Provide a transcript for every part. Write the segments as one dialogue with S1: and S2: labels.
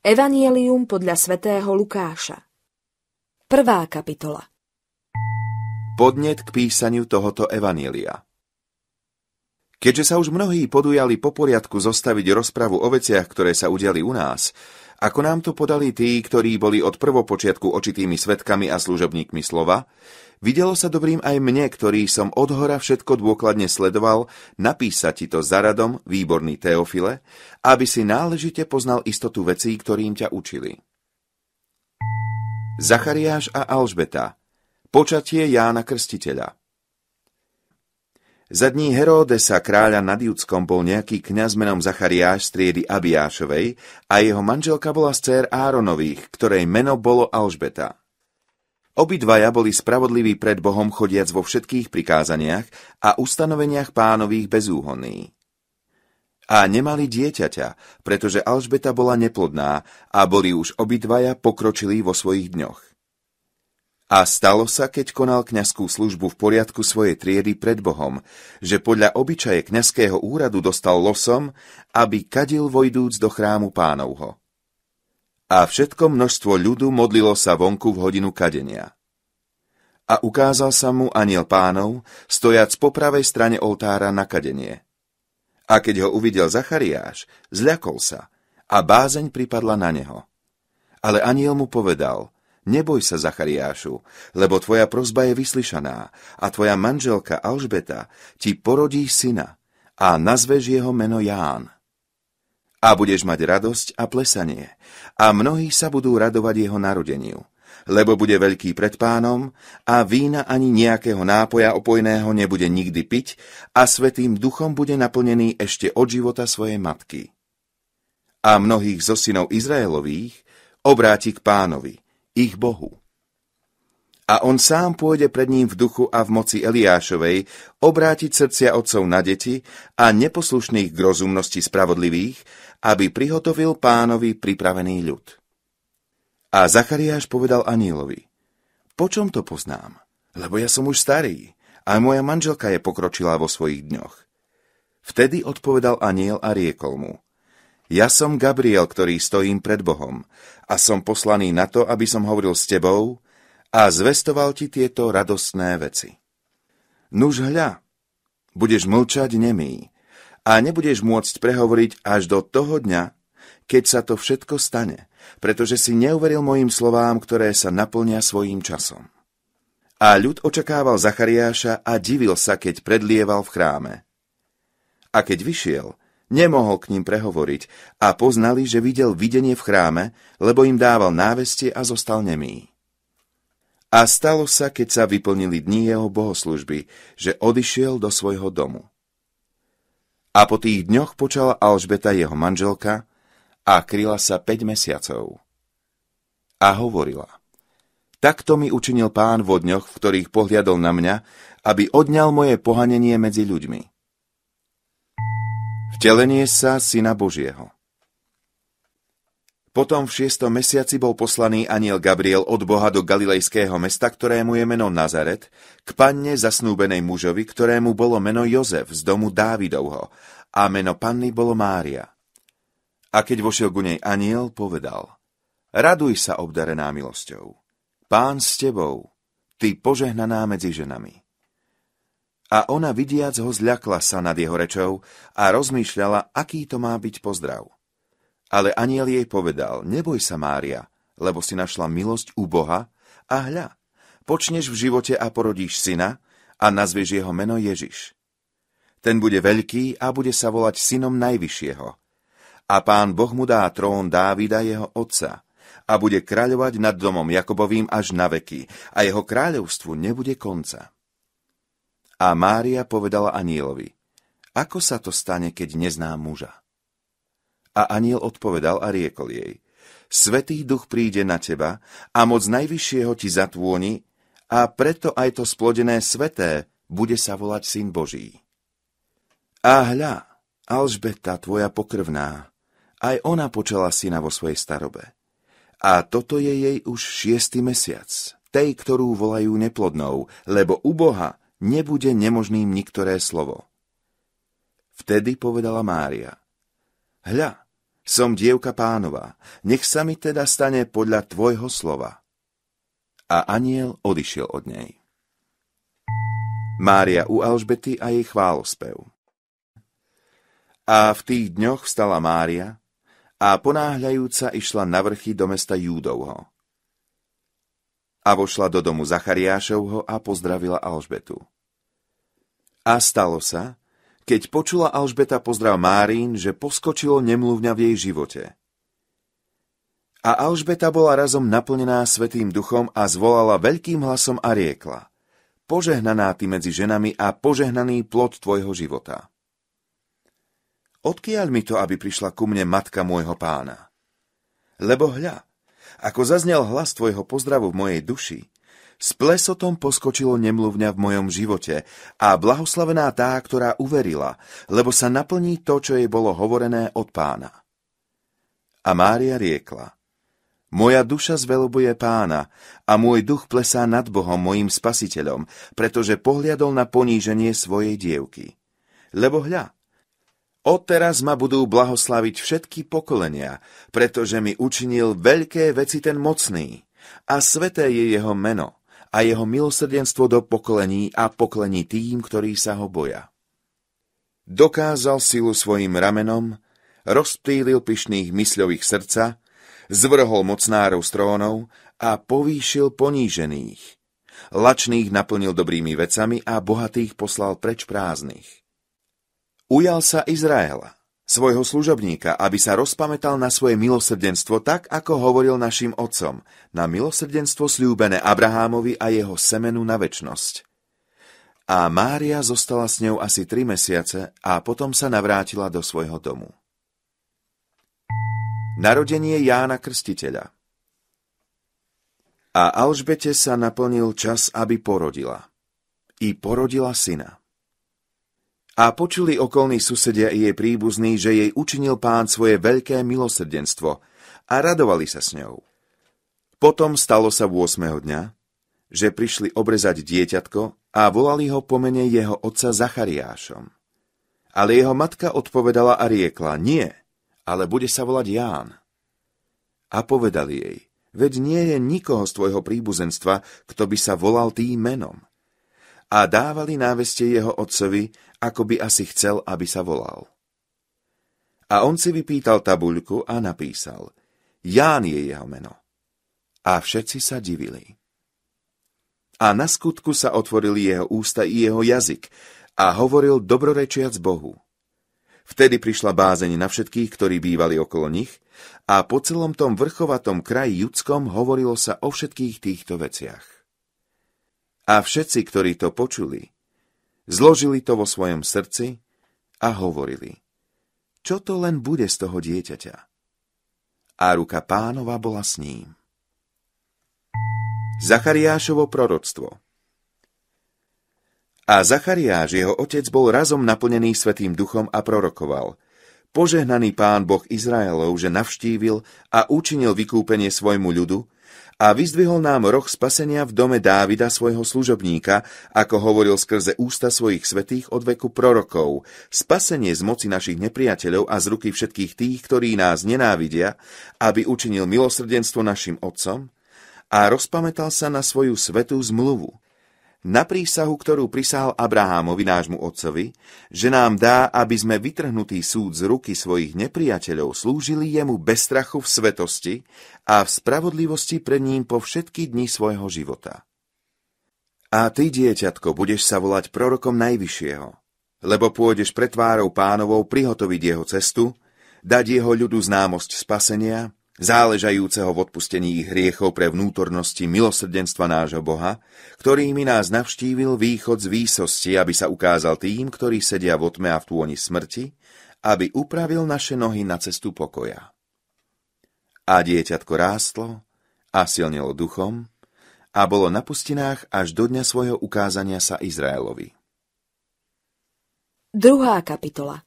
S1: Evanielium podľa svätého Lukáša Prvá kapitola
S2: Podnet k písaniu tohoto Evanielia Keďže sa už mnohí podujali po poriadku zostaviť rozpravu o veciach, ktoré sa udiali u nás, ako nám to podali tí, ktorí boli od prvopočiatku očitými svetkami a služobníkmi slova, Videlo sa dobrým aj mne, ktorý som odhora všetko dôkladne sledoval, napísať ti to zaradom, výborný Teofile, aby si náležite poznal istotu vecí, ktorým ťa učili. Zachariáš a Alžbeta Počatie Jána Krstiteľa za dní Heródesa kráľa nad Judskom bol nejaký kňaz menom Zachariáš z triedy Abiášovej a jeho manželka bola z cér Áronových, ktorej meno bolo Alžbeta. Obidvaja boli spravodliví pred Bohom chodiac vo všetkých prikázaniach a ustanoveniach pánových bezúhonní. A nemali dieťaťa, pretože Alžbeta bola neplodná a boli už obidvaja pokročilí vo svojich dňoch. A stalo sa, keď konal kňazskú službu v poriadku svojej triedy pred Bohom, že podľa obyčaje kňazského úradu dostal losom, aby kadil vojdúc do chrámu pánovho. A všetko množstvo ľudu modlilo sa vonku v hodinu kadenia. A ukázal sa mu aniel pánov, stojac po pravej strane oltára na kadenie. A keď ho uvidel Zachariáš, zľakol sa a bázeň pripadla na neho. Ale aniel mu povedal – Neboj sa, Zachariášu, lebo tvoja prozba je vyslyšaná a tvoja manželka Alžbeta ti porodí syna a nazveš jeho meno Ján. A budeš mať radosť a plesanie. A mnohí sa budú radovať jeho narodeniu. Lebo bude veľký pred pánom a vína ani nejakého nápoja opojného nebude nikdy piť a svetým duchom bude naplnený ešte od života svojej matky. A mnohých zo synov Izraelových obráti k pánovi, ich Bohu. A on sám pôjde pred ním v duchu a v moci Eliášovej obrátiť srdcia otcov na deti a neposlušných k rozumnosti spravodlivých, aby prihotovil pánovi pripravený ľud. A Zachariáš povedal anílovi, po čom to poznám? Lebo ja som už starý a moja manželka je pokročila vo svojich dňoch. Vtedy odpovedal aniel a riekol mu, ja som Gabriel, ktorý stojím pred Bohom a som poslaný na to, aby som hovoril s tebou a zvestoval ti tieto radostné veci. Nuž hľa, budeš mlčať nemý a nebudeš môcť prehovoriť až do toho dňa, keď sa to všetko stane, pretože si neuveril mojim slovám, ktoré sa naplnia svojím časom. A ľud očakával Zachariáša a divil sa, keď predlieval v chráme. A keď vyšiel, nemohol k ním prehovoriť a poznali, že videl videnie v chráme, lebo im dával návestie a zostal nemý. A stalo sa, keď sa vyplnili dni jeho bohoslužby, že odišiel do svojho domu. A po tých dňoch počala Alžbeta jeho manželka a kryla sa 5 mesiacov. A hovorila, takto mi učinil pán vo dňoch, v ktorých pohliadol na mňa, aby odňal moje pohanenie medzi ľuďmi. Vtelenie sa Syna Božieho. Potom v šiestom mesiaci bol poslaný aniel Gabriel od Boha do galilejského mesta, ktorému je meno Nazaret, k panne zasnúbenej mužovi, ktorému bolo meno Jozef z domu Dávidovho a meno panny bolo Mária. A keď vošiel ku nej aniel, povedal, Raduj sa, obdarená milosťou. Pán s tebou, ty požehnaná medzi ženami. A ona vidiac ho zľakla sa nad jeho rečou a rozmýšľala, aký to má byť pozdrav. Ale aniel jej povedal, neboj sa Mária, lebo si našla milosť u Boha a hľa, počneš v živote a porodíš syna a nazvieš jeho meno Ježiš. Ten bude veľký a bude sa volať synom Najvyššieho. A pán Boh mu dá trón Dávida, jeho otca, a bude kráľovať nad domom Jakobovým až na veky, a jeho kráľovstvu nebude konca. A Mária povedala anielovi, ako sa to stane, keď neznám muža? A aniel odpovedal a riekol jej, Svetý duch príde na teba a moc najvyššieho ti zatvôni, a preto aj to splodené sveté bude sa volať Syn Boží. A hľa, Alžbeta, tvoja pokrvná, aj ona počala syna vo svojej starobe. A toto je jej už šiestý mesiac, tej, ktorú volajú neplodnou, lebo u Boha nebude nemožným niktoré slovo. Vtedy povedala Mária, Hľa, som dievka pánová, nech sa mi teda stane podľa tvojho slova. A aniel odišiel od nej. Mária u Alžbety a jej chválospev. A v tých dňoch vstala Mária a ponáhľajúca išla na vrchy do mesta Júdovho. A vošla do domu Zachariášovho a pozdravila Alžbetu. A stalo sa, keď počula Alžbeta pozdrav Márín, že poskočilo nemluvňa v jej živote. A Alžbeta bola razom naplnená Svetým duchom a zvolala veľkým hlasom a riekla. Požehnaná ty medzi ženami a požehnaný plod tvojho života. Odkiaľ mi to, aby prišla ku mne matka môjho pána? Lebo hľa, ako zaznel hlas tvojho pozdravu v mojej duši, s plesotom poskočilo nemluvňa v mojom živote a blahoslavená tá, ktorá uverila, lebo sa naplní to, čo jej bolo hovorené od pána. A Mária riekla, moja duša zvelobuje pána a môj duch plesá nad Bohom, mojim spasiteľom, pretože pohliadol na poníženie svojej dievky. Lebo hľa, Odteraz ma budú blahoslaviť všetky pokolenia, pretože mi učinil veľké veci ten mocný a sveté je jeho meno a jeho milosrdenstvo do pokolení a poklení tým, ktorí sa ho boja. Dokázal silu svojim ramenom, rozptýlil pyšných mysľových srdca, zvrhol mocnárov strónov a povýšil ponížených. Lačných naplnil dobrými vecami a bohatých poslal preč prázdnych. Ujal sa Izraela – svojho služobníka, aby sa rozpamätal na svoje milosrdenstvo tak, ako hovoril našim otcom, na milosrdenstvo slúbené Abrahámovi a jeho semenu na väčnosť. A Mária zostala s ňou asi tri mesiace a potom sa navrátila do svojho domu. Narodenie Jána Krstiteľa A Alžbete sa naplnil čas, aby porodila. I porodila syna. A počuli okolní susedia i jej príbuzní, že jej učinil pán svoje veľké milosrdenstvo a radovali sa s ňou. Potom stalo sa v 8. dňa, že prišli obrezať dieťatko a volali ho po mene jeho otca Zachariášom. Ale jeho matka odpovedala a riekla, nie, ale bude sa volať Ján. A povedali jej, veď nie je nikoho z tvojho príbuzenstva, kto by sa volal tým menom. A dávali náveste jeho otcovi ako by asi chcel, aby sa volal. A on si vypýtal tabuľku a napísal Ján je jeho meno. A všetci sa divili. A na skutku sa otvorili jeho ústa i jeho jazyk a hovoril dobrorečiac Bohu. Vtedy prišla bázeň na všetkých, ktorí bývali okolo nich a po celom tom vrchovatom kraji judskom hovorilo sa o všetkých týchto veciach. A všetci, ktorí to počuli, Zložili to vo svojom srdci a hovorili, čo to len bude z toho dieťaťa? A ruka pánova bola s ním. Zachariášovo proroctvo A Zachariáš, jeho otec, bol razom naplnený Svetým duchom a prorokoval – požehnaný pán Boh Izraelov, že navštívil a učinil vykúpenie svojmu ľudu, a vyzdvihol nám roh spasenia v dome Dávida svojho služobníka, ako hovoril skrze ústa svojich svetých od veku prorokov, spasenie z moci našich nepriateľov a z ruky všetkých tých, ktorí nás nenávidia, aby učinil milosrdenstvo našim otcom a rozpamätal sa na svoju svetú zmluvu, na prísahu, ktorú prisahal Abrahámovi nášmu otcovi, že nám dá, aby sme vytrhnutý súd z ruky svojich nepriateľov slúžili jemu bez strachu v svetosti a v spravodlivosti pred ním po všetky dni svojho života. A ty, dieťatko, budeš sa volať prorokom Najvyššieho, lebo pôjdeš pred tvárou pánovou prihotoviť jeho cestu, dať jeho ľudu známosť spasenia, záležajúceho v odpustení ich hriechov pre vnútornosti milosrdenstva nášho Boha, ktorými nás navštívil východ z výsosti, aby sa ukázal tým, ktorí sedia v otme a v tôni smrti, aby upravil naše nohy na cestu pokoja. A dieťatko rástlo a silnilo duchom a bolo na pustinách až do dňa svojho ukázania sa Izraelovi.
S1: Druhá kapitola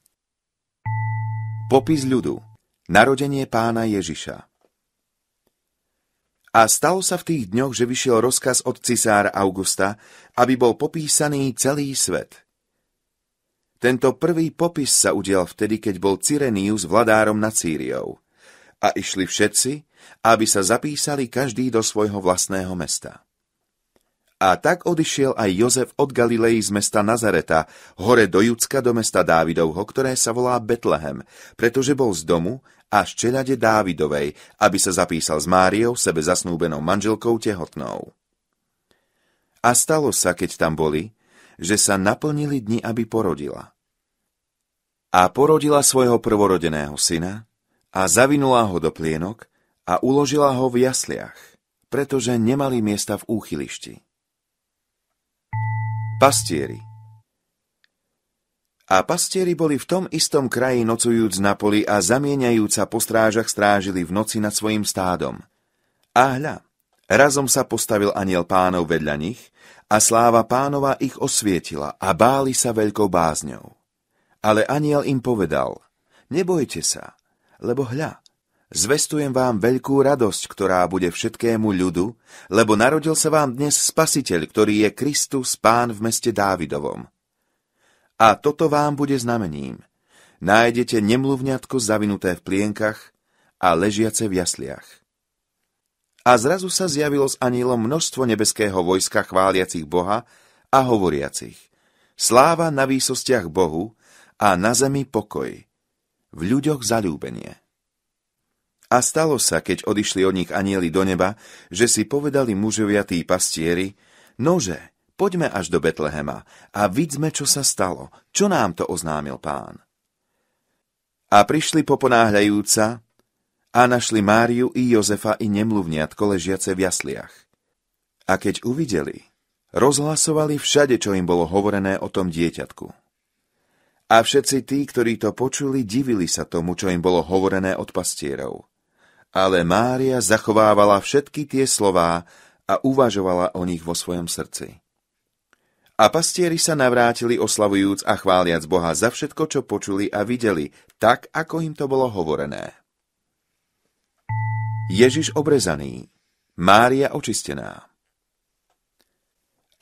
S2: Popis ľudu Narodenie pána Ježiša A stalo sa v tých dňoch, že vyšiel rozkaz od cisára Augusta, aby bol popísaný celý svet. Tento prvý popis sa udial vtedy, keď bol Cyrenius vladárom nad Sýriou. A išli všetci, aby sa zapísali každý do svojho vlastného mesta. A tak odišiel aj Jozef od Galilei z mesta Nazareta, hore do Judska do mesta Dávidovho, ktoré sa volá Betlehem, pretože bol z domu a z čelade Dávidovej, aby sa zapísal s Máriou, sebe zasnúbenou manželkou tehotnou. A stalo sa, keď tam boli, že sa naplnili dni, aby porodila. A porodila svojho prvorodeného syna a zavinula ho do plienok a uložila ho v jasliach, pretože nemali miesta v úchylišti. Pastieri A pastieri boli v tom istom kraji nocujúc na poli a zamieňajúc po strážach strážili v noci nad svojim stádom. A hľa, razom sa postavil aniel pánov vedľa nich a sláva pánova ich osvietila a báli sa veľkou bázňou. Ale aniel im povedal, nebojte sa, lebo hľa, Zvestujem vám veľkú radosť, ktorá bude všetkému ľudu, lebo narodil sa vám dnes Spasiteľ, ktorý je Kristus, Pán v meste Dávidovom. A toto vám bude znamením. Nájdete nemluvňatko zavinuté v plienkach a ležiace v jasliach. A zrazu sa zjavilo s anílom množstvo nebeského vojska chváliacich Boha a hovoriacich. Sláva na výsostiach Bohu a na zemi pokoj. V ľuďoch zalúbenie. A stalo sa, keď odišli od nich anieli do neba, že si povedali mužovia tí pastieri, nože, poďme až do Betlehema a vidíme, čo sa stalo, čo nám to oznámil pán. A prišli poponáhľajúca a našli Máriu i Jozefa i nemluvniatko ležiace v jasliach. A keď uvideli, rozhlasovali všade, čo im bolo hovorené o tom dieťatku. A všetci tí, ktorí to počuli, divili sa tomu, čo im bolo hovorené od pastierov. Ale Mária zachovávala všetky tie slová a uvažovala o nich vo svojom srdci. A pastieri sa navrátili oslavujúc a chváliac Boha za všetko, čo počuli a videli, tak, ako im to bolo hovorené. Ježiš obrezaný, Mária očistená.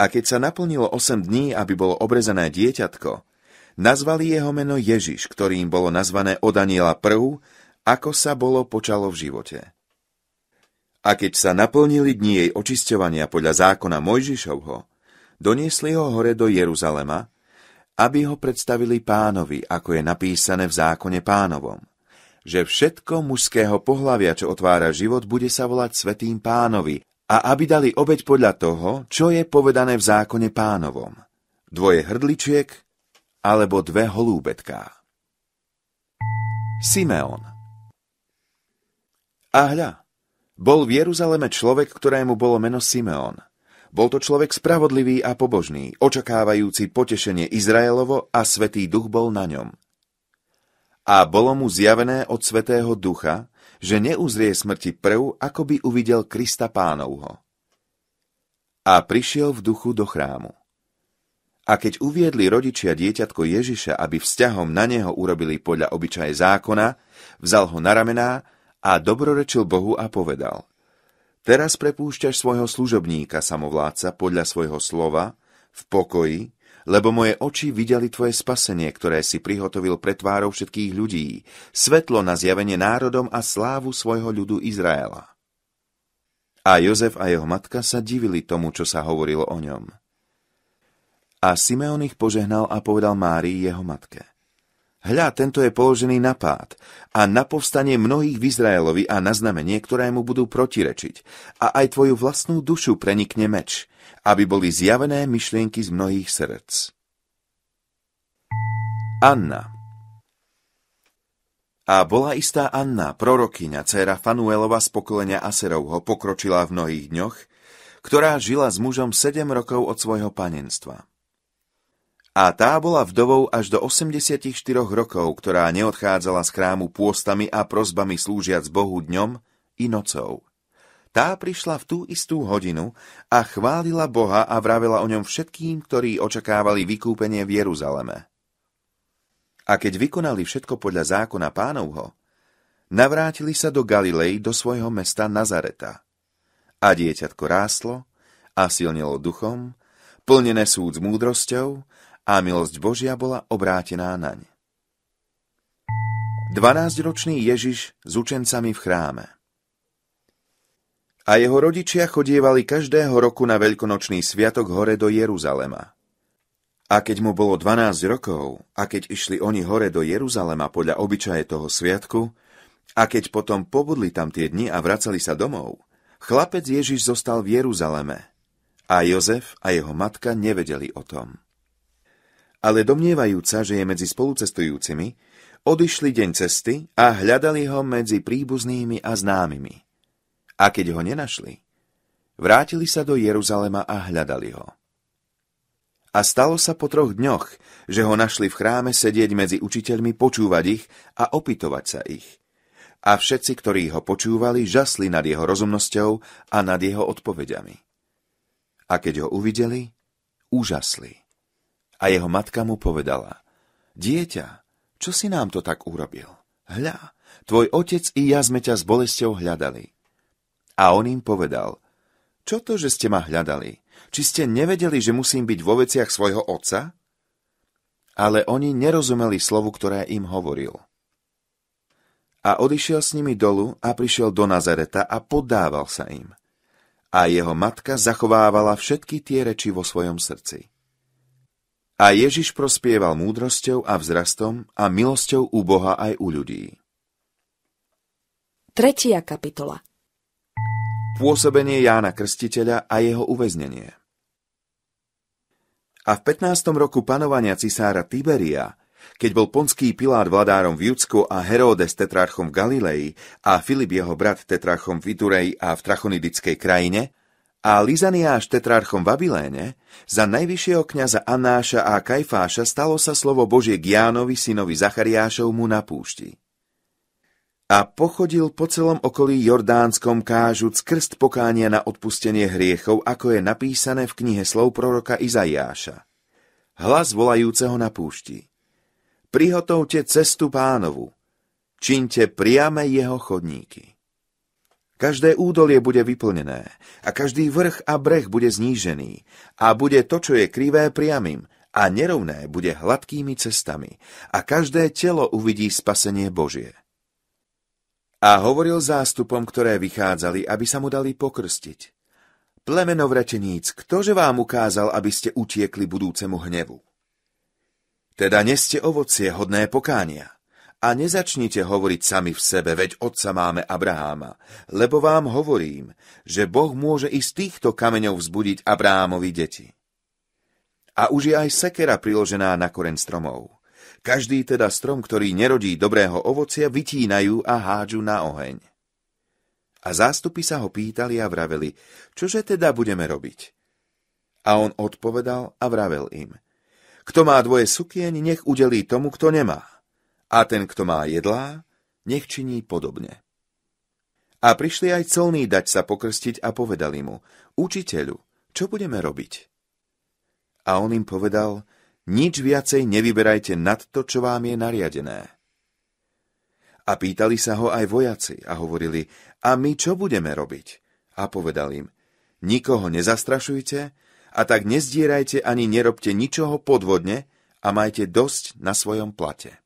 S2: A keď sa naplnilo 8 dní, aby bolo obrezané dieťatko, nazvali jeho meno Ježiš, ktorým bolo nazvané od Daniela prv, ako sa bolo počalo v živote. A keď sa naplnili dni jej očisťovania podľa zákona Mojžišovho, doniesli ho hore do Jeruzalema, aby ho predstavili pánovi, ako je napísané v zákone pánovom, že všetko mužského pohlavia, čo otvára život, bude sa volať svetým pánovi a aby dali obeď podľa toho, čo je povedané v zákone pánovom. Dvoje hrdličiek alebo dve holúbetká. Simeon a hľa, bol v Jeruzaleme človek, ktorému bolo meno Simeon. Bol to človek spravodlivý a pobožný, očakávajúci potešenie Izraelovo a Svetý duch bol na ňom. A bolo mu zjavené od Svetého ducha, že neuzrie smrti prv, ako by uvidel Krista pánovho. A prišiel v duchu do chrámu. A keď uviedli rodičia dieťatko Ježiša, aby vzťahom na neho urobili podľa obyčaje zákona, vzal ho na ramená a dobrorečil Bohu a povedal, Teraz prepúšťaš svojho služobníka, samovládca, podľa svojho slova, v pokoji, lebo moje oči videli tvoje spasenie, ktoré si prihotovil pre tvárov všetkých ľudí, svetlo na zjavenie národom a slávu svojho ľudu Izraela. A Jozef a jeho matka sa divili tomu, čo sa hovorilo o ňom. A Simeon ich požehnal a povedal Márii jeho matke. Hľa, tento je položený na pád a na povstanie mnohých v Izraelovi a na znamenie, ktoré mu budú protirečiť. A aj tvoju vlastnú dušu prenikne meč, aby boli zjavené myšlienky z mnohých srdc. Anna a bola istá Anna, prorokyňa, dcéra Fanuelova z pokolenia Aserovho, pokročila v mnohých dňoch, ktorá žila s mužom sedem rokov od svojho panenstva. A tá bola vdovou až do 84 rokov, ktorá neodchádzala z chrámu pôstami a prozbami slúžiac Bohu dňom i nocou. Tá prišla v tú istú hodinu a chválila Boha a vravela o ňom všetkým, ktorí očakávali vykúpenie v Jeruzaleme. A keď vykonali všetko podľa zákona pánovho, navrátili sa do Galilei, do svojho mesta Nazareta. A dieťatko rástlo a silnilo duchom, plnené súd s múdrosťou a milosť Božia bola obrátená naň. 12-ročný Ježiš s učencami v chráme A jeho rodičia chodievali každého roku na veľkonočný sviatok hore do Jeruzalema. A keď mu bolo 12 rokov, a keď išli oni hore do Jeruzalema podľa obyčaje toho sviatku, a keď potom pobudli tam tie dni a vracali sa domov, chlapec Ježiš zostal v Jeruzaleme a Jozef a jeho matka nevedeli o tom ale domnievajúca, že je medzi spolucestujúcimi, odišli deň cesty a hľadali ho medzi príbuznými a známymi. A keď ho nenašli, vrátili sa do Jeruzalema a hľadali ho. A stalo sa po troch dňoch, že ho našli v chráme sedieť medzi učiteľmi, počúvať ich a opytovať sa ich. A všetci, ktorí ho počúvali, žasli nad jeho rozumnosťou a nad jeho odpovediami. A keď ho uvideli, úžasli. A jeho matka mu povedala, Dieťa, čo si nám to tak urobil? Hľa, tvoj otec i ja sme ťa s bolesťou hľadali. A on im povedal, čo to, že ste ma hľadali? Či ste nevedeli, že musím byť vo veciach svojho otca? Ale oni nerozumeli slovu, ktoré im hovoril. A odišiel s nimi dolu a prišiel do Nazareta a podával sa im. A jeho matka zachovávala všetky tie reči vo svojom srdci. A Ježiš prospieval múdrosťou a vzrastom a milosťou u Boha aj u ľudí.
S1: Tretia kapitola
S2: Pôsobenie Jána Krstiteľa a jeho uväznenie A v 15. roku panovania cisára Tiberia, keď bol ponský Pilát vladárom v Judsku a Herodes tetrarchom v Galilei a Filip jeho brat tetrarchom v Itureji a v Trachonidickej krajine – a Lizaniáš tetrarchom Abiléne, za najvyššieho kniaza Anáša a Kajfáša stalo sa slovo Božie k Jánovi, synovi Zachariášovmu na púšti. A pochodil po celom okolí Jordánskom kážuc krst pokánia na odpustenie hriechov, ako je napísané v knihe slov proroka Izaiáša. Hlas volajúceho na púšti. Prihotovte cestu pánovu, činte priame jeho chodníky. Každé údolie bude vyplnené a každý vrch a breh bude znížený a bude to, čo je krivé, priamým a nerovné bude hladkými cestami a každé telo uvidí spasenie Božie. A hovoril zástupom, ktoré vychádzali, aby sa mu dali pokrstiť. Plemeno vrateníc, ktože vám ukázal, aby ste utiekli budúcemu hnevu? Teda neste ovocie hodné pokánia. A nezačnite hovoriť sami v sebe, veď otca máme Abraháma, lebo vám hovorím, že Boh môže i z týchto kameňov vzbudiť Abrahámovi deti. A už je aj sekera priložená na koren stromov. Každý teda strom, ktorý nerodí dobrého ovocia, vytínajú a hádžu na oheň. A zástupy sa ho pýtali a vraveli, čože teda budeme robiť? A on odpovedal a vravel im, kto má dvoje sukien, nech udelí tomu, kto nemá a ten, kto má jedlá, nech činí podobne. A prišli aj colní dať sa pokrstiť a povedali mu, učiteľu, čo budeme robiť? A on im povedal, nič viacej nevyberajte nad to, čo vám je nariadené. A pýtali sa ho aj vojaci a hovorili, a my čo budeme robiť? A povedal im, nikoho nezastrašujte a tak nezdierajte ani nerobte ničoho podvodne a majte dosť na svojom plate.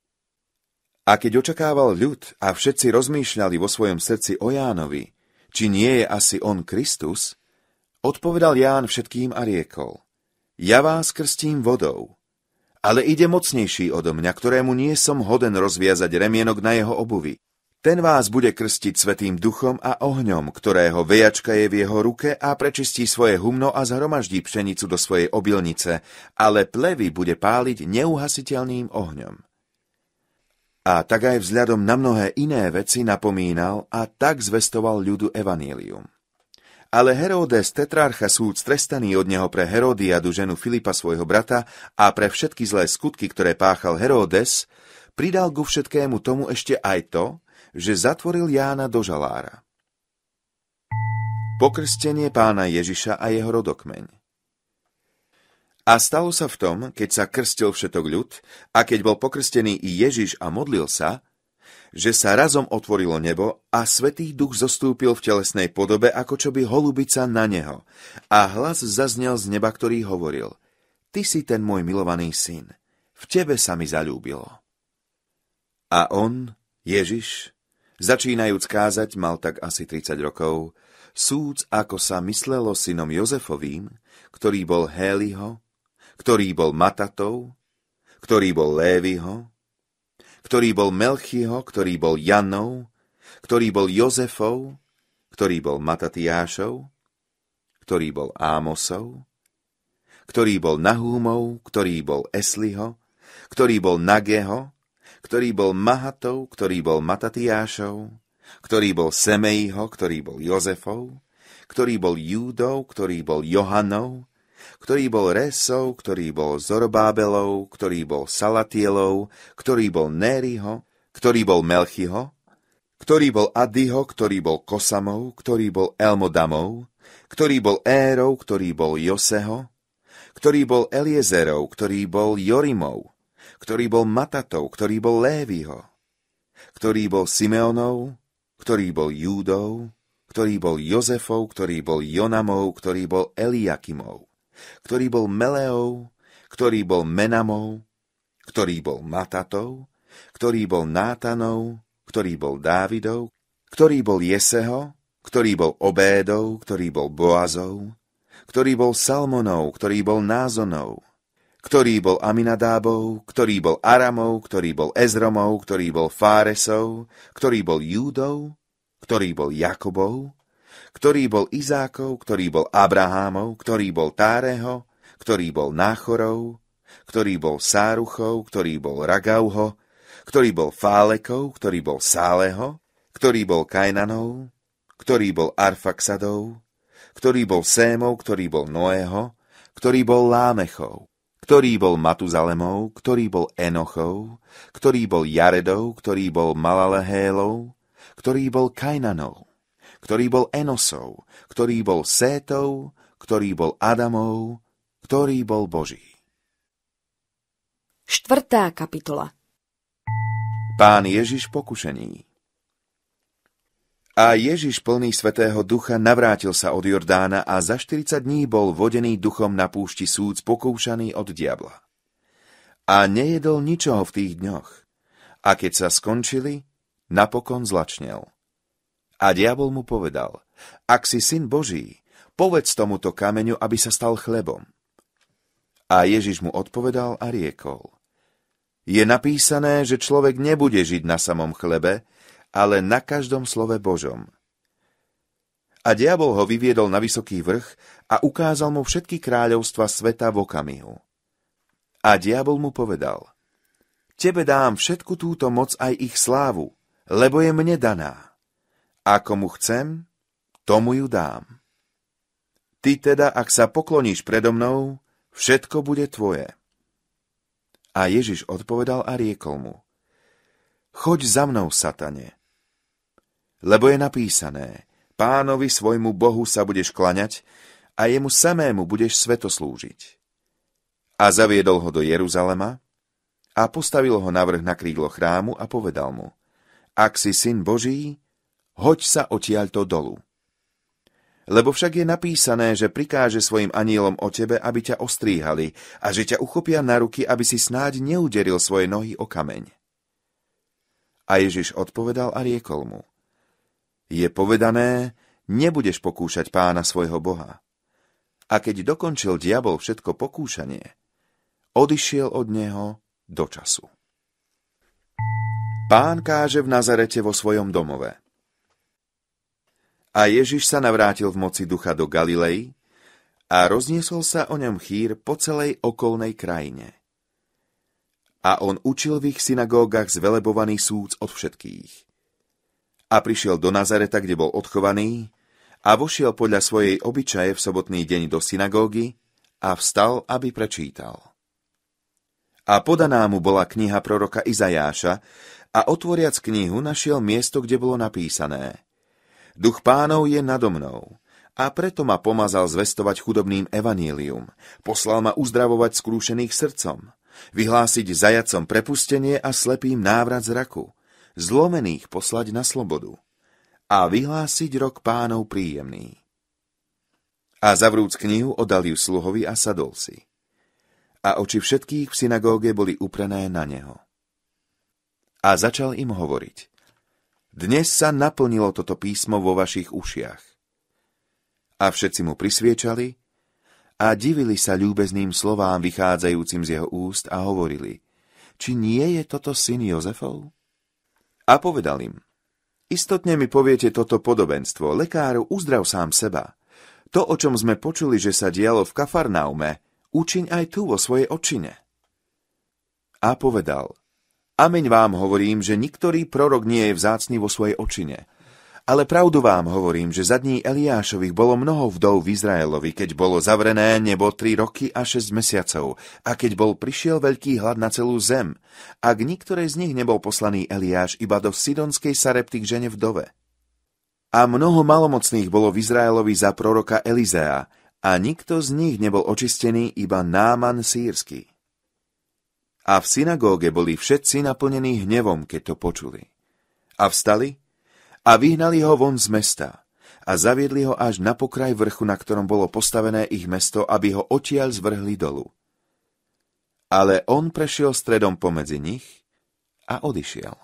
S2: A keď očakával ľud a všetci rozmýšľali vo svojom srdci o Jánovi, či nie je asi on Kristus, odpovedal Ján všetkým a riekol, ja vás krstím vodou, ale ide mocnejší odo mňa, ktorému nie som hoden rozviazať remienok na jeho obuvi. Ten vás bude krstiť svetým duchom a ohňom, ktorého vejačka je v jeho ruke a prečistí svoje humno a zhromaždí pšenicu do svojej obilnice, ale plevy bude páliť neuhasiteľným ohňom a tak aj vzhľadom na mnohé iné veci napomínal a tak zvestoval ľudu evanílium. Ale Herodes tetrarcha súd trestaný od neho pre Herodiadu ženu Filipa svojho brata a pre všetky zlé skutky, ktoré páchal Herodes, pridal ku všetkému tomu ešte aj to, že zatvoril Jána do žalára. Pokrstenie pána Ježiša a jeho rodokmeň a stalo sa v tom, keď sa krstil všetok ľud a keď bol pokrstený i Ježiš a modlil sa, že sa razom otvorilo nebo a Svetý duch zostúpil v telesnej podobe, ako čo by holubica na neho. A hlas zaznel z neba, ktorý hovoril, Ty si ten môj milovaný syn, v tebe sa mi zalúbilo. A on, Ježiš, začínajúc kázať, mal tak asi 30 rokov, súc, ako sa myslelo synom Jozefovým, ktorý bol Héliho, ktorý bol Matatov, ktorý bol Lévyho, ktorý bol Melchiho, ktorý bol Janov, ktorý bol Jozefov, ktorý bol Matatiášov, ktorý bol Ámosov, ktorý bol Nahúmov, ktorý bol Esliho, ktorý bol Nageho, ktorý bol Mahatov, ktorý bol Matatiášov, ktorý bol semejho, ktorý bol Jozefov, ktorý bol Júdov, ktorý bol Johanov, ktorý bol Resov, ktorý bol Zorobábelov, ktorý bol Salatielov, ktorý bol Nériho, ktorý bol Melchiho, ktorý bol Adyho, ktorý bol Kosamov, ktorý bol Elmodamov, ktorý bol Érou, ktorý bol Joseho, ktorý bol Eliezerov, ktorý bol Jorimov, ktorý bol Matatou, ktorý bol Léviho, ktorý bol Simeonov, ktorý bol Júdov, ktorý bol Jozefov, ktorý bol Jonamov, ktorý bol Eliakimov, ktorý bol Meleou, ktorý bol Menamou, ktorý bol Matatou, ktorý bol Nátanou, ktorý bol Dávidov, ktorý bol Jeseho, ktorý bol Obédou, ktorý bol Boazov, ktorý bol Salmonou, ktorý bol Názonou, ktorý bol Aminadábov, ktorý bol Aramov, ktorý bol Ezromou, ktorý bol Fáresov, ktorý bol Júdov, ktorý bol Jakobov, ktorý bol Izákov, ktorý bol Abrahámov, ktorý bol Táreho, ktorý bol Náchorov, ktorý bol Sáruchov, ktorý bol Ragauho, ktorý bol Fálekov, ktorý bol Sáleho, ktorý bol Kajnanov, ktorý bol Arfaxadov, ktorý bol Sémov, ktorý bol Noého, ktorý bol Lámechov, ktorý bol Matuzalemov, ktorý bol Enochov, ktorý bol Jaredov, ktorý bol Malalehélov, ktorý bol Kajnanov, ktorý bol Enosov, ktorý bol Sétov, ktorý bol Adamov, ktorý bol Boží.
S1: Štvrtá kapitola
S2: Pán Ježiš pokušení A Ježiš plný svetého ducha navrátil sa od Jordána a za 40 dní bol vodený duchom na púšti súd pokúšaný od diabla. A nejedol ničoho v tých dňoch. A keď sa skončili, napokon zlačnel. A diabol mu povedal, ak si syn Boží, povedz tomuto kameňu, aby sa stal chlebom. A Ježiš mu odpovedal a riekol, je napísané, že človek nebude žiť na samom chlebe, ale na každom slove Božom. A diabol ho vyviedol na vysoký vrch a ukázal mu všetky kráľovstva sveta v okamihu. A diabol mu povedal, Tebe dám všetku túto moc aj ich slávu, lebo je mne daná. Ako mu chcem, tomu ju dám. Ty teda, ak sa pokloníš predo mnou, všetko bude tvoje. A Ježiš odpovedal a riekol mu, Choď za mnou, satane, lebo je napísané, pánovi svojmu Bohu sa budeš klaňať a jemu samému budeš svetoslúžiť. A zaviedol ho do Jeruzalema a postavil ho navrh na krídlo chrámu a povedal mu, ak si syn Boží, hoď sa odtiaľto dolu. Lebo však je napísané, že prikáže svojim anielom o tebe, aby ťa ostríhali a že ťa uchopia na ruky, aby si snáď neuderil svoje nohy o kameň. A Ježiš odpovedal a riekol mu, je povedané, nebudeš pokúšať pána svojho Boha. A keď dokončil diabol všetko pokúšanie, odišiel od neho do času. Pán káže v Nazarete vo svojom domove – a Ježiš sa navrátil v moci ducha do Galilei a rozniesol sa o ňom chýr po celej okolnej krajine. A on učil v ich synagógach zvelebovaný súd od všetkých. A prišiel do Nazareta, kde bol odchovaný, a vošiel podľa svojej obyčaje v sobotný deň do synagógy a vstal, aby prečítal. A podaná mu bola kniha proroka Izajáša a otvoriac knihu našiel miesto, kde bolo napísané – Duch pánov je nado mnou a preto ma pomazal zvestovať chudobným evanílium. Poslal ma uzdravovať skrúšených srdcom, vyhlásiť zajacom prepustenie a slepým návrat zraku, zlomených poslať na slobodu a vyhlásiť rok pánov príjemný. A zavrúc knihu odal ju sluhovi a sadol si. A oči všetkých v synagóge boli uprené na neho. A začal im hovoriť – dnes sa naplnilo toto písmo vo vašich ušiach. A všetci mu prisviečali a divili sa ľúbezným slovám vychádzajúcim z jeho úst a hovorili, či nie je toto syn Jozefov? A povedal im, istotne mi poviete toto podobenstvo, lekáru, uzdrav sám seba. To, o čom sme počuli, že sa dialo v Kafarnaume, učiň aj tu vo svojej očine. A povedal, Ameň vám hovorím, že niktorý prorok nie je vzácný vo svojej očine. Ale pravdu vám hovorím, že za dní Eliášových bolo mnoho vdov v Izraelovi, keď bolo zavrené nebo tri roky a šesť mesiacov, a keď bol prišiel veľký hlad na celú zem, a k niektorej z nich nebol poslaný Eliáš iba do Sidonskej sarepty k žene vdove. A mnoho malomocných bolo v Izraelovi za proroka Elizea, a nikto z nich nebol očistený iba Náman sírsky. A v synagóge boli všetci naplnení hnevom, keď to počuli. A vstali a vyhnali ho von z mesta a zaviedli ho až na pokraj vrchu, na ktorom bolo postavené ich mesto, aby ho odtiaľ zvrhli dolu. Ale on prešiel stredom pomedzi nich a odišiel.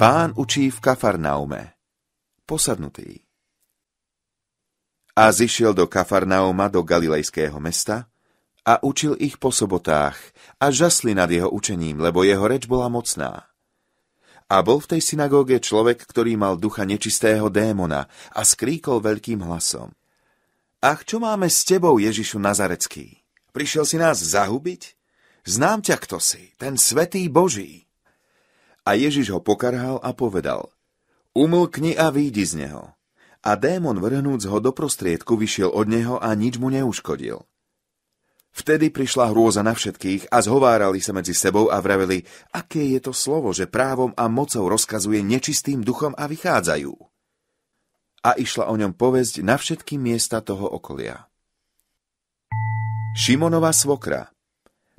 S2: Pán učí v Kafarnaume, posadnutý. A zišiel do Kafarnauma, do galilejského mesta, a učil ich po sobotách a žasli nad jeho učením, lebo jeho reč bola mocná. A bol v tej synagóge človek, ktorý mal ducha nečistého démona a skríkol veľkým hlasom. Ach, čo máme s tebou, Ježišu Nazarecký? Prišiel si nás zahubiť? Znám ťa, kto si, ten svetý Boží. A Ježiš ho pokarhal a povedal, umlkni a výjdi z neho. A démon vrhnúc ho do prostriedku vyšiel od neho a nič mu neuškodil. Vtedy prišla hrôza na všetkých a zhovárali sa medzi sebou a vraveli, aké je to slovo, že právom a mocou rozkazuje nečistým duchom a vychádzajú. A išla o ňom povesť na všetky miesta toho okolia. Šimonova svokra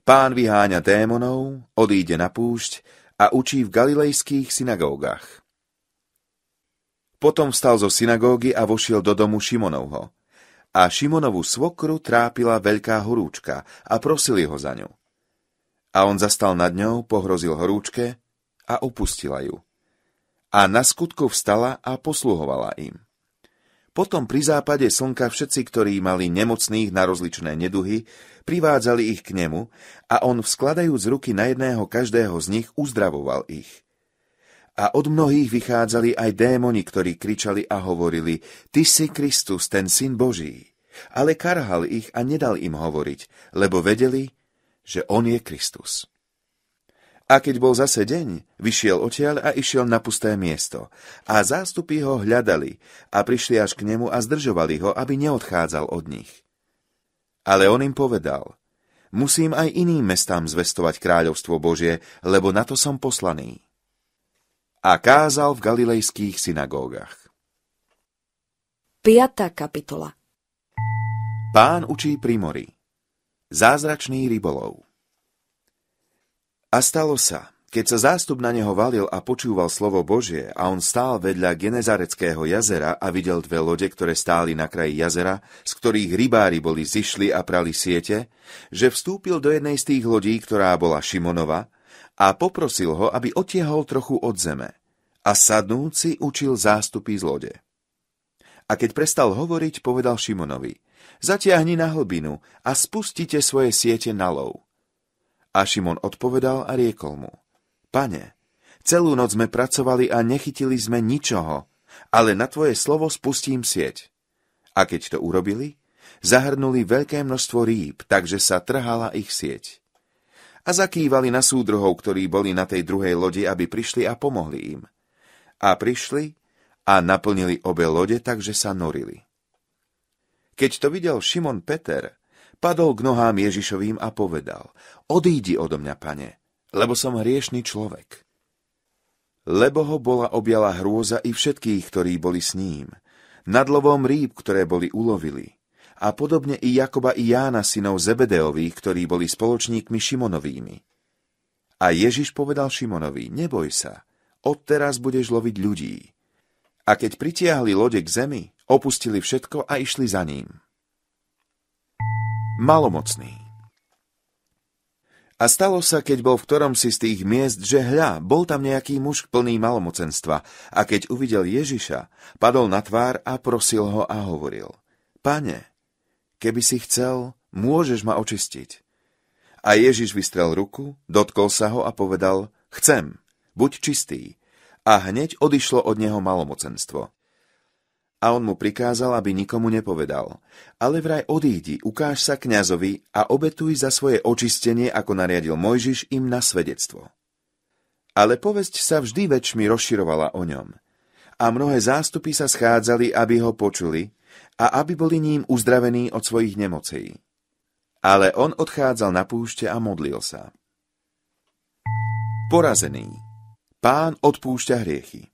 S2: Pán vyháňa démonov, odíde na púšť a učí v galilejských synagógach. Potom vstal zo synagógy a vošiel do domu Šimonovho a Šimonovú svokru trápila veľká horúčka a prosili ho za ňu. A on zastal nad ňou, pohrozil horúčke a upustila ju. A na skutku vstala a posluhovala im. Potom pri západe slnka všetci, ktorí mali nemocných na rozličné neduhy, privádzali ich k nemu a on, vzkladajúc ruky na jedného každého z nich, uzdravoval ich. A od mnohých vychádzali aj démoni, ktorí kričali a hovorili, Ty si Kristus, ten syn Boží. Ale karhal ich a nedal im hovoriť, lebo vedeli, že on je Kristus. A keď bol zase deň, vyšiel odtiaľ a išiel na pusté miesto. A zástupy ho hľadali a prišli až k nemu a zdržovali ho, aby neodchádzal od nich. Ale on im povedal, musím aj iným mestám zvestovať kráľovstvo Božie, lebo na to som poslaný a kázal v galilejských synagógach.
S1: 5. kapitola
S2: Pán učí pri mori. Zázračný rybolov A stalo sa, keď sa zástup na neho valil a počúval slovo Božie a on stál vedľa Genezareckého jazera a videl dve lode, ktoré stáli na kraji jazera, z ktorých rybári boli zišli a prali siete, že vstúpil do jednej z tých lodí, ktorá bola Šimonova, a poprosil ho, aby otiehol trochu od zeme. A sadnúci učil zástupy z lode. A keď prestal hovoriť, povedal Šimonovi, zatiahni na hlbinu a spustite svoje siete na lov. A Šimon odpovedal a riekol mu, pane, celú noc sme pracovali a nechytili sme ničoho, ale na tvoje slovo spustím sieť. A keď to urobili, zahrnuli veľké množstvo rýb, takže sa trhala ich sieť a zakývali na súdruhov, ktorí boli na tej druhej lodi, aby prišli a pomohli im. A prišli a naplnili obe lode, takže sa norili. Keď to videl Šimon Peter, padol k nohám Ježišovým a povedal, odídi odo mňa, pane, lebo som hriešný človek. Lebo ho bola objala hrôza i všetkých, ktorí boli s ním, nad lovom rýb, ktoré boli ulovili, a podobne i Jakoba i Jána synov Zebedeových, ktorí boli spoločníkmi Šimonovými. A Ježiš povedal Šimonovi, neboj sa, odteraz budeš loviť ľudí. A keď pritiahli lode k zemi, opustili všetko a išli za ním. Malomocný a stalo sa, keď bol v ktorom si z tých miest, že hľa, bol tam nejaký muž plný malomocenstva a keď uvidel Ježiša, padol na tvár a prosil ho a hovoril. Pane, Keby si chcel, môžeš ma očistiť. A Ježiš vystrel ruku, dotkol sa ho a povedal, chcem, buď čistý. A hneď odišlo od neho malomocenstvo. A on mu prikázal, aby nikomu nepovedal. Ale vraj odídi, ukáž sa kňazovi a obetuj za svoje očistenie, ako nariadil Mojžiš im na svedectvo. Ale povesť sa vždy väčšmi rozširovala o ňom. A mnohé zástupy sa schádzali, aby ho počuli, a aby boli ním uzdravení od svojich nemocí. Ale on odchádzal na púšte a modlil sa. Porazený. Pán odpúšťa hriechy.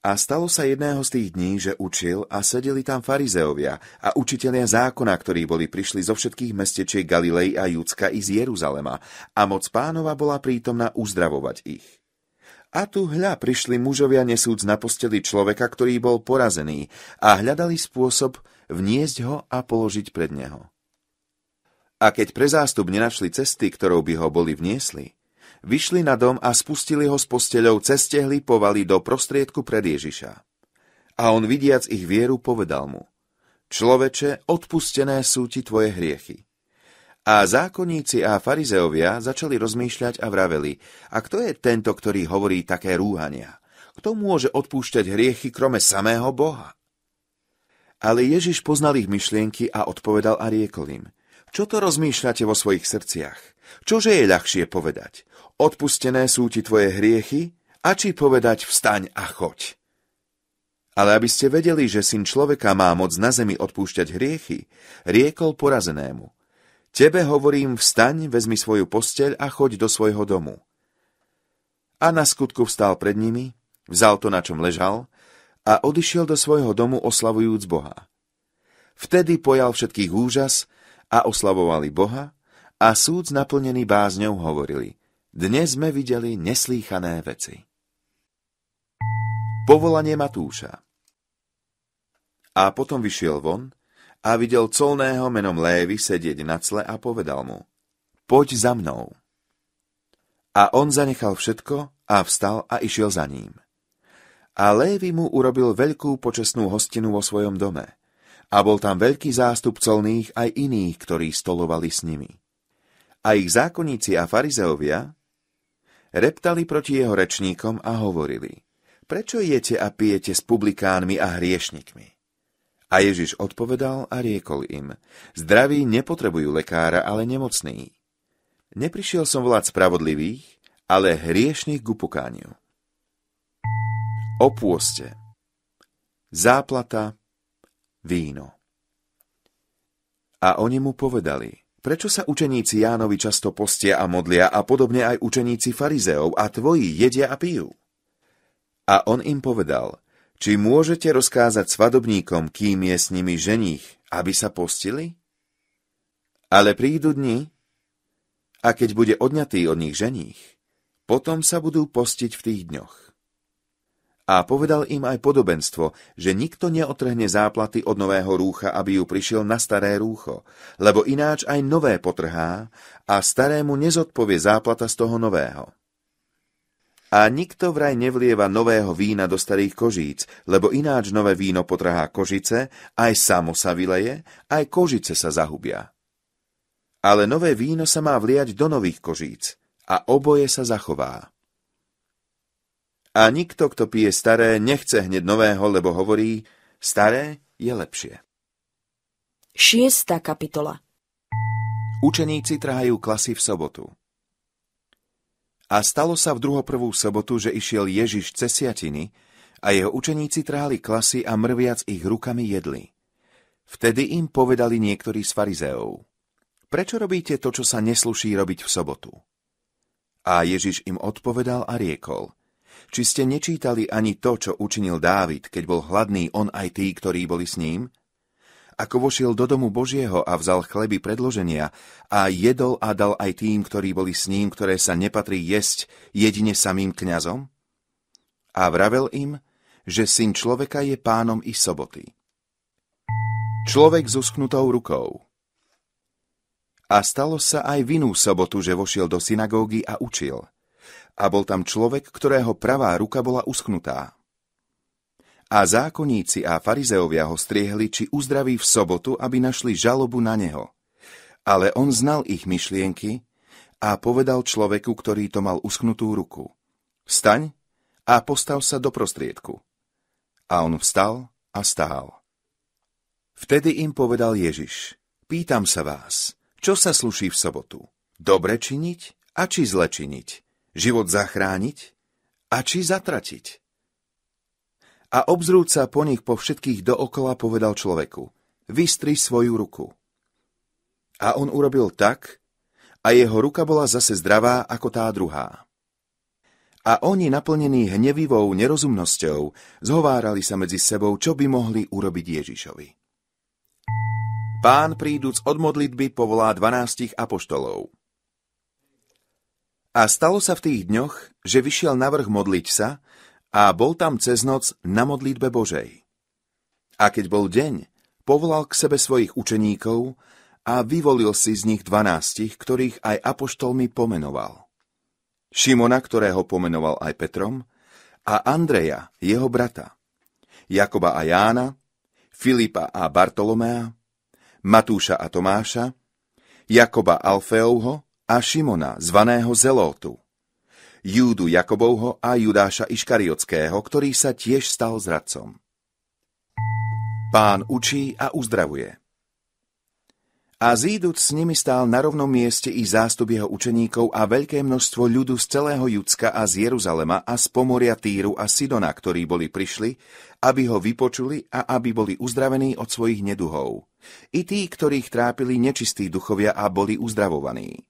S2: A stalo sa jedného z tých dní, že učil a sedeli tam farizeovia a učitelia zákona, ktorí boli prišli zo všetkých mestečiek Galilei a Judska i z Jeruzalema a moc pánova bola prítomná uzdravovať ich. A tu hľa prišli mužovia nesúc na posteli človeka, ktorý bol porazený a hľadali spôsob vniesť ho a položiť pred neho. A keď pre zástup nenašli cesty, ktorou by ho boli vniesli, vyšli na dom a spustili ho s posteľou cez tehly povali do prostriedku pred Ježiša. A on vidiac ich vieru povedal mu, Človeče, odpustené sú ti tvoje hriechy. A zákonníci a farizeovia začali rozmýšľať a vraveli, a kto je tento, ktorý hovorí také rúhania? Kto môže odpúšťať hriechy krome samého Boha? Ale Ježiš poznal ich myšlienky a odpovedal a riekol im, čo to rozmýšľate vo svojich srdciach? Čože je ľahšie povedať? Odpustené sú ti tvoje hriechy? A či povedať vstaň a choď? Ale aby ste vedeli, že syn človeka má moc na zemi odpúšťať hriechy, riekol porazenému. Tebe hovorím, vstaň, vezmi svoju posteľ a choď do svojho domu. A na skutku vstal pred nimi, vzal to, na čom ležal, a odišiel do svojho domu oslavujúc Boha. Vtedy pojal všetkých úžas a oslavovali Boha a súd naplnený bázňou hovorili, dnes sme videli neslýchané veci. Povolanie Matúša A potom vyšiel von a videl colného menom Lévy sedieť na cle a povedal mu, poď za mnou. A on zanechal všetko a vstal a išiel za ním. A Lévy mu urobil veľkú počestnú hostinu vo svojom dome. A bol tam veľký zástup colných aj iných, ktorí stolovali s nimi. A ich zákonníci a farizeovia reptali proti jeho rečníkom a hovorili, prečo jete a pijete s publikánmi a hriešnikmi? A Ježiš odpovedal a riekol im, zdraví nepotrebujú lekára, ale nemocný. Neprišiel som vlád spravodlivých, ale hriešných k upokániu. Opôste Záplata, víno. A oni mu povedali, prečo sa učeníci Jánovi často postia a modlia a podobne aj učeníci farizeov a tvoji jedia a pijú? A on im povedal, či môžete rozkázať svadobníkom, kým je s nimi ženích, aby sa postili? Ale prídu dni, a keď bude odňatý od nich ženích, potom sa budú postiť v tých dňoch. A povedal im aj podobenstvo, že nikto neotrhne záplaty od nového rúcha, aby ju prišiel na staré rúcho, lebo ináč aj nové potrhá a starému nezodpovie záplata z toho nového. A nikto vraj nevlieva nového vína do starých kožíc, lebo ináč nové víno potrhá kožice, aj samo sa vyleje, aj kožice sa zahubia. Ale nové víno sa má vliať do nových kožíc a oboje sa zachová. A nikto, kto pije staré, nechce hneď nového, lebo hovorí, staré je lepšie. 6. kapitola Učeníci trhajú klasy v sobotu. A stalo sa v druhoprvú sobotu, že išiel Ježiš cez siatiny a jeho učeníci trhali klasy a mrviac ich rukami jedli. Vtedy im povedali niektorí z farizeov, prečo robíte to, čo sa nesluší robiť v sobotu? A Ježiš im odpovedal a riekol, či ste nečítali ani to, čo učinil Dávid, keď bol hladný on aj tí, ktorí boli s ním? ako vošiel do domu Božieho a vzal chleby predloženia a jedol a dal aj tým, ktorí boli s ním, ktoré sa nepatrí jesť jedine samým kňazom? A vravel im, že syn človeka je pánom i soboty. Človek s usknutou rukou A stalo sa aj v inú sobotu, že vošiel do synagógy a učil. A bol tam človek, ktorého pravá ruka bola usknutá. A zákonníci a farizeovia ho striehli, či uzdraví v sobotu, aby našli žalobu na neho. Ale on znal ich myšlienky a povedal človeku, ktorý to mal usknutú ruku. Vstaň a postav sa do prostriedku. A on vstal a stál. Vtedy im povedal Ježiš, pýtam sa vás, čo sa sluší v sobotu? Dobre činiť a či zle činiť? Život zachrániť a či zatratiť? a obzrúca po nich po všetkých dookola povedal človeku, vystri svoju ruku. A on urobil tak, a jeho ruka bola zase zdravá ako tá druhá. A oni, naplnení hnevivou nerozumnosťou, zhovárali sa medzi sebou, čo by mohli urobiť Ježišovi. Pán príduc od modlitby povolá dvanástich apoštolov. A stalo sa v tých dňoch, že vyšiel navrh modliť sa a bol tam cez noc na modlitbe Božej. A keď bol deň, povolal k sebe svojich učeníkov a vyvolil si z nich dvanástich, ktorých aj apoštolmi pomenoval. Šimona, ktorého pomenoval aj Petrom, a Andreja, jeho brata, Jakoba a Jána, Filipa a Bartolomea, Matúša a Tomáša, Jakoba Alfeovho a Šimona, zvaného Zelótu, Júdu Jakobovho a Judáša Iškariotského, ktorý sa tiež stal zradcom. Pán učí a uzdravuje. A zíduc s nimi stál na rovnom mieste i zástup jeho učeníkov a veľké množstvo ľudu z celého Judska a z Jeruzalema a z pomoria Týru a Sidona, ktorí boli prišli, aby ho vypočuli a aby boli uzdravení od svojich neduhov. I tí, ktorých trápili nečistí duchovia a boli uzdravovaní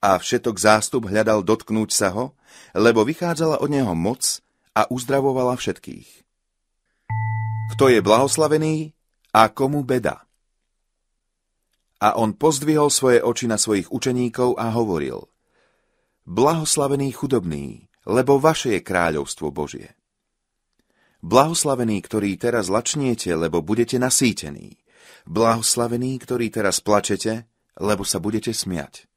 S2: a všetok zástup hľadal dotknúť sa ho, lebo vychádzala od neho moc a uzdravovala všetkých. Kto je blahoslavený a komu beda? A on pozdvihol svoje oči na svojich učeníkov a hovoril Blahoslavený chudobný, lebo vaše je kráľovstvo Božie. Blahoslavený, ktorý teraz lačniete, lebo budete nasýtení. Blahoslavený, ktorý teraz plačete, lebo sa budete smiať.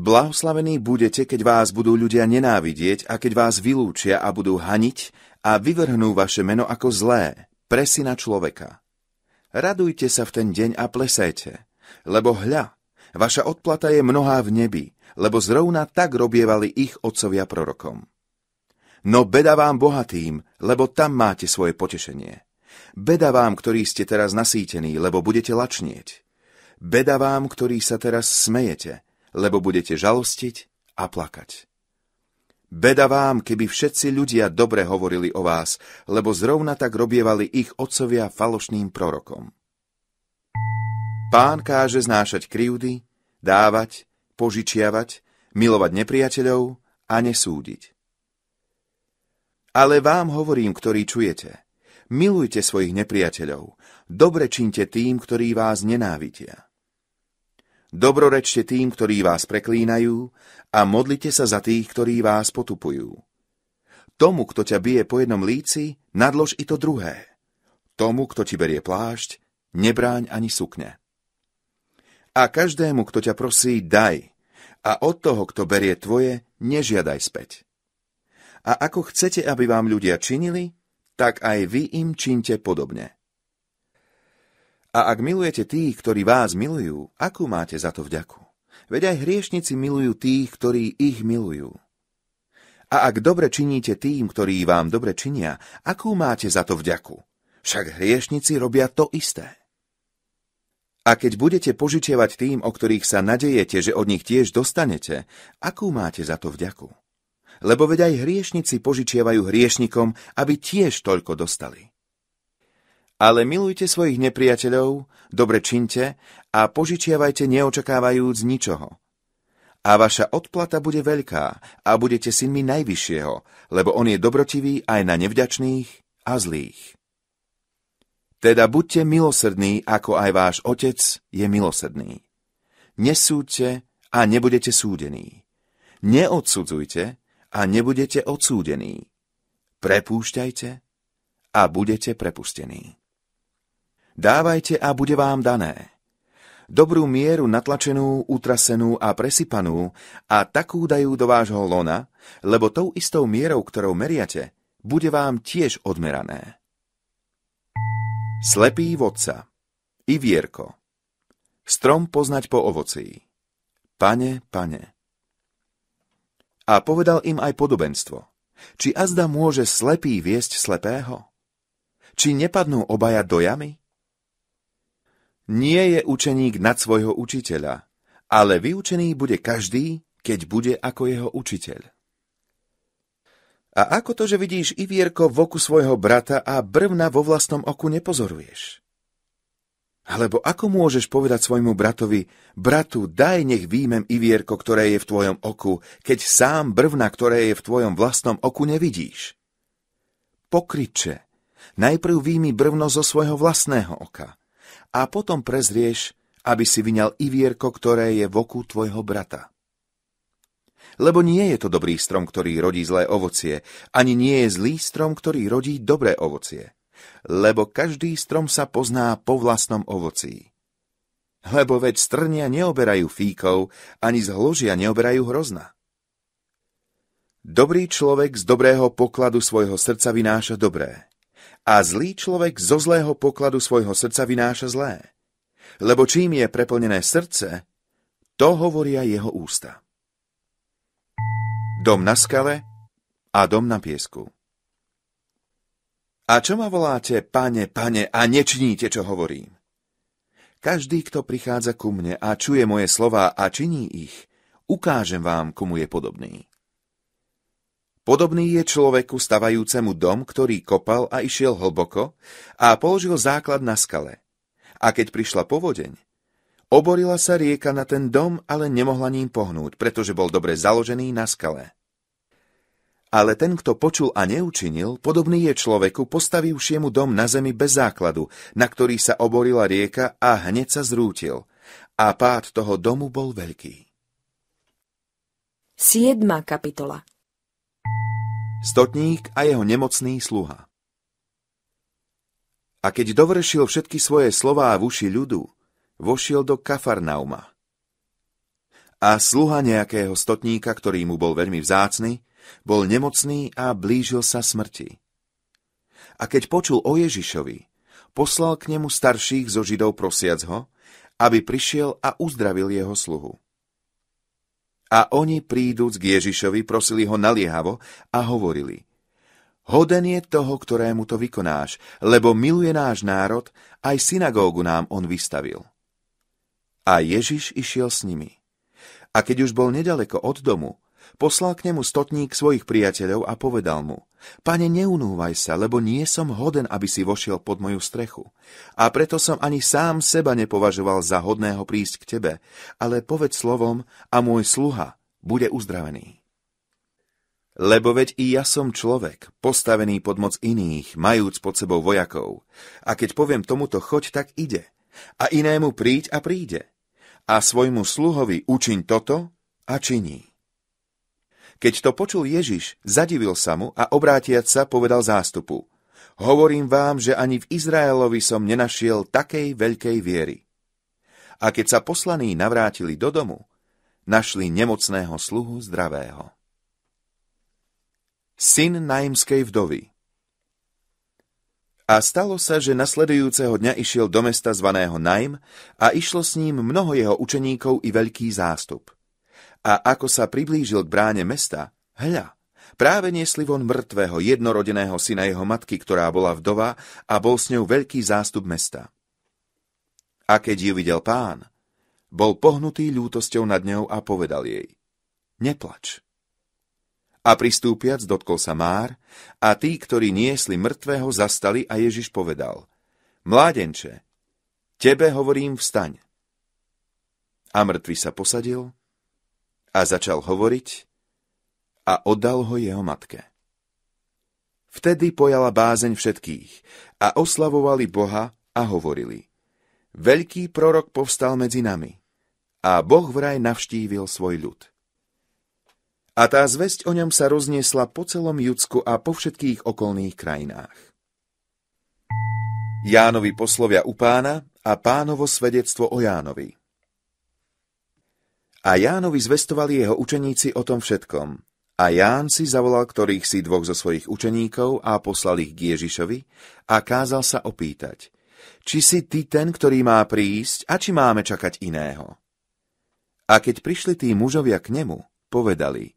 S2: Blahoslavení budete, keď vás budú ľudia nenávidieť a keď vás vylúčia a budú haniť a vyvrhnú vaše meno ako zlé, presina človeka. Radujte sa v ten deň a plesajte, lebo hľa, vaša odplata je mnohá v nebi, lebo zrovna tak robievali ich otcovia prorokom. No beda vám bohatým, lebo tam máte svoje potešenie. Beda vám, ktorí ste teraz nasýtení, lebo budete lačnieť. Beda vám, ktorí sa teraz smejete, lebo budete žalostiť a plakať. Beda vám, keby všetci ľudia dobre hovorili o vás, lebo zrovna tak robievali ich otcovia falošným prorokom. Pán káže znášať krivdy, dávať, požičiavať, milovať nepriateľov a nesúdiť. Ale vám hovorím, ktorí čujete, milujte svojich nepriateľov, dobre činte tým, ktorí vás nenávidia. Dobrorečte tým, ktorí vás preklínajú a modlite sa za tých, ktorí vás potupujú. Tomu, kto ťa bije po jednom líci, nadlož i to druhé. Tomu, kto ti berie plášť, nebráň ani sukne. A každému, kto ťa prosí, daj, a od toho, kto berie tvoje, nežiadaj späť. A ako chcete, aby vám ľudia činili, tak aj vy im činte podobne. A ak milujete tých, ktorí vás milujú, akú máte za to vďaku? Veď aj hriešnici milujú tých, ktorí ich milujú. A ak dobre činíte tým, ktorí vám dobre činia, akú máte za to vďaku? Však hriešnici robia to isté. A keď budete požičiavať tým, o ktorých sa nadejete, že od nich tiež dostanete, akú máte za to vďaku? Lebo veď aj hriešnici požičiavajú hriešnikom, aby tiež toľko dostali. Ale milujte svojich nepriateľov, dobre činte a požičiavajte neočakávajúc ničoho. A vaša odplata bude veľká a budete synmi najvyššieho, lebo on je dobrotivý aj na nevďačných a zlých. Teda buďte milosrdní, ako aj váš otec je milosrdný. Nesúďte a nebudete súdení. Neodsudzujte a nebudete odsúdení. Prepúšťajte a budete prepustení. Dávajte a bude vám dané. Dobrú mieru natlačenú, utrasenú a presypanú a takú dajú do vášho lona, lebo tou istou mierou, ktorou meriate, bude vám tiež odmerané. Slepý vodca vierko Strom poznať po ovocí Pane, pane A povedal im aj podobenstvo. Či azda môže slepý viesť slepého? Či nepadnú obaja do jamy? Nie je učeník nad svojho učiteľa, ale vyučený bude každý, keď bude ako jeho učiteľ. A ako to, že vidíš ivierko v oku svojho brata a brvna vo vlastnom oku nepozoruješ? Alebo ako môžeš povedať svojmu bratovi, bratu, daj nech výjmem ivierko, ktoré je v tvojom oku, keď sám brvna, ktoré je v tvojom vlastnom oku, nevidíš? Pokriče, najprv výjmi brvno zo svojho vlastného oka a potom prezrieš, aby si vyňal vierko, ktoré je v oku tvojho brata. Lebo nie je to dobrý strom, ktorý rodí zlé ovocie, ani nie je zlý strom, ktorý rodí dobré ovocie. Lebo každý strom sa pozná po vlastnom ovocí. Lebo veď strnia neoberajú fíkov, ani z hložia neoberajú hrozna. Dobrý človek z dobrého pokladu svojho srdca vynáša dobré, a zlý človek zo zlého pokladu svojho srdca vynáša zlé. Lebo čím je preplnené srdce, to hovoria jeho ústa. Dom na skale a dom na piesku. A čo ma voláte, pane, pane, a nečiníte, čo hovorím? Každý, kto prichádza ku mne a čuje moje slova a činí ich, ukážem vám, komu je podobný. Podobný je človeku stavajúcemu dom, ktorý kopal a išiel hlboko a položil základ na skale. A keď prišla povodeň, oborila sa rieka na ten dom, ale nemohla ním pohnúť, pretože bol dobre založený na skale. Ale ten, kto počul a neučinil, podobný je človeku postavivšiemu dom na zemi bez základu, na ktorý sa oborila rieka a hneď sa zrútil. A pád toho domu bol veľký.
S1: 7. kapitola
S2: stotník a jeho nemocný sluha. A keď dovršil všetky svoje slová v uši ľudu, vošiel do Kafarnauma. A sluha nejakého stotníka, ktorý mu bol veľmi vzácny, bol nemocný a blížil sa smrti. A keď počul o Ježišovi, poslal k nemu starších zo Židov prosiac ho, aby prišiel a uzdravil jeho sluhu. A oni príduc k Ježišovi, prosili ho naliehavo a hovorili, Hoden je toho, ktorému to vykonáš, lebo miluje náš národ, aj synagógu nám on vystavil. A Ježiš išiel s nimi. A keď už bol nedaleko od domu, poslal k nemu stotník svojich priateľov a povedal mu, Pane, neunúvaj sa, lebo nie som hoden, aby si vošiel pod moju strechu. A preto som ani sám seba nepovažoval za hodného prísť k tebe, ale povedz slovom a môj sluha bude uzdravený. Lebo veď i ja som človek, postavený pod moc iných, majúc pod sebou vojakov. A keď poviem tomuto choď, tak ide. A inému príď a príde. A svojmu sluhovi učiň toto a činí. Keď to počul Ježiš, zadivil sa mu a obrátiac sa povedal zástupu. Hovorím vám, že ani v Izraelovi som nenašiel takej veľkej viery. A keď sa poslaní navrátili do domu, našli nemocného sluhu zdravého. Syn najmskej vdovy a stalo sa, že nasledujúceho dňa išiel do mesta zvaného Najm a išlo s ním mnoho jeho učeníkov i veľký zástup. A ako sa priblížil k bráne mesta, hľa, práve niesli von mŕtvého jednorodeného syna jeho matky, ktorá bola vdova a bol s ňou veľký zástup mesta. A keď ju videl pán, bol pohnutý ľútosťou nad ňou a povedal jej, neplač. A pristúpiac dotkol sa Már a tí, ktorí niesli mŕtvého, zastali a Ježiš povedal, mládenče, tebe hovorím vstaň. A mŕtvy sa posadil a začal hovoriť a oddal ho jeho matke. Vtedy pojala bázeň všetkých a oslavovali Boha a hovorili Veľký prorok povstal medzi nami a Boh vraj navštívil svoj ľud. A tá zväzť o ňom sa rozniesla po celom Judsku a po všetkých okolných krajinách. Jánovi poslovia u pána a pánovo svedectvo o Jánovi. A Jánovi zvestovali jeho učeníci o tom všetkom. A Ján si zavolal ktorých si dvoch zo svojich učeníkov a poslal ich k Ježišovi a kázal sa opýtať, či si ty ten, ktorý má prísť, a či máme čakať iného. A keď prišli tí mužovia k nemu, povedali,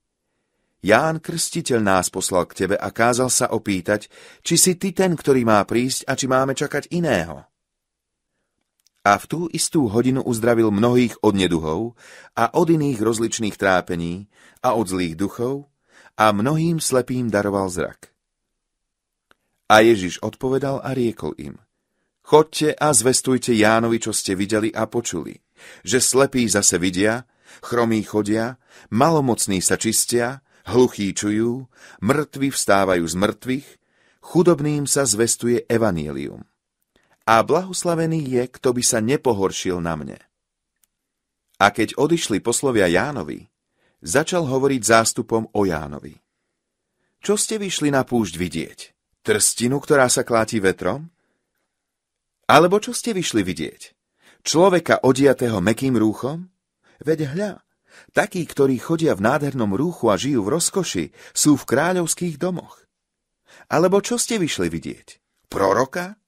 S2: Ján Krstiteľ nás poslal k tebe a kázal sa opýtať, či si ty ten, ktorý má prísť, a či máme čakať iného a v tú istú hodinu uzdravil mnohých od neduhov a od iných rozličných trápení a od zlých duchov a mnohým slepým daroval zrak. A Ježiš odpovedal a riekol im, Chodte a zvestujte Jánovi, čo ste videli a počuli, že slepí zase vidia, chromí chodia, malomocní sa čistia, hluchí čujú, mŕtvi vstávajú z mŕtvych, chudobným sa zvestuje evanílium a blahoslavený je, kto by sa nepohoršil na mne. A keď odišli poslovia Jánovi, začal hovoriť zástupom o Jánovi. Čo ste vyšli na púšť vidieť? Trstinu, ktorá sa kláti vetrom? Alebo čo ste vyšli vidieť? Človeka odiatého mekým rúchom? Veď hľa, takí, ktorí chodia v nádhernom rúchu a žijú v rozkoši, sú v kráľovských domoch. Alebo čo ste vyšli vidieť? Proroka?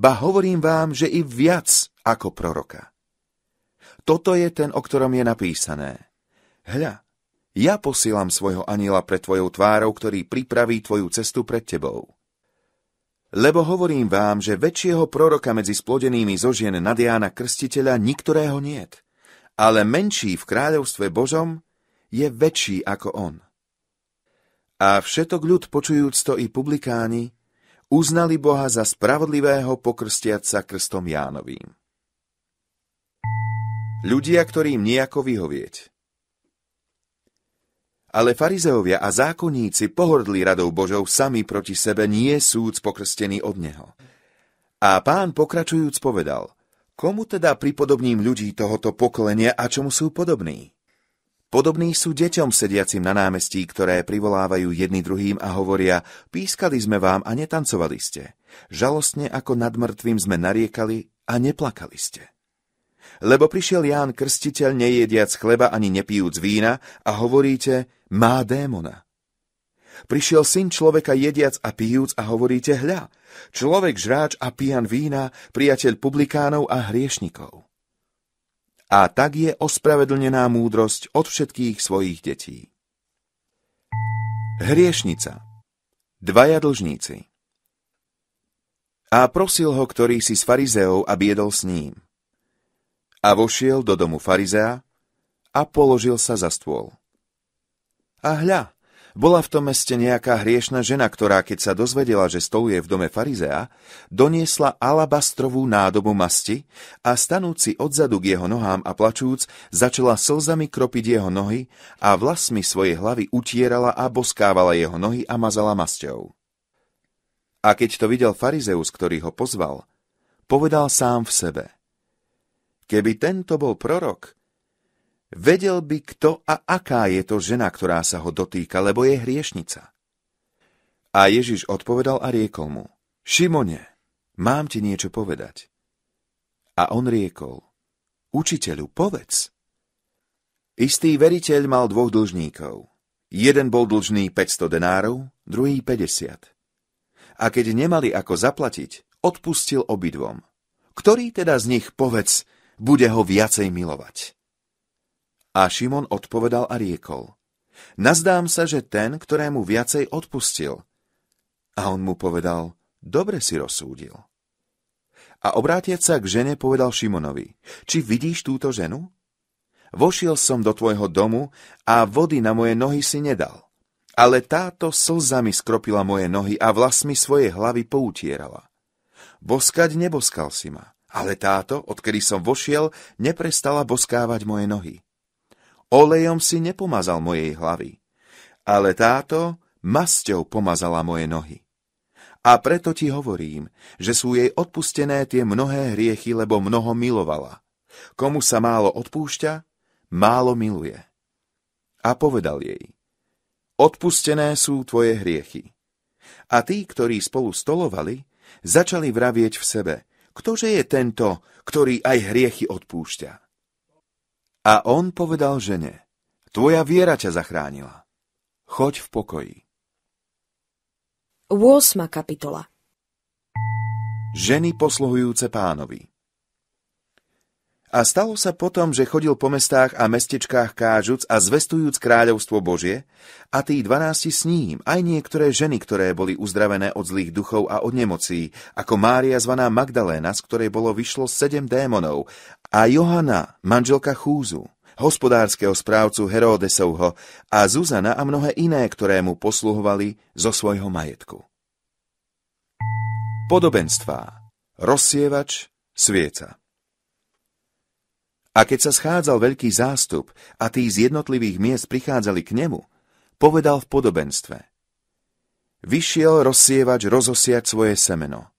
S2: ba hovorím vám, že i viac ako proroka. Toto je ten, o ktorom je napísané. Hľa, ja posílam svojho aniela pred tvojou tvárou, ktorý pripraví tvoju cestu pred tebou. Lebo hovorím vám, že väčšieho proroka medzi splodenými zo žien nad Jána Krstiteľa niktorého niet, ale menší v kráľovstve Božom je väčší ako on. A všetok ľud počujúc to i publikáni uznali Boha za spravodlivého pokrstiaca sa krstom Jánovým. Ľudia, ktorým nejako vyhovieť. Ale farizeovia a zákonníci pohordli radou Božou sami proti sebe, nie súc pokrstený od Neho. A pán pokračujúc povedal, komu teda pripodobním ľudí tohoto pokolenia a čomu sú podobní? Podobní sú deťom sediacim na námestí, ktoré privolávajú jedni druhým a hovoria, pískali sme vám a netancovali ste. Žalostne ako nad mŕtvým sme nariekali a neplakali ste. Lebo prišiel Ján Krstiteľ nejediac chleba ani nepijúc vína a hovoríte, má démona. Prišiel syn človeka jediac a pijúc a hovoríte, hľa, človek žráč a pijan vína, priateľ publikánov a hriešnikov a tak je ospravedlnená múdrosť od všetkých svojich detí. Hriešnica Dvaja dlžníci A prosil ho, ktorý si s farizeou, aby jedol s ním. A vošiel do domu farizea a položil sa za stôl. A hľa, bola v tom meste nejaká hriešna žena, ktorá, keď sa dozvedela, že stoluje v dome farizea, doniesla alabastrovú nádobu masti a stanúci odzadu k jeho nohám a plačúc, začala slzami kropiť jeho nohy a vlasmi svojej hlavy utierala a boskávala jeho nohy a mazala masťou. A keď to videl farizeus, ktorý ho pozval, povedal sám v sebe. Keby tento bol prorok, vedel by, kto a aká je to žena, ktorá sa ho dotýka, lebo je hriešnica. A Ježiš odpovedal a riekol mu, Šimone, mám ti niečo povedať. A on riekol, učiteľu, povedz. Istý veriteľ mal dvoch dlžníkov. Jeden bol dlžný 500 denárov, druhý 50. A keď nemali ako zaplatiť, odpustil obidvom. Ktorý teda z nich, povedz, bude ho viacej milovať? A Šimon odpovedal a riekol, nazdám sa, že ten, ktorému viacej odpustil. A on mu povedal, dobre si rozsúdil. A obrátiac sa k žene povedal Šimonovi, či vidíš túto ženu? Vošiel som do tvojho domu a vody na moje nohy si nedal. Ale táto slzami skropila moje nohy a vlasmi svoje hlavy poutierala. Boskať neboskal si ma, ale táto, odkedy som vošiel, neprestala boskávať moje nohy. Olejom si nepomazal mojej hlavy, ale táto masťou pomazala moje nohy. A preto ti hovorím, že sú jej odpustené tie mnohé hriechy, lebo mnoho milovala. Komu sa málo odpúšťa, málo miluje. A povedal jej, odpustené sú tvoje hriechy. A tí, ktorí spolu stolovali, začali vravieť v sebe, ktože je tento, ktorý aj hriechy odpúšťa. A on povedal žene, tvoja viera ťa zachránila. Choď v pokoji.
S1: 8. kapitola
S2: Ženy posluhujúce pánovi a stalo sa potom, že chodil po mestách a mestečkách kážuc a zvestujúc kráľovstvo Božie, a tí dvanácti s ním, aj niektoré ženy, ktoré boli uzdravené od zlých duchov a od nemocí, ako Mária zvaná Magdaléna, z ktorej bolo vyšlo sedem démonov, a Johana, manželka Chúzu, hospodárskeho správcu Heródesovho a Zuzana a mnohé iné, ktoré mu posluhovali zo svojho majetku. Podobenstva Rozsievač, svieca a keď sa schádzal veľký zástup a tí z jednotlivých miest prichádzali k nemu, povedal v podobenstve. Vyšiel rozsievač rozosiať svoje semeno.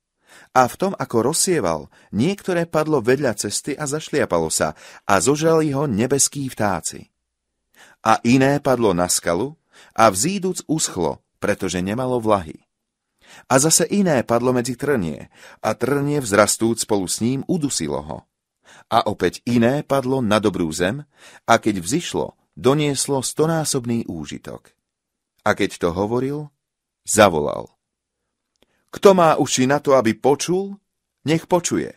S2: A v tom, ako rozsieval, niektoré padlo vedľa cesty a zašliapalo sa a zožali ho nebeskí vtáci. A iné padlo na skalu a vzíduc uschlo, pretože nemalo vlahy. A zase iné padlo medzi trnie a trnie vzrastúc spolu s ním udusilo ho a opäť iné padlo na dobrú zem a keď vzišlo, donieslo stonásobný úžitok. A keď to hovoril, zavolal. Kto má uši na to, aby počul, nech počuje.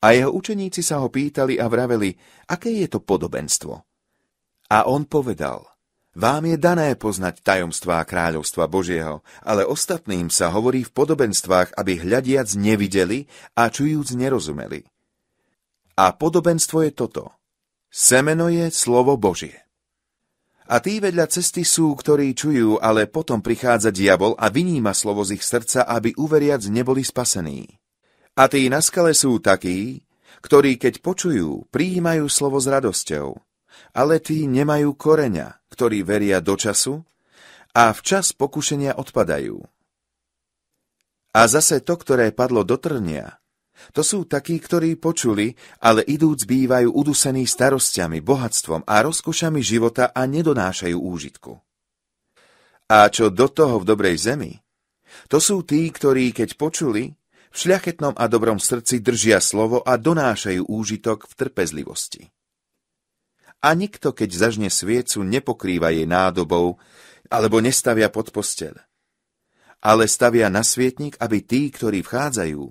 S2: A jeho učeníci sa ho pýtali a vraveli, aké je to podobenstvo. A on povedal, vám je dané poznať tajomstvá kráľovstva Božieho, ale ostatným sa hovorí v podobenstvách, aby hľadiac nevideli a čujúc nerozumeli a podobenstvo je toto. Semeno je slovo Božie. A tí vedľa cesty sú, ktorí čujú, ale potom prichádza diabol a vyníma slovo z ich srdca, aby uveriac neboli spasení. A tí na skale sú takí, ktorí keď počujú, prijímajú slovo s radosťou, ale tí nemajú koreňa, ktorí veria do času a v čas pokušenia odpadajú. A zase to, ktoré padlo do trnia, to sú takí, ktorí počuli, ale idúc bývajú udusení starostiami, bohatstvom a rozkošami života a nedonášajú úžitku. A čo do toho v dobrej zemi? To sú tí, ktorí, keď počuli, v šľachetnom a dobrom srdci držia slovo a donášajú úžitok v trpezlivosti. A nikto, keď zažne sviecu, nepokrýva jej nádobou alebo nestavia pod posteľ, ale stavia na svietnik, aby tí, ktorí vchádzajú,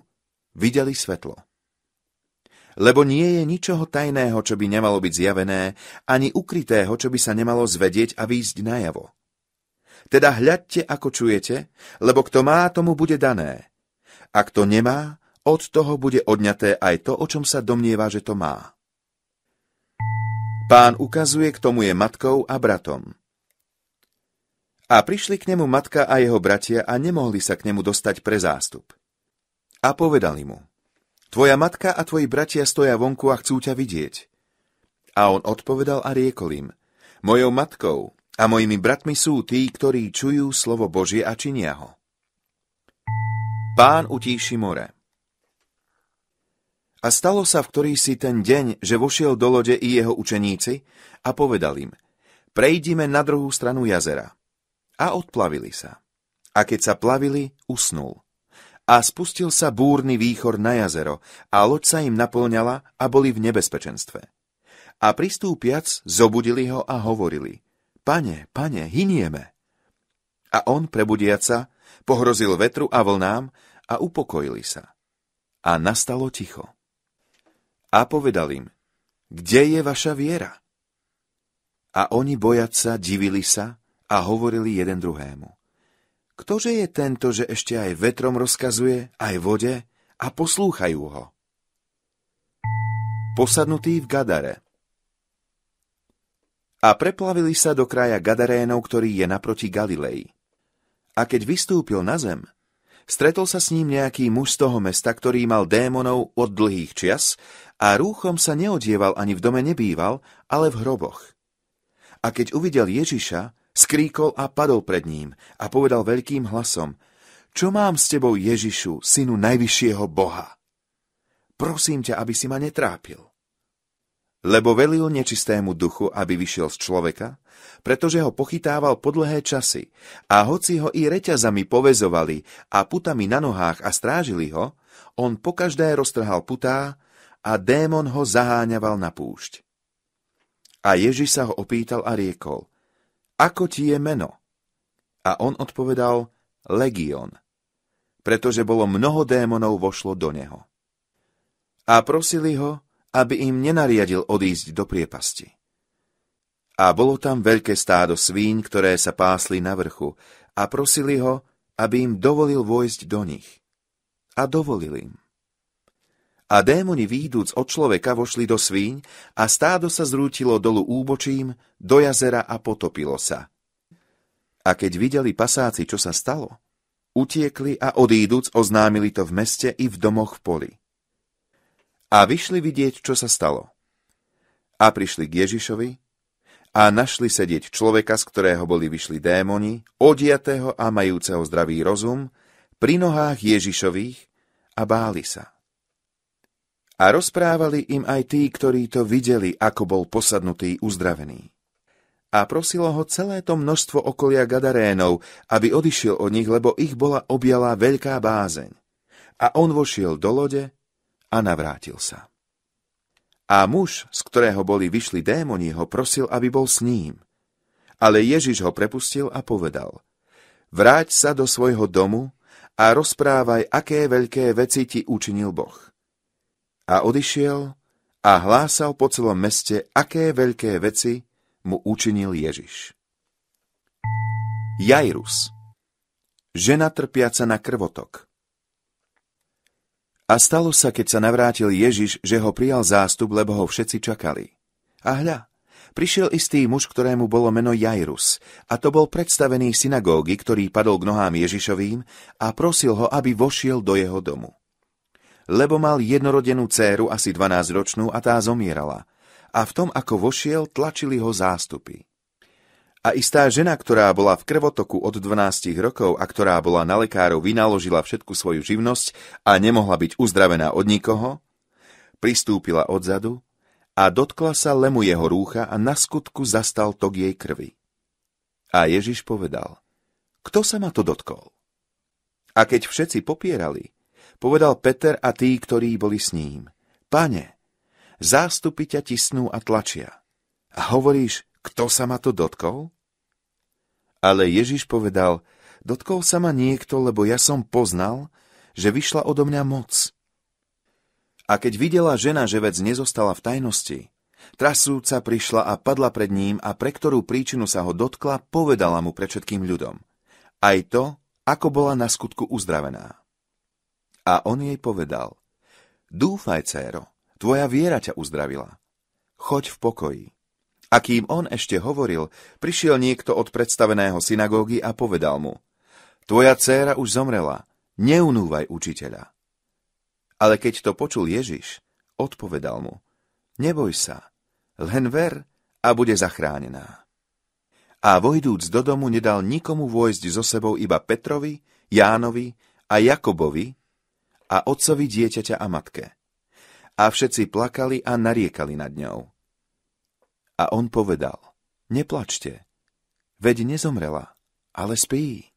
S2: videli svetlo. Lebo nie je ničoho tajného, čo by nemalo byť zjavené, ani ukrytého, čo by sa nemalo zvedieť a výjsť najavo. Teda hľadte, ako čujete, lebo kto má, tomu bude dané. A kto nemá, od toho bude odňaté aj to, o čom sa domnieva, že to má. Pán ukazuje, k tomu je matkou a bratom. A prišli k nemu matka a jeho bratia a nemohli sa k nemu dostať pre zástup. A povedali mu, tvoja matka a tvoji bratia stoja vonku a chcú ťa vidieť. A on odpovedal a riekol im, mojou matkou a mojimi bratmi sú tí, ktorí čujú slovo Božie a činia ho. Pán utíši more. A stalo sa v ktorý si ten deň, že vošiel do lode i jeho učeníci a povedal im, prejdime na druhú stranu jazera. A odplavili sa. A keď sa plavili, usnul a spustil sa búrny výchor na jazero a loď sa im naplňala a boli v nebezpečenstve. A pristúpiac zobudili ho a hovorili, pane, pane, hynieme. A on, prebudiac sa, pohrozil vetru a vlnám a upokojili sa. A nastalo ticho. A povedal im, kde je vaša viera? A oni bojac sa, divili sa a hovorili jeden druhému. Ktože je tento, že ešte aj vetrom rozkazuje, aj vode a poslúchajú ho? Posadnutý v Gadare A preplavili sa do kraja Gadarénov, ktorý je naproti Galilei. A keď vystúpil na zem, stretol sa s ním nejaký muž z toho mesta, ktorý mal démonov od dlhých čias a rúchom sa neodieval ani v dome nebýval, ale v hroboch. A keď uvidel Ježiša, Skríkol a padol pred ním a povedal veľkým hlasom, čo mám s tebou, Ježišu, synu najvyššieho Boha? Prosím ťa, aby si ma netrápil. Lebo velil nečistému duchu, aby vyšiel z človeka, pretože ho pochytával po dlhé časy a hoci ho i reťazami povezovali a putami na nohách a strážili ho, on pokaždé roztrhal putá a démon ho zaháňaval na púšť. A Ježiš sa ho opýtal a riekol, ako ti je meno? A on odpovedal, Legion, pretože bolo mnoho démonov vošlo do neho. A prosili ho, aby im nenariadil odísť do priepasti. A bolo tam veľké stádo svíň, ktoré sa pásli na vrchu, a prosili ho, aby im dovolil vojsť do nich. A dovolil im. A démoni výjdúc od človeka vošli do svíň a stádo sa zrútilo dolu úbočím do jazera a potopilo sa. A keď videli pasáci, čo sa stalo, utiekli a odíduc oznámili to v meste i v domoch v poli. A vyšli vidieť, čo sa stalo. A prišli k Ježišovi a našli sedieť človeka, z ktorého boli vyšli démoni, odiatého a majúceho zdravý rozum, pri nohách Ježišových a báli sa. A rozprávali im aj tí, ktorí to videli, ako bol posadnutý uzdravený. A prosilo ho celé to množstvo okolia Gadarénov, aby odišiel od nich, lebo ich bola objala veľká bázeň. A on vošiel do lode a navrátil sa. A muž, z ktorého boli vyšli démoni, ho prosil, aby bol s ním. Ale Ježiš ho prepustil a povedal, vráť sa do svojho domu a rozprávaj, aké veľké veci ti učinil Boh a odišiel a hlásal po celom meste, aké veľké veci mu učinil Ježiš. Jairus Žena trpiaca na krvotok A stalo sa, keď sa navrátil Ježiš, že ho prijal zástup, lebo ho všetci čakali. A hľa, prišiel istý muž, ktorému bolo meno Jairus, a to bol predstavený synagógy, ktorý padol k nohám Ježišovým a prosil ho, aby vošiel do jeho domu lebo mal jednorodenú céru asi 12-ročnú a tá zomierala. A v tom, ako vošiel, tlačili ho zástupy. A istá žena, ktorá bola v krvotoku od 12 rokov a ktorá bola na lekárov, vynaložila všetku svoju živnosť a nemohla byť uzdravená od nikoho, pristúpila odzadu a dotkla sa lemu jeho rúcha a na skutku zastal tok jej krvi. A Ježiš povedal, kto sa ma to dotkol? A keď všetci popierali, Povedal Peter a tí, ktorí boli s ním. Pane, zástupy ťa tisnú a tlačia. A hovoríš, kto sa ma to dotkol? Ale Ježiš povedal, dotkol sa ma niekto, lebo ja som poznal, že vyšla odo mňa moc. A keď videla žena, že vec nezostala v tajnosti, trasúca prišla a padla pred ním a pre ktorú príčinu sa ho dotkla, povedala mu pre všetkým ľudom. Aj to, ako bola na skutku uzdravená. A on jej povedal, Dúfaj, céro, tvoja viera ťa uzdravila. Choď v pokoji. A kým on ešte hovoril, prišiel niekto od predstaveného synagógy a povedal mu, Tvoja céra už zomrela, neunúvaj učiteľa. Ale keď to počul Ježiš, odpovedal mu, Neboj sa, len ver a bude zachránená. A vojdúc do domu nedal nikomu vojsť so sebou iba Petrovi, Jánovi a Jakobovi, a otcovi dieťaťa a matke. A všetci plakali a nariekali nad ňou. A on povedal, neplačte, veď nezomrela, ale spí.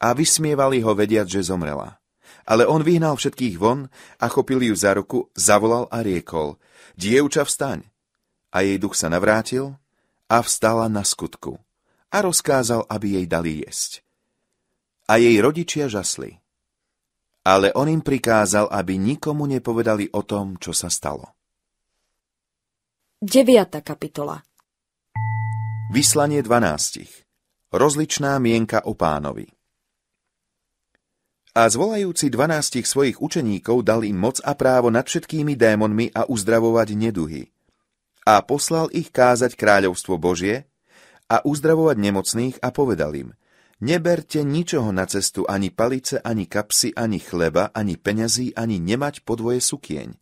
S2: A vysmievali ho vediať, že zomrela. Ale on vyhnal všetkých von a chopil ju za ruku, zavolal a riekol, dievča vstaň. A jej duch sa navrátil a vstala na skutku a rozkázal, aby jej dali jesť. A jej rodičia žasli ale on im prikázal, aby nikomu nepovedali o tom, čo sa stalo.
S1: 9. kapitola
S2: Vyslanie 12. Rozličná mienka o pánovi A zvolajúci 12 svojich učeníkov dal im moc a právo nad všetkými démonmi a uzdravovať neduhy. A poslal ich kázať kráľovstvo Božie a uzdravovať nemocných a povedal im – Neberte ničoho na cestu, ani palice, ani kapsy, ani chleba, ani peňazí, ani nemať podvoje sukieň.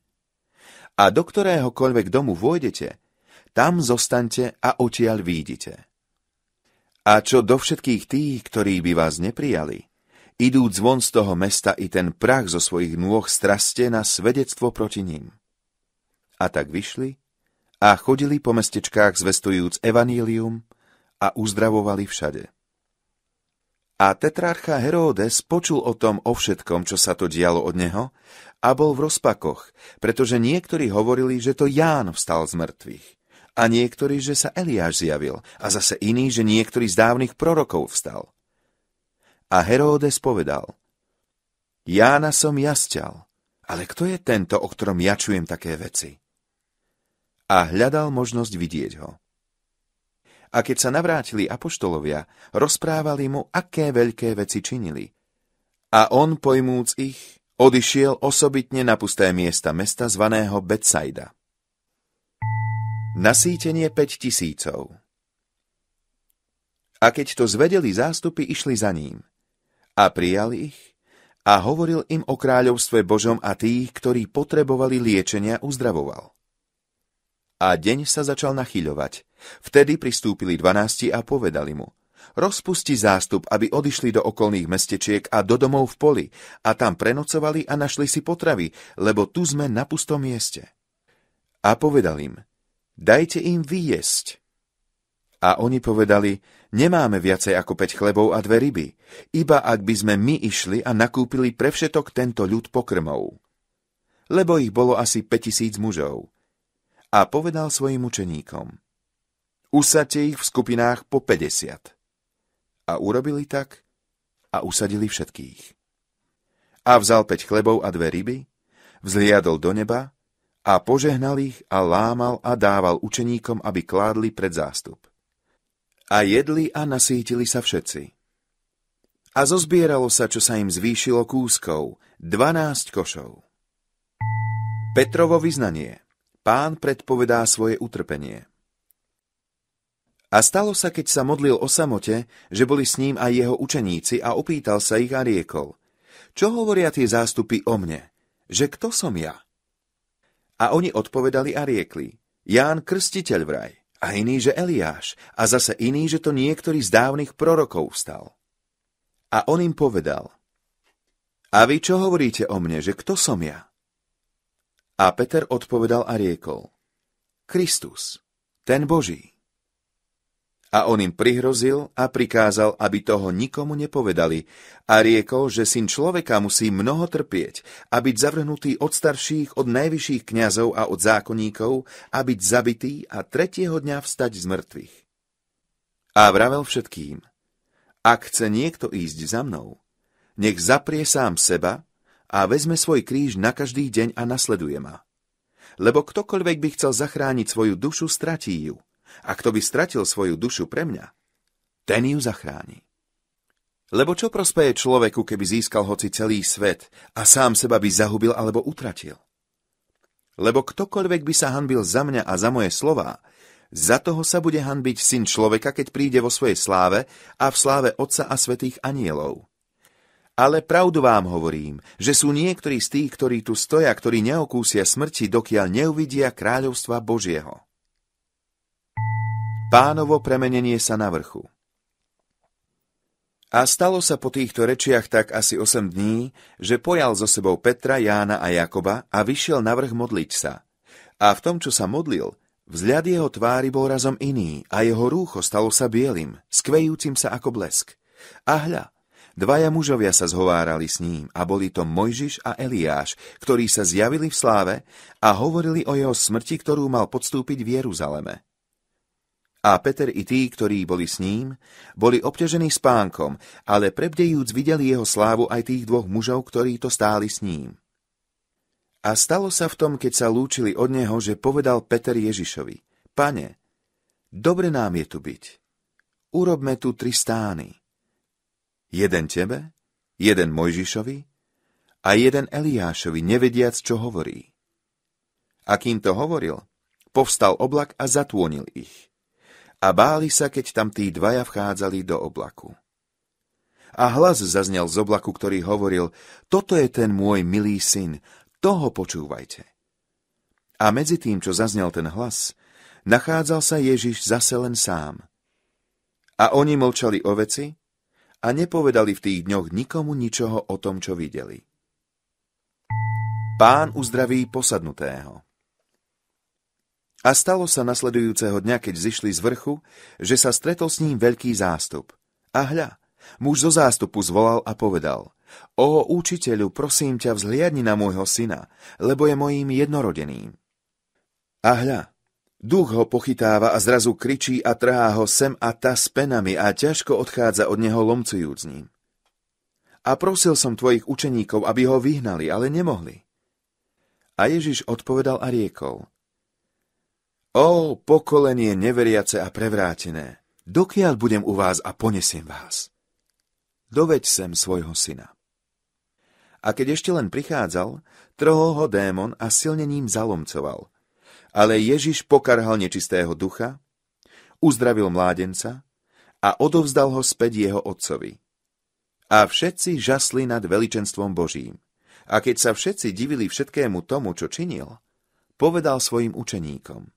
S2: A do ktoréhokoľvek domu vôjdete, tam zostaňte a odtiaľ výjdite. A čo do všetkých tých, ktorí by vás neprijali, idúc von z toho mesta i ten prach zo svojich nôh straste na svedectvo proti ním. A tak vyšli a chodili po mestečkách zvestujúc evanílium a uzdravovali všade. A tetrarcha Herodes počul o tom o všetkom, čo sa to dialo od neho, a bol v rozpakoch, pretože niektorí hovorili, že to Ján vstal z mŕtvych, a niektorí, že sa Eliáš zjavil, a zase iní, že niektorý z dávnych prorokov vstal. A Herodes povedal, Jána som jasťal, ale kto je tento, o ktorom ja čujem také veci? A hľadal možnosť vidieť ho. A keď sa navrátili apoštolovia, rozprávali mu, aké veľké veci činili. A on, pojmúc ich, odišiel osobitne na pusté miesta mesta zvaného Betsaida. Nasítenie 5 tisícov A keď to zvedeli zástupy, išli za ním. A prijali ich a hovoril im o kráľovstve Božom a tých, ktorí potrebovali liečenia, uzdravoval. A deň sa začal nachyľovať. Vtedy pristúpili dvanásti a povedali mu, rozpusti zástup, aby odišli do okolných mestečiek a do domov v poli a tam prenocovali a našli si potravy, lebo tu sme na pustom mieste. A povedal im, dajte im vyjesť. A oni povedali, nemáme viacej ako 5 chlebov a dve ryby, iba ak by sme my išli a nakúpili pre všetok tento ľud pokrmov. Lebo ich bolo asi 5000 mužov a povedal svojim učeníkom, usadte ich v skupinách po 50. A urobili tak a usadili všetkých. A vzal päť chlebov a dve ryby, vzliadol do neba a požehnal ich a lámal a dával učeníkom, aby kládli pred zástup. A jedli a nasítili sa všetci. A zozbieralo sa, čo sa im zvýšilo kúskov, dvanásť košov. Petrovo vyznanie – pán predpovedá svoje utrpenie. A stalo sa, keď sa modlil o samote, že boli s ním aj jeho učeníci a opýtal sa ich a riekol. Čo hovoria tie zástupy o mne? Že kto som ja? A oni odpovedali a riekli. Ján Krstiteľ vraj, a iný, že Eliáš, a zase iný, že to niektorý z dávnych prorokov vstal. A on im povedal. A vy čo hovoríte o mne, že kto som ja? A Peter odpovedal a riekol, Kristus, ten Boží. A on im prihrozil a prikázal, aby toho nikomu nepovedali a riekol, že syn človeka musí mnoho trpieť a byť zavrhnutý od starších, od najvyšších kňazov a od zákonníkov a byť zabitý a tretieho dňa vstať z mŕtvych. A vravel všetkým, ak chce niekto ísť za mnou, nech zaprie sám seba, a vezme svoj kríž na každý deň a nasleduje ma. Lebo ktokoľvek by chcel zachrániť svoju dušu, stratí ju. A kto by stratil svoju dušu pre mňa, ten ju zachráni. Lebo čo prospeje človeku, keby získal hoci celý svet a sám seba by zahubil alebo utratil? Lebo ktokoľvek by sa hanbil za mňa a za moje slová, za toho sa bude hanbiť syn človeka, keď príde vo svojej sláve a v sláve Otca a svetých anielov. Ale pravdu vám hovorím, že sú niektorí z tých, ktorí tu stoja, ktorí neokúsia smrti, dokiaľ neuvidia kráľovstva Božieho. Pánovo premenenie sa na vrchu A stalo sa po týchto rečiach tak asi 8 dní, že pojal so sebou Petra, Jána a Jakoba a vyšiel na vrch modliť sa. A v tom, čo sa modlil, vzhľad jeho tvári bol razom iný a jeho rúcho stalo sa bielým, skvejúcim sa ako blesk. A hľa, Dvaja mužovia sa zhovárali s ním a boli to Mojžiš a Eliáš, ktorí sa zjavili v sláve a hovorili o jeho smrti, ktorú mal podstúpiť v Jeruzaleme. A Peter i tí, ktorí boli s ním, boli obťažení spánkom, ale prebdejúc videli jeho slávu aj tých dvoch mužov, ktorí to stáli s ním. A stalo sa v tom, keď sa lúčili od neho, že povedal Peter Ježišovi, Pane, dobre nám je tu byť. Urobme tu tri stány Jeden tebe, jeden Mojžišovi a jeden Eliášovi, nevediac, čo hovorí. A kým to hovoril, povstal oblak a zatvonil ich. A báli sa, keď tam tí dvaja vchádzali do oblaku. A hlas zaznel z oblaku, ktorý hovoril, toto je ten môj milý syn, toho počúvajte. A medzi tým, čo zaznel ten hlas, nachádzal sa Ježiš zase len sám. A oni mlčali o veci, a nepovedali v tých dňoch nikomu ničoho o tom, čo videli. Pán uzdraví posadnutého. A stalo sa nasledujúceho dňa, keď zišli z vrchu, že sa stretol s ním veľký zástup. A hľa, muž zo zástupu zvolal a povedal – O učiteľu, prosím ťa, vzhliadni na môjho syna, lebo je mojím jednorodeným. A hľa, Duch ho pochytáva a zrazu kričí a trhá ho sem a ta s penami a ťažko odchádza od neho lomcujúc ním. A prosil som tvojich učeníkov, aby ho vyhnali, ale nemohli. A Ježiš odpovedal a riekol. O, pokolenie neveriace a prevrátené, dokiaľ budem u vás a ponesiem vás. Doveď sem svojho syna. A keď ešte len prichádzal, trhol ho démon a silnením zalomcoval, ale Ježiš pokarhal nečistého ducha, uzdravil mládenca a odovzdal ho späť jeho otcovi. A všetci žasli nad veličenstvom Božím. A keď sa všetci divili všetkému tomu, čo činil, povedal svojim učeníkom.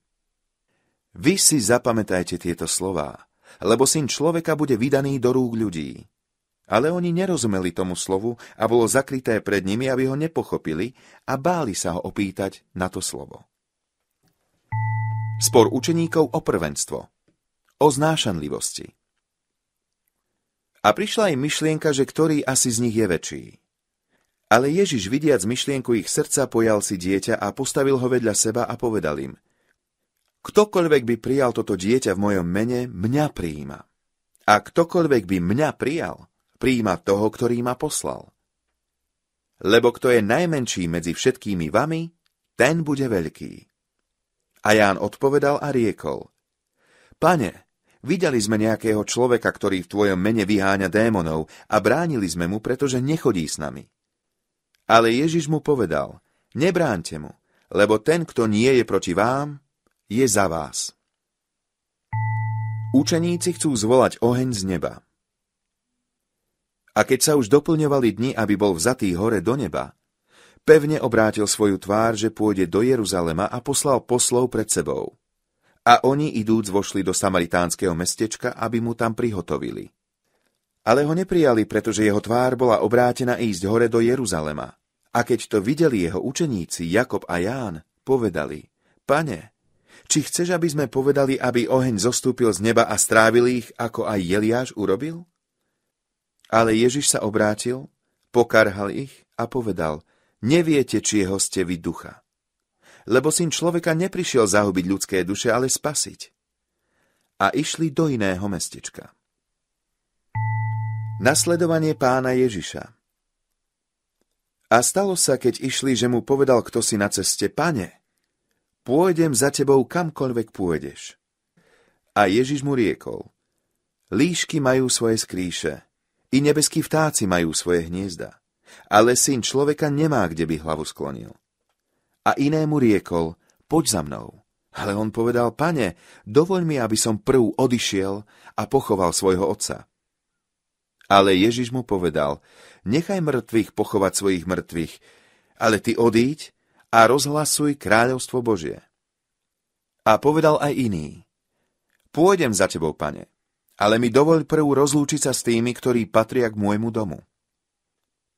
S2: Vy si zapamätajte tieto slová, lebo syn človeka bude vydaný do rúk ľudí. Ale oni nerozumeli tomu slovu a bolo zakryté pred nimi, aby ho nepochopili a báli sa ho opýtať na to slovo. Spor učeníkov o prvenstvo. O znášanlivosti. A prišla im myšlienka, že ktorý asi z nich je väčší. Ale Ježiš vidiac myšlienku ich srdca pojal si dieťa a postavil ho vedľa seba a povedal im, Ktokoľvek by prijal toto dieťa v mojom mene, mňa prijíma. A ktokoľvek by mňa prijal, prijíma toho, ktorý ma poslal. Lebo kto je najmenší medzi všetkými vami, ten bude veľký. A Ján odpovedal a riekol. Pane, videli sme nejakého človeka, ktorý v tvojom mene vyháňa démonov a bránili sme mu, pretože nechodí s nami. Ale Ježiš mu povedal, nebránte mu, lebo ten, kto nie je proti vám, je za vás. Učeníci chcú zvolať oheň z neba. A keď sa už doplňovali dni, aby bol vzatý hore do neba, pevne obrátil svoju tvár, že pôjde do Jeruzalema a poslal poslov pred sebou. A oni idúc vošli do samaritánskeho mestečka, aby mu tam prihotovili. Ale ho neprijali, pretože jeho tvár bola obrátená ísť hore do Jeruzalema. A keď to videli jeho učeníci Jakob a Ján, povedali, Pane, či chceš, aby sme povedali, aby oheň zostúpil z neba a strávil ich, ako aj Jeliáš urobil? Ale Ježiš sa obrátil, pokarhal ich a povedal, neviete, čieho ste vy ducha. Lebo syn človeka neprišiel zahubiť ľudské duše, ale spasiť. A išli do iného mestečka. Nasledovanie pána Ježiša A stalo sa, keď išli, že mu povedal kto si na ceste, pane, pôjdem za tebou kamkoľvek pôjdeš. A Ježiš mu riekol, líšky majú svoje skrýše, i nebeskí vtáci majú svoje hniezda ale syn človeka nemá kde by hlavu sklonil. A inému riekol, poď za mnou. Ale on povedal, pane, dovoľ mi, aby som prv odišiel a pochoval svojho otca. Ale Ježiš mu povedal, nechaj mŕtvych pochovať svojich mŕtvych, ale ty odíď a rozhlasuj kráľovstvo Božie. A povedal aj iný, pôjdem za tebou, pane, ale mi dovoľ prv rozlúčiť sa s tými, ktorí patria k môjmu domu.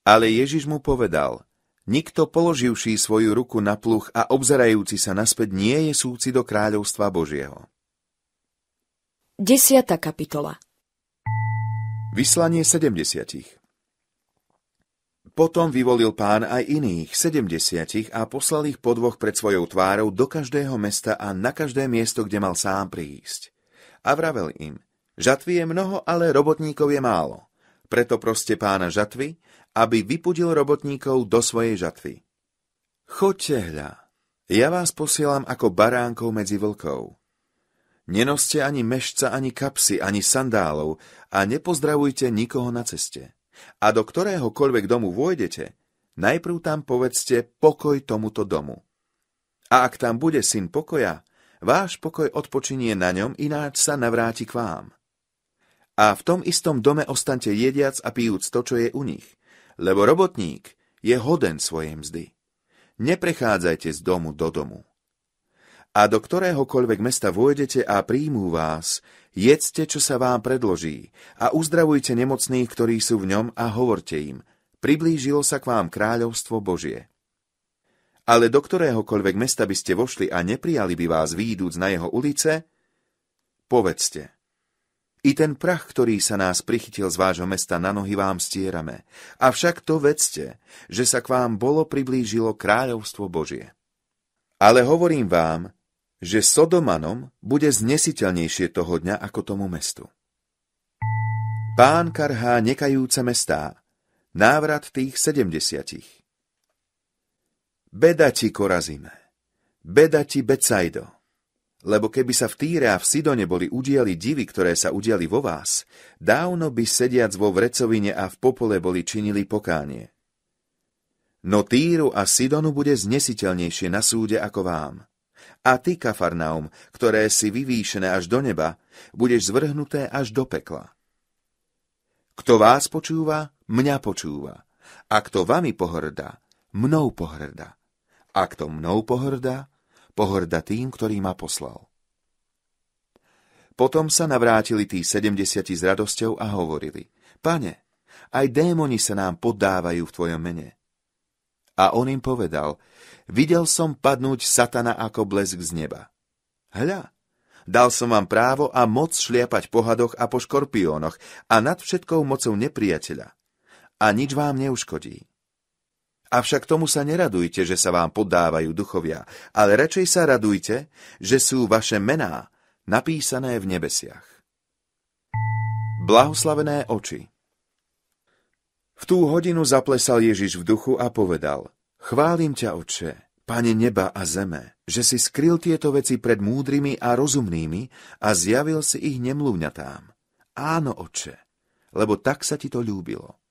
S2: Ale Ježiš mu povedal, nikto položivší svoju ruku na pluch a obzerajúci sa naspäť nie je súci do kráľovstva Božieho.
S1: 10. kapitola
S2: Vyslanie 70. Potom vyvolil pán aj iných, sedemdesiatich, a poslal ich po dvoch pred svojou tvárou do každého mesta a na každé miesto, kde mal sám prísť. A vravel im, žatvy je mnoho, ale robotníkov je málo. Preto proste pána žatvy, aby vypudil robotníkov do svojej žatvy. Choďte hľa, ja vás posielam ako baránkov medzi vlkov. Nenoste ani mešca, ani kapsy, ani sandálov a nepozdravujte nikoho na ceste. A do ktoréhokoľvek domu vôjdete, najprv tam povedzte pokoj tomuto domu. A ak tam bude syn pokoja, váš pokoj odpočinie na ňom, ináč sa navráti k vám. A v tom istom dome ostante jediac a pijúc to, čo je u nich lebo robotník je hoden svojej mzdy. Neprechádzajte z domu do domu. A do ktoréhokoľvek mesta vôjdete a príjmú vás, jedzte, čo sa vám predloží, a uzdravujte nemocných, ktorí sú v ňom, a hovorte im, priblížilo sa k vám kráľovstvo Božie. Ale do ktoréhokoľvek mesta by ste vošli a neprijali by vás výjdúc na jeho ulice, povedzte – i ten prach, ktorý sa nás prichytil z vášho mesta na nohy vám stierame. Avšak to vedzte, že sa k vám bolo priblížilo kráľovstvo Božie. Ale hovorím vám, že Sodomanom bude znesiteľnejšie toho dňa ako tomu mestu. Pán karhá nekajúce mestá, návrat tých sedemdesiatich. Beda ti, Korazime, beda ti, Becajdo, lebo keby sa v Týre a v Sidone boli udiali divy, ktoré sa udiali vo vás, dávno by sediac vo vrecovine a v popole boli činili pokánie. No Týru a Sidonu bude znesiteľnejšie na súde ako vám. A ty, Kafarnaum, ktoré si vyvýšené až do neba, budeš zvrhnuté až do pekla. Kto vás počúva, mňa počúva. A kto vami pohrdá, mnou pohrdá. A kto mnou pohrdá, pohorda tým, ktorý ma poslal. Potom sa navrátili tí sedemdesiati s radosťou a hovorili, Pane, aj démoni sa nám poddávajú v Tvojom mene. A on im povedal, videl som padnúť satana ako blesk z neba. Hľa, dal som vám právo a moc šliapať po hadoch a po škorpiónoch a nad všetkou mocou nepriateľa. A nič vám neuškodí. Avšak tomu sa neradujte, že sa vám podávajú duchovia, ale radšej sa radujte, že sú vaše mená napísané v nebesiach. Blahoslavené oči V tú hodinu zaplesal Ježiš v duchu a povedal Chválim ťa, oče, pane neba a zeme, že si skryl tieto veci pred múdrymi a rozumnými a zjavil si ich nemluvňatám. Áno, oče, lebo tak sa ti to ľúbilo.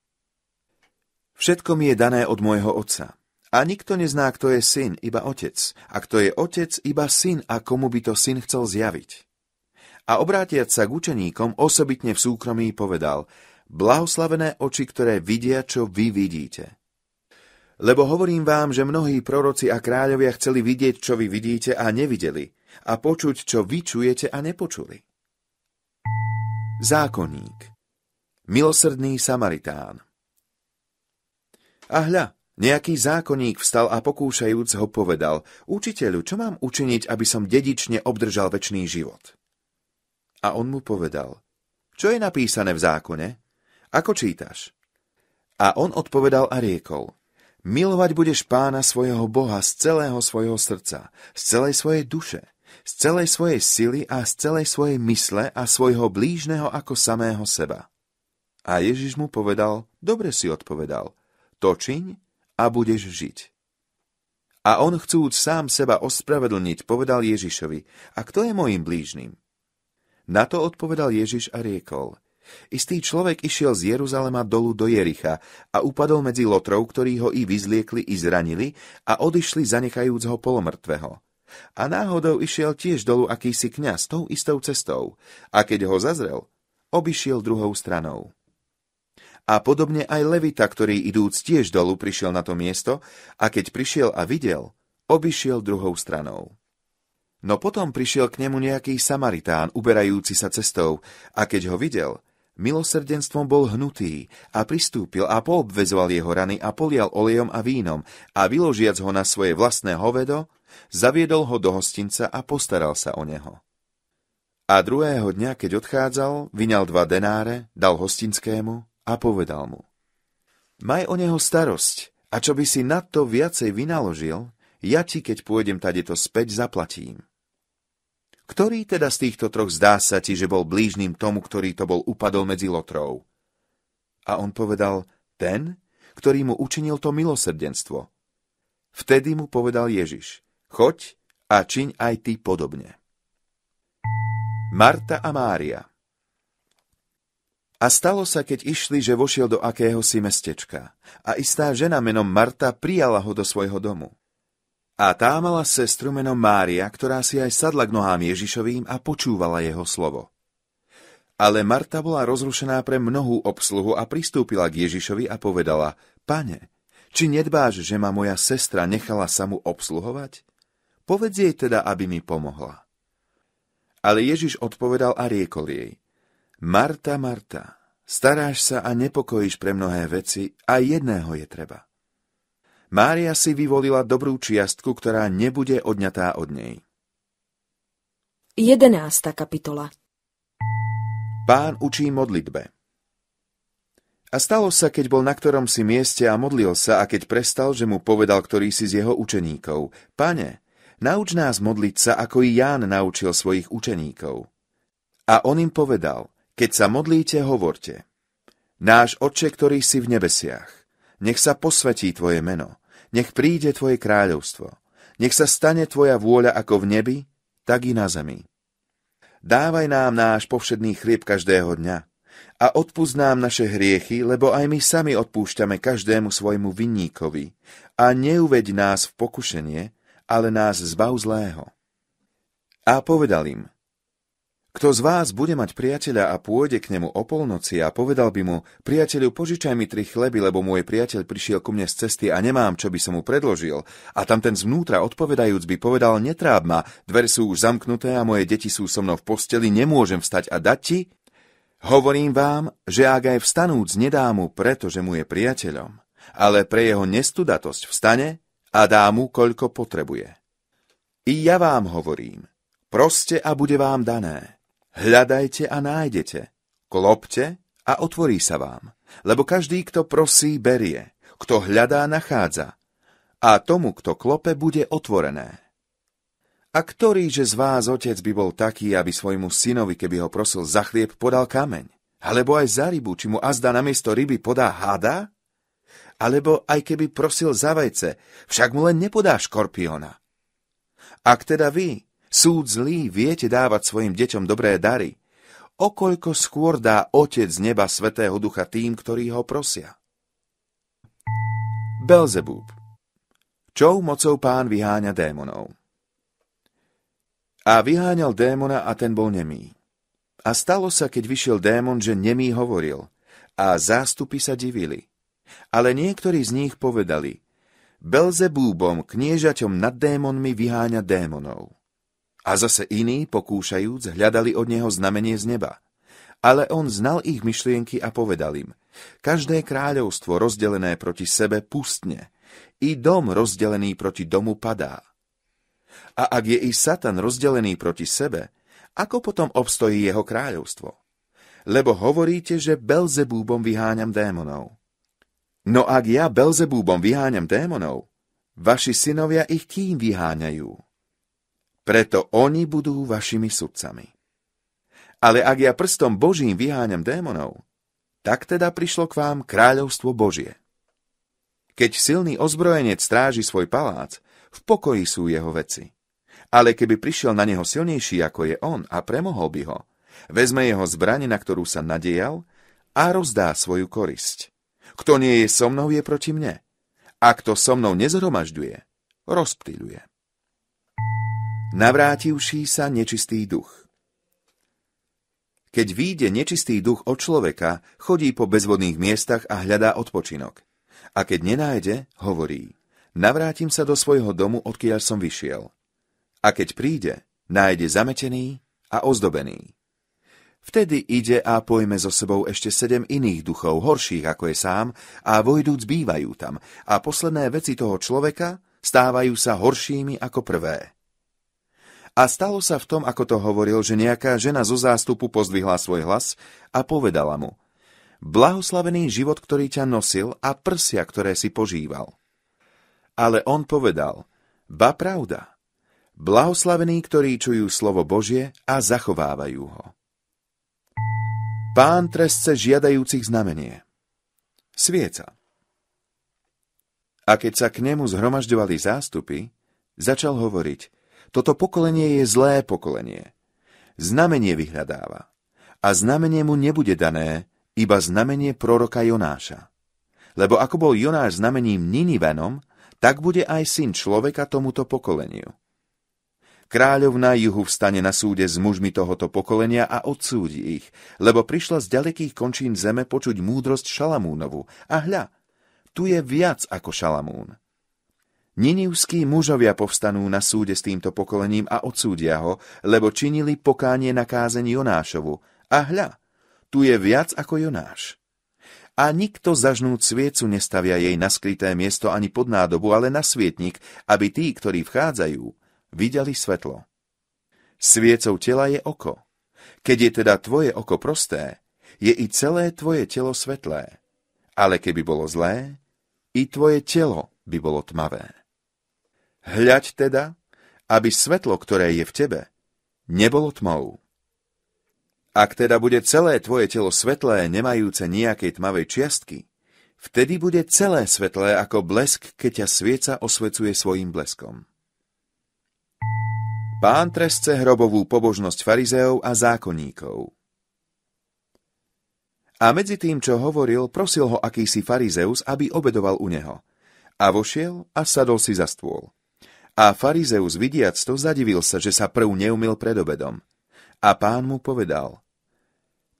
S2: Všetko mi je dané od môjho otca. A nikto nezná, kto je syn, iba otec. A kto je otec, iba syn a komu by to syn chcel zjaviť. A obrátiac sa k učeníkom, osobitne v súkromí povedal, blahoslavené oči, ktoré vidia, čo vy vidíte. Lebo hovorím vám, že mnohí proroci a kráľovia chceli vidieť, čo vy vidíte a nevideli, a počuť, čo vy čujete a nepočuli. Zákonník Milosrdný Samaritán a hľa, Nejaký zákonník vstal a pokúšajúc ho povedal, učiteľu, čo mám učiniť, aby som dedične obdržal väčší život? A on mu povedal, čo je napísané v zákone? Ako čítaš? A on odpovedal a riekol, milovať budeš pána svojho Boha z celého svojho srdca, z celej svojej duše, z celej svojej sily a z celej svojej mysle a svojho blížneho ako samého seba. A Ježiš mu povedal, dobre si odpovedal, to čiň a budeš žiť. A on chcúc sám seba ospravedlniť, povedal Ježišovi, a kto je môjim blížnym? Na to odpovedal Ježiš a riekol, istý človek išiel z Jeruzalema dolu do Jericha a upadol medzi lotrov, ktorí ho i vyzliekli i zranili a odišli zanechajúc ho polomrtvého. A náhodou išiel tiež dolu akýsi kňaz tou istou cestou a keď ho zazrel, obišiel druhou stranou. A podobne aj Levita, ktorý idúc tiež dolu prišiel na to miesto a keď prišiel a videl, obišiel druhou stranou. No potom prišiel k nemu nejaký Samaritán, uberajúci sa cestou, a keď ho videl, milosrdenstvom bol hnutý a pristúpil a poobvezoval jeho rany a polial olejom a vínom a vyložiac ho na svoje vlastné hovedo, zaviedol ho do hostinca a postaral sa o neho. A druhého dňa, keď odchádzal, vyňal dva denáre, dal hostinskému a povedal mu, Maj o neho starosť a čo by si na to viacej vynaložil, ja ti, keď pôjdem tadeto späť, zaplatím. Ktorý teda z týchto troch zdá sa ti, že bol blížným tomu, ktorý to bol upadol medzi lotrov? A on povedal, ten, ktorý mu učinil to milosrdenstvo. Vtedy mu povedal Ježiš, choď a čiň aj ty podobne. Marta a Mária a stalo sa, keď išli, že vošiel do akéhosi mestečka a istá žena menom Marta prijala ho do svojho domu. A tá mala sestru menom Mária, ktorá si aj sadla k nohám Ježišovým a počúvala jeho slovo. Ale Marta bola rozrušená pre mnohú obsluhu a pristúpila k Ježišovi a povedala, Pane, či nedbáš, že ma moja sestra nechala samu obsluhovať? Povedz jej teda, aby mi pomohla. Ale Ježiš odpovedal a riekol jej, Marta, Marta, staráš sa a nepokojíš pre mnohé veci a jedného je treba. Mária si vyvolila dobrú čiastku, ktorá nebude odňatá od nej.
S1: 11. kapitola
S2: Pán učí modlitbe. A stalo sa, keď bol na ktorom si mieste a modlil sa, a keď prestal, že mu povedal ktorý si z jeho učeníkov, Pane, nauč nás modliť sa, ako i Ján naučil svojich učeníkov. A on im povedal – keď sa modlíte, hovorte. Náš Otče, ktorý si v nebesiach, nech sa posvetí Tvoje meno, nech príde Tvoje kráľovstvo, nech sa stane Tvoja vôľa ako v nebi, tak i na zemi. Dávaj nám náš povšedný chlieb každého dňa a odpúsť nám naše hriechy, lebo aj my sami odpúšťame každému svojmu vinníkovi a neuveď nás v pokušenie, ale nás zbav zlého. A povedal im, kto z vás bude mať priateľa a pôjde k nemu o polnoci a povedal by mu, priateľu, požičaj mi tri chleby, lebo môj priateľ prišiel ku mne z cesty a nemám, čo by som mu predložil. A tam ten zvnútra odpovedajúc by povedal, netráb ma, dvere sú už zamknuté a moje deti sú so mnou v posteli, nemôžem vstať a dať ti? Hovorím vám, že ak aj vstanúc nedá mu, pretože mu je priateľom, ale pre jeho nestudatosť vstane a dá mu, koľko potrebuje. I ja vám hovorím, proste a bude vám dané. Hľadajte a nájdete, klopte a otvorí sa vám. Lebo každý, kto prosí, berie, kto hľadá, nachádza. A tomu, kto klope, bude otvorené. A ktorý že z vás otec by bol taký, aby svojmu synovi, keby ho prosil za chlieb, podal kameň? Alebo aj za rybu, či mu azda namiesto ryby podá hada? Alebo aj keby prosil za vajce, však mu len nepodá škorpiona. Ak teda vy, Súd zlý viete dávať svojim deťom dobré dary. Okoľko skôr dá Otec z neba Svetého Ducha tým, ktorí ho prosia. Belzebúb Čou mocou pán vyháňa démonov? A vyháňal démona a ten bol nemý. A stalo sa, keď vyšiel démon, že nemý hovoril. A zástupy sa divili. Ale niektorí z nich povedali, Belzebúbom, kniežaťom nad démonmi vyháňa démonov. A zase iní, pokúšajúc, hľadali od neho znamenie z neba. Ale on znal ich myšlienky a povedal im, každé kráľovstvo rozdelené proti sebe pustne, i dom rozdelený proti domu padá. A ak je i Satan rozdelený proti sebe, ako potom obstojí jeho kráľovstvo? Lebo hovoríte, že Belzebúbom vyháňam démonov. No ak ja Belzebúbom vyháňam démonov, vaši synovia ich kým vyháňajú? Preto oni budú vašimi sudcami. Ale ak ja prstom Božím vyháňam démonov, tak teda prišlo k vám kráľovstvo Božie. Keď silný ozbrojenec stráži svoj palác, v pokoji sú jeho veci. Ale keby prišiel na neho silnejší ako je on a premohol by ho, vezme jeho zbrane, na ktorú sa nadejal, a rozdá svoju korisť. Kto nie je so mnou, je proti mne. A kto so mnou nezhromažďuje, rozptýľuje navrátivší sa nečistý duch. Keď výjde nečistý duch od človeka, chodí po bezvodných miestach a hľadá odpočinok. A keď nenájde, hovorí, navrátim sa do svojho domu, odkiaľ som vyšiel. A keď príde, nájde zametený a ozdobený. Vtedy ide a pojme so sebou ešte sedem iných duchov, horších ako je sám, a vojdúc bývajú tam, a posledné veci toho človeka stávajú sa horšími ako prvé. A stalo sa v tom, ako to hovoril, že nejaká žena zo zástupu pozdvihla svoj hlas a povedala mu Blahoslavený život, ktorý ťa nosil a prsia, ktoré si požíval. Ale on povedal Ba pravda, blahoslavení, ktorí čujú slovo Božie a zachovávajú ho. Pán trestce žiadajúcich znamenie. Svieca. A keď sa k nemu zhromažďovali zástupy, začal hovoriť, toto pokolenie je zlé pokolenie. Znamenie vyhľadáva. A znamenie mu nebude dané, iba znamenie proroka Jonáša. Lebo ako bol Jonáš znamením Ninivenom, tak bude aj syn človeka tomuto pokoleniu. Kráľov na juhu vstane na súde s mužmi tohoto pokolenia a odsúdi ich, lebo prišla z ďalekých končín zeme počuť múdrosť Šalamúnovu. A hľa, tu je viac ako Šalamún. Ninivskí mužovia povstanú na súde s týmto pokolením a odsúdia ho, lebo činili pokánie na kázeň Jonášovu. A hľa, tu je viac ako Jonáš. A nikto zažnú sviecu nestavia jej na skryté miesto ani pod nádobu, ale na svietnik, aby tí, ktorí vchádzajú, videli svetlo. Sviecou tela je oko. Keď je teda tvoje oko prosté, je i celé tvoje telo svetlé. Ale keby bolo zlé, i tvoje telo by bolo tmavé. Hľaď teda, aby svetlo, ktoré je v tebe, nebolo tmou. Ak teda bude celé tvoje telo svetlé, nemajúce nejakej tmavej čiastky, vtedy bude celé svetlé ako blesk, keď ťa svieca osvecuje svojim bleskom. Pán trestce hrobovú pobožnosť farizeov a zákonníkov. A medzi tým, čo hovoril, prosil ho akýsi farizeus, aby obedoval u neho. A vošiel a sadol si za stôl. A farizeus vidiac to zadivil sa, že sa prv neumil pred obedom. A pán mu povedal,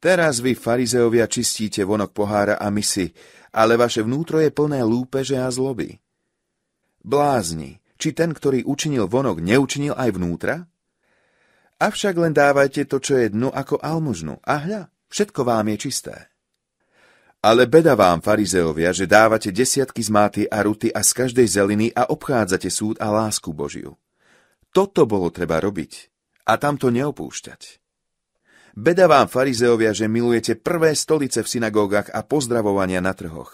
S2: Teraz vy, farizeovia, čistíte vonok pohára a misy, ale vaše vnútro je plné lúpeže a zloby. Blázni, či ten, ktorý učinil vonok, neučinil aj vnútra? Avšak len dávajte to, čo je dnu, ako almužnu, a hľa, všetko vám je čisté. Ale beda vám, farizeovia, že dávate desiatky z máty a ruty a z každej zeliny a obchádzate súd a lásku Božiu. Toto bolo treba robiť a tamto neopúšťať. Beda vám, farizeovia, že milujete prvé stolice v synagógach a pozdravovania na trhoch.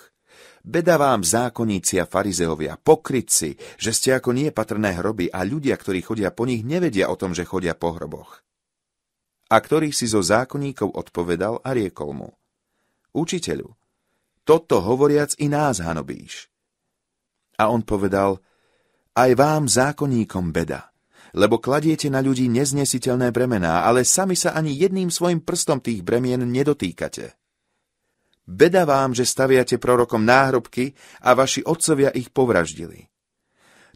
S2: Beda vám, zákonníci a farizeovia, pokrytci, že ste ako niepatrné hroby a ľudia, ktorí chodia po nich, nevedia o tom, že chodia po hroboch. A ktorý si zo zákonníkov odpovedal a riekol mu. Učiteľu, toto hovoriac i nás hanobíš. A on povedal, aj vám zákonníkom beda, lebo kladiete na ľudí neznesiteľné bremená, ale sami sa ani jedným svojim prstom tých bremien nedotýkate. Beda vám, že staviate prorokom náhrobky a vaši otcovia ich povraždili.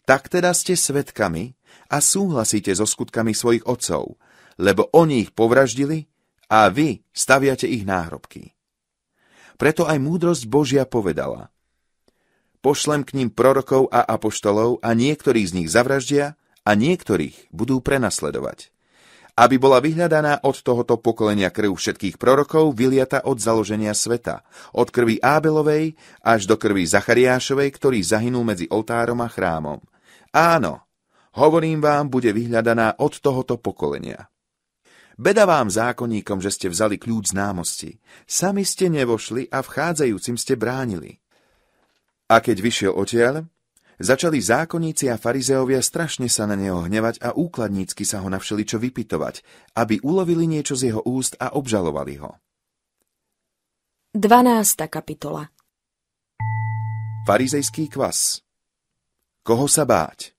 S2: Tak teda ste svetkami a súhlasíte so skutkami svojich otcov, lebo oni ich povraždili a vy staviate ich náhrobky. Preto aj múdrosť Božia povedala. Pošlem k ním prorokov a apoštolov a niektorých z nich zavraždia a niektorých budú prenasledovať. Aby bola vyhľadaná od tohoto pokolenia krv všetkých prorokov, vyliata od založenia sveta, od krvi Ábelovej až do krvi Zachariášovej, ktorý zahynul medzi oltárom a chrámom. Áno, hovorím vám, bude vyhľadaná od tohoto pokolenia. Beda vám zákonníkom, že ste vzali kľúč známosti. Sami ste nevošli a vchádzajúcim ste bránili. A keď vyšiel odtiaľ, začali zákonníci a farizeovia strašne sa na neho hnevať a úkladnícky sa ho navšeli čo vypitovať, aby ulovili niečo z jeho úst a obžalovali ho.
S1: 12. kapitola
S2: Farizejský kvas Koho sa báť?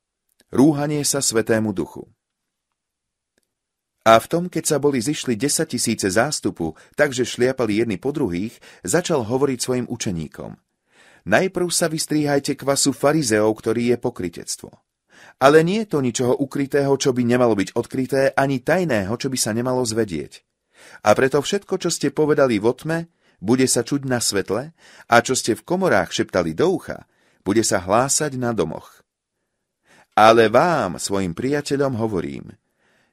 S2: Rúhanie sa Svetému Duchu a v tom, keď sa boli zišli desať tisíce zástupu, takže šliapali jedni po druhých, začal hovoriť svojim učeníkom. Najprv sa vystríhajte kvasu farizeov, ktorý je pokritectvo. Ale nie je to ničoho ukrytého, čo by nemalo byť odkryté, ani tajného, čo by sa nemalo zvedieť. A preto všetko, čo ste povedali vo tme, bude sa čuť na svetle, a čo ste v komorách šeptali do ucha, bude sa hlásať na domoch. Ale vám, svojim priateľom, hovorím –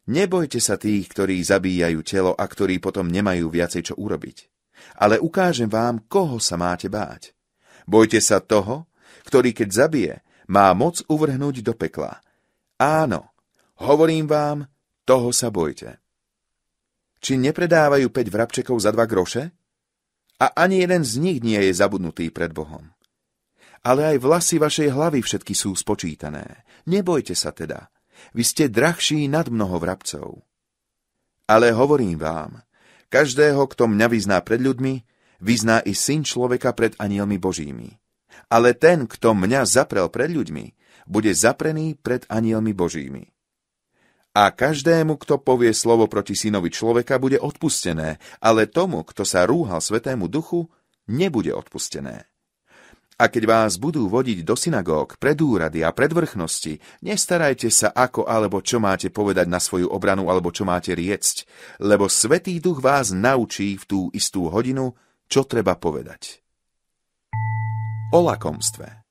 S2: Nebojte sa tých, ktorí zabíjajú telo a ktorí potom nemajú viacej čo urobiť. Ale ukážem vám, koho sa máte báť. Bojte sa toho, ktorý keď zabije, má moc uvrhnúť do pekla. Áno, hovorím vám, toho sa bojte. Či nepredávajú 5 vrabčekov za dva groše? A ani jeden z nich nie je zabudnutý pred Bohom. Ale aj vlasy vašej hlavy všetky sú spočítané. Nebojte sa teda vy ste drahší nad mnoho vrabcov. Ale hovorím vám, každého, kto mňa vyzná pred ľuďmi, vyzná i syn človeka pred anielmi božími. Ale ten, kto mňa zaprel pred ľuďmi, bude zaprený pred anielmi božími. A každému, kto povie slovo proti synovi človeka, bude odpustené, ale tomu, kto sa rúhal svetému duchu, nebude odpustené. A keď vás budú vodiť do synagóg, pred úrady a pred vrchnosti, nestarajte sa ako alebo čo máte povedať na svoju obranu alebo čo máte riecť, lebo Svetý Duch vás naučí v tú istú hodinu, čo treba povedať. O lakomstve.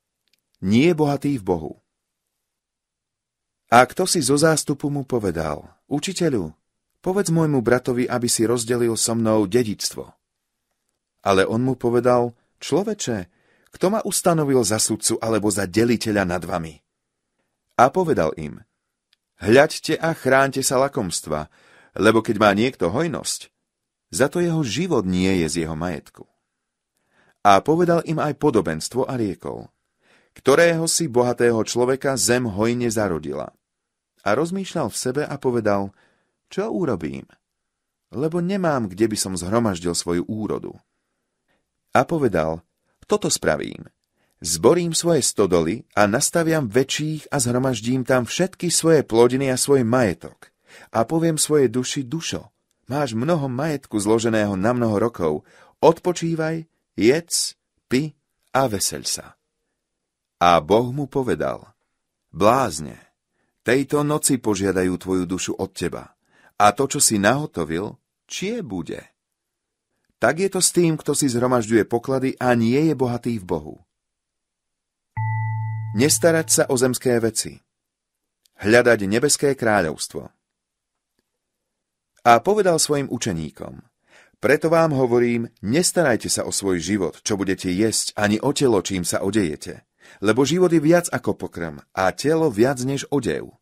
S2: Nie je bohatý v Bohu. A kto si zo zástupu mu povedal, učiteľu, povedz môjmu bratovi, aby si rozdelil so mnou dedictvo. Ale on mu povedal, človeče, kto ma ustanovil za sudcu alebo za deliteľa nad vami? A povedal im, hľaďte a chránte sa lakomstva, lebo keď má niekto hojnosť, za to jeho život nie je z jeho majetku. A povedal im aj podobenstvo a riekol, ktorého si bohatého človeka zem hojne zarodila. A rozmýšľal v sebe a povedal, čo urobím? Lebo nemám, kde by som zhromaždil svoju úrodu. A povedal, toto spravím. Zborím svoje stodoly a nastaviam väčších a zhromaždím tam všetky svoje plodiny a svoj majetok. A poviem svojej duši, dušo, máš mnoho majetku zloženého na mnoho rokov, odpočívaj, jedz, pi a vesel sa. A Boh mu povedal, blázne, tejto noci požiadajú tvoju dušu od teba a to, čo si nahotovil, čie bude? Tak je to s tým, kto si zhromažďuje poklady a nie je bohatý v Bohu. Nestarať sa o zemské veci. Hľadať nebeské kráľovstvo. A povedal svojim učeníkom, preto vám hovorím, nestarajte sa o svoj život, čo budete jesť, ani o telo, čím sa odejete, lebo život je viac ako pokrm a telo viac než odev.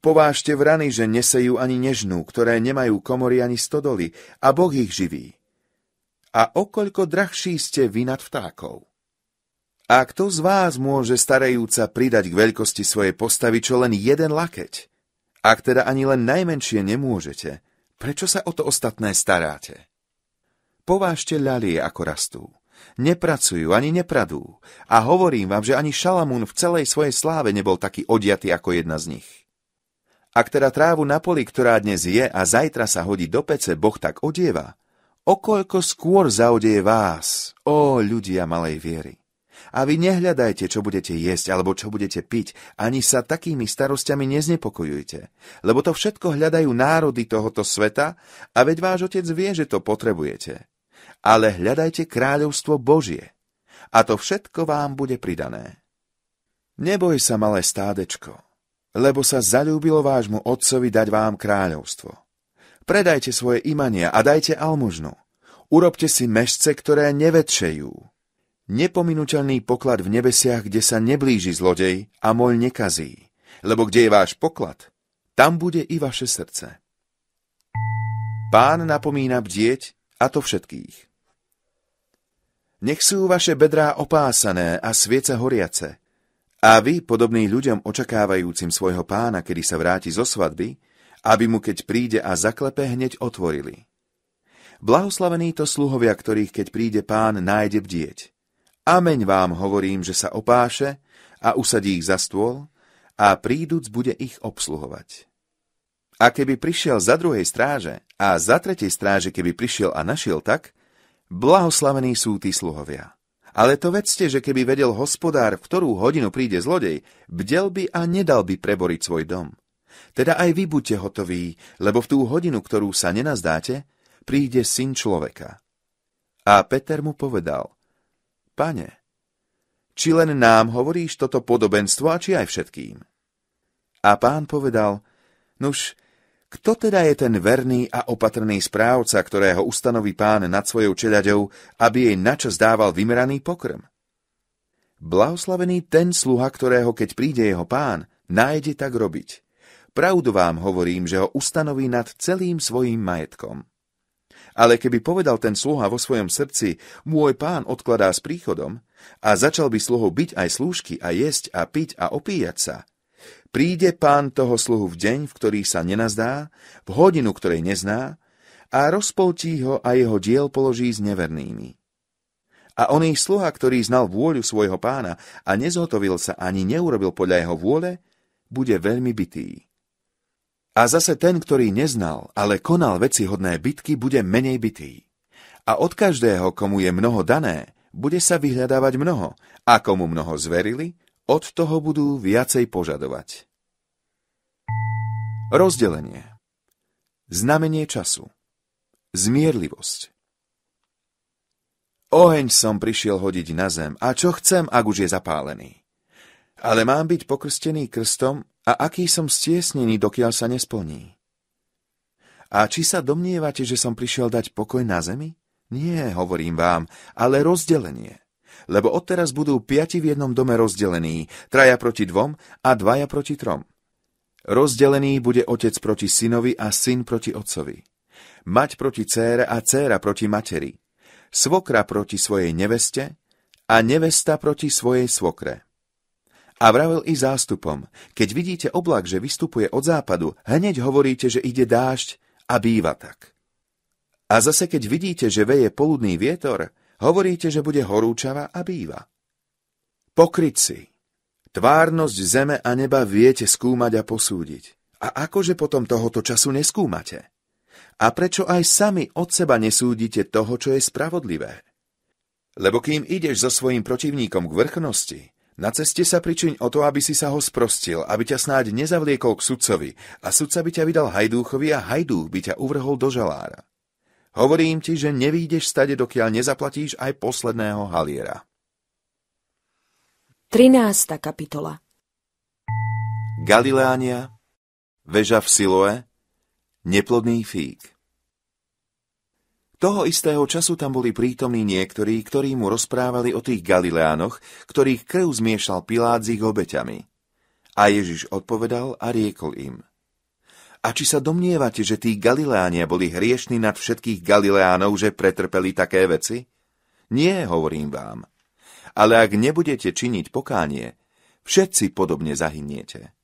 S2: Povážte vrany, že nesejú ani nežnú, ktoré nemajú komory ani stodoly, a Boh ich živí a okoľko drahší ste vy nad vtákov. A kto z vás môže starajúca pridať k veľkosti svojej postavy čo len jeden lakeť? Ak teda ani len najmenšie nemôžete, prečo sa o to ostatné staráte? Povážte ľalie, ako rastú. Nepracujú ani nepradú. A hovorím vám, že ani Šalamún v celej svojej sláve nebol taký odiatý ako jedna z nich. Ak teda trávu na poli, ktorá dnes je a zajtra sa hodí do pece, Boh tak odieva, okoľko skôr zaudeje vás, ó ľudia malej viery. A vy nehľadajte, čo budete jesť alebo čo budete piť, ani sa takými starostiami neznepokojujte, lebo to všetko hľadajú národy tohoto sveta a veď váš otec vie, že to potrebujete. Ale hľadajte kráľovstvo Božie a to všetko vám bude pridané. Neboj sa, malé stádečko, lebo sa zalúbilo vášmu otcovi dať vám kráľovstvo. Predajte svoje imania a dajte almužnu. Urobte si mešce, ktoré nevetšejú. Nepominuteľný poklad v nebesiach, kde sa neblíži zlodej a moľ nekazí. Lebo kde je váš poklad, tam bude i vaše srdce. Pán napomína bdieť, a to všetkých. Nech sú vaše bedrá opásané a sviece horiace. A vy, podobný ľuďom očakávajúcim svojho pána, kedy sa vráti zo svadby, aby mu keď príde a zaklepe, hneď otvorili. Blahoslavení to sluhovia, ktorých keď príde pán, nájde bdieť. Ameň vám hovorím, že sa opáše a usadí ich za stôl a príduc bude ich obsluhovať. A keby prišiel za druhej stráže a za tretej stráže, keby prišiel a našiel tak, blahoslavení sú tí sluhovia. Ale to vedzte, že keby vedel hospodár, v ktorú hodinu príde zlodej, bdel by a nedal by preboriť svoj dom. Teda aj vy buďte hotoví, lebo v tú hodinu, ktorú sa nenazdáte, príde syn človeka. A Peter mu povedal, Pane, či len nám hovoríš toto podobenstvo a či aj všetkým? A pán povedal, nuž, kto teda je ten verný a opatrný správca, ktorého ustanoví pán nad svojou čeľaďou, aby jej načas dával vymeraný pokrm? Blahoslavený ten sluha, ktorého keď príde jeho pán, nájde tak robiť. Pravdu vám hovorím, že ho ustanoví nad celým svojim majetkom. Ale keby povedal ten sluha vo svojom srdci, môj pán odkladá s príchodom, a začal by sluhu byť aj slúžky a jesť a piť a opíjať sa, príde pán toho sluhu v deň, v ktorý sa nenazdá, v hodinu, ktorej nezná, a rozpoltí ho a jeho diel položí s nevernými. A oný sluha, ktorý znal vôľu svojho pána a nezhotovil sa ani neurobil podľa jeho vôle, bude veľmi bitý. A zase ten, ktorý neznal, ale konal veci hodné bitky, bude menej bitý. A od každého, komu je mnoho dané, bude sa vyhľadávať mnoho, a komu mnoho zverili, od toho budú viacej požadovať. Rozdelenie Znamenie času Zmierlivosť Oheň som prišiel hodiť na zem, a čo chcem, ak už je zapálený. Ale mám byť pokrstený krstom, a aký som stiesnený, dokiaľ sa nesplní. A či sa domnievate, že som prišiel dať pokoj na zemi? Nie, hovorím vám, ale rozdelenie. Lebo odteraz budú piati v jednom dome rozdelení, traja proti dvom a dvaja proti trom. Rozdelený bude otec proti synovi a syn proti otcovi. Mať proti cére a céra proti materi. Svokra proti svojej neveste a nevesta proti svojej svokre. A vravel i zástupom, keď vidíte oblak, že vystupuje od západu, hneď hovoríte, že ide dážď a býva tak. A zase keď vidíte, že veje poludný vietor, hovoríte, že bude horúčava a býva. Pokryť si. Tvárnosť zeme a neba viete skúmať a posúdiť. A akože potom tohoto času neskúmate? A prečo aj sami od seba nesúdite toho, čo je spravodlivé? Lebo kým ideš so svojím protivníkom k vrchnosti, na ceste sa pričiň o to, aby si sa ho sprostil, aby ťa snáď nezavliekol k sudcovi a sudca by ťa vydal hajdúchovi a hajdúch by ťa uvrhol do žalára. Hovorím ti, že nevídeš stade, dokiaľ nezaplatíš aj posledného haliera.
S1: 13. kapitola
S2: Galileánia, veža v Siloe, neplodný fík. Toho istého času tam boli prítomní niektorí, ktorí mu rozprávali o tých Galileánoch, ktorých krv zmiešal Pilát s ich obeťami. A Ježiš odpovedal a riekol im. A či sa domnievate, že tí Galileánia boli hriešni nad všetkých Galileánov, že pretrpeli také veci? Nie, hovorím vám. Ale ak nebudete činiť pokánie, všetci podobne zahyniete.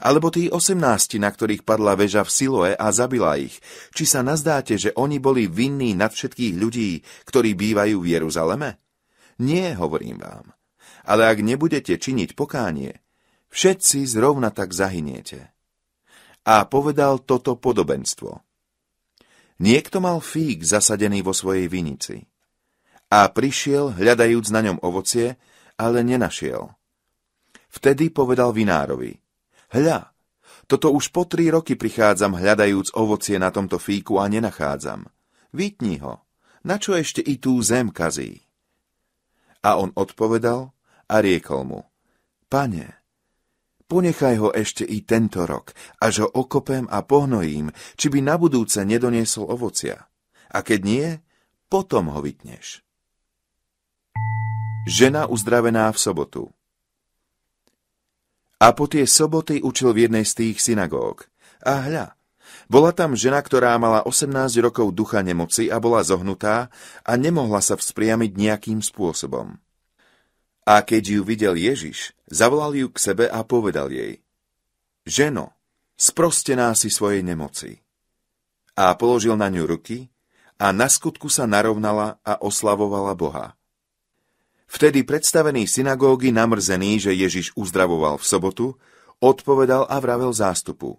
S2: Alebo tí osemnácti, na ktorých padla väža v Siloe a zabila ich. Či sa nazdáte, že oni boli vinní nad všetkých ľudí, ktorí bývajú v Jeruzaleme? Nie, hovorím vám. Ale ak nebudete činiť pokánie, všetci zrovna tak zahyniete. A povedal toto podobenstvo. Niekto mal fík zasadený vo svojej vinici. A prišiel, hľadajúc na ňom ovocie, ale nenašiel. Vtedy povedal vinárovi – Hľa, toto už po tri roky prichádzam hľadajúc ovocie na tomto fíku a nenachádzam. Vítni ho, na čo ešte i tú zem kazí? A on odpovedal a riekol mu, pane, ponechaj ho ešte i tento rok, až ho okopem a pohnojím, či by na budúce nedoniesol ovocia. A keď nie, potom ho vytneš. Žena uzdravená v sobotu. A po tie soboty učil v jednej z tých synagóg. A hľa, bola tam žena, ktorá mala 18 rokov ducha nemoci a bola zohnutá a nemohla sa vzpriamiť nejakým spôsobom. A keď ju videl Ježiš, zavolal ju k sebe a povedal jej Ženo, sprostená si svojej nemoci. A položil na ňu ruky a na skutku sa narovnala a oslavovala Boha. Vtedy predstavený synagógy namrzený, že Ježiš uzdravoval v sobotu, odpovedal a vravel zástupu.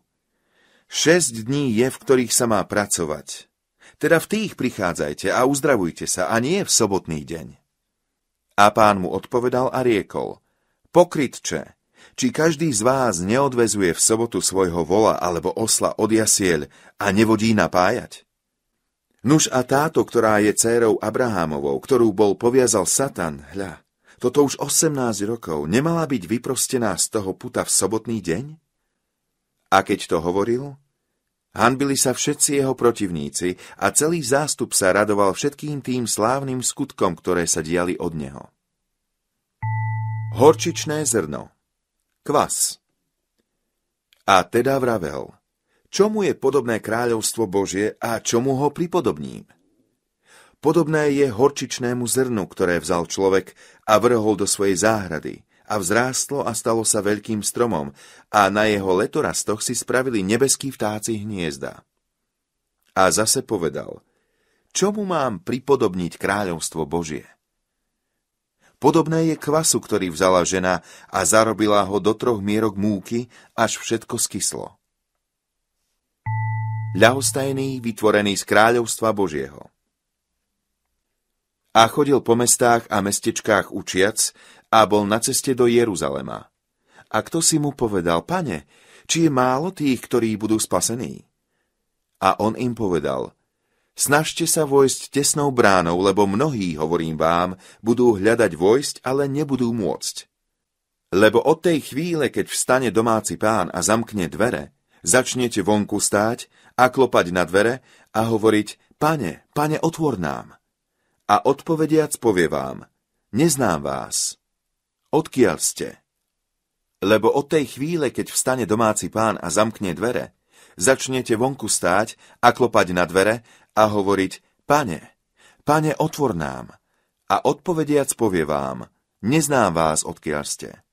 S2: Šesť dní je, v ktorých sa má pracovať. Teda v tých prichádzajte a uzdravujte sa, a nie v sobotný deň. A pán mu odpovedal a riekol, pokrytče, či každý z vás neodvezuje v sobotu svojho vola alebo osla od jasiel a nevodí napájať? Nuž a táto, ktorá je dcérou Abrahámovou, ktorú bol poviazal Satan, hľa, toto už 18 rokov, nemala byť vyprostená z toho puta v sobotný deň? A keď to hovoril, hanbili sa všetci jeho protivníci a celý zástup sa radoval všetkým tým slávnym skutkom, ktoré sa diali od neho. Horčičné zrno Kvas A teda vravel – Čomu je podobné kráľovstvo Božie a čomu ho pripodobním? Podobné je horčičnému zrnu, ktoré vzal človek a vrhol do svojej záhrady a vzrástlo a stalo sa veľkým stromom a na jeho letorastoch si spravili nebeský vtáci hniezda. A zase povedal, čomu mám pripodobniť kráľovstvo Božie? Podobné je kvasu, ktorý vzala žena a zarobila ho do troch mierok múky, až všetko skyslo ľahostajný, vytvorený z kráľovstva Božieho. A chodil po mestách a mestečkách učiac a bol na ceste do Jeruzalema. A kto si mu povedal, pane, či je málo tých, ktorí budú spasení? A on im povedal, snažte sa vojsť tesnou bránou, lebo mnohí, hovorím vám, budú hľadať vojsť, ale nebudú môcť. Lebo od tej chvíle, keď vstane domáci pán a zamkne dvere, začnete vonku stáť a klopať na dvere a hovoriť, pane, pane, otvor nám. A odpovediac povie vám, neznám vás. Odkiaľ ste? Lebo od tej chvíle, keď vstane domáci pán a zamkne dvere, začnete vonku stáť a klopať na dvere a hovoriť, pane, pane, otvor nám. A odpovediac povie vám, neznám vás, odkiaľ ste.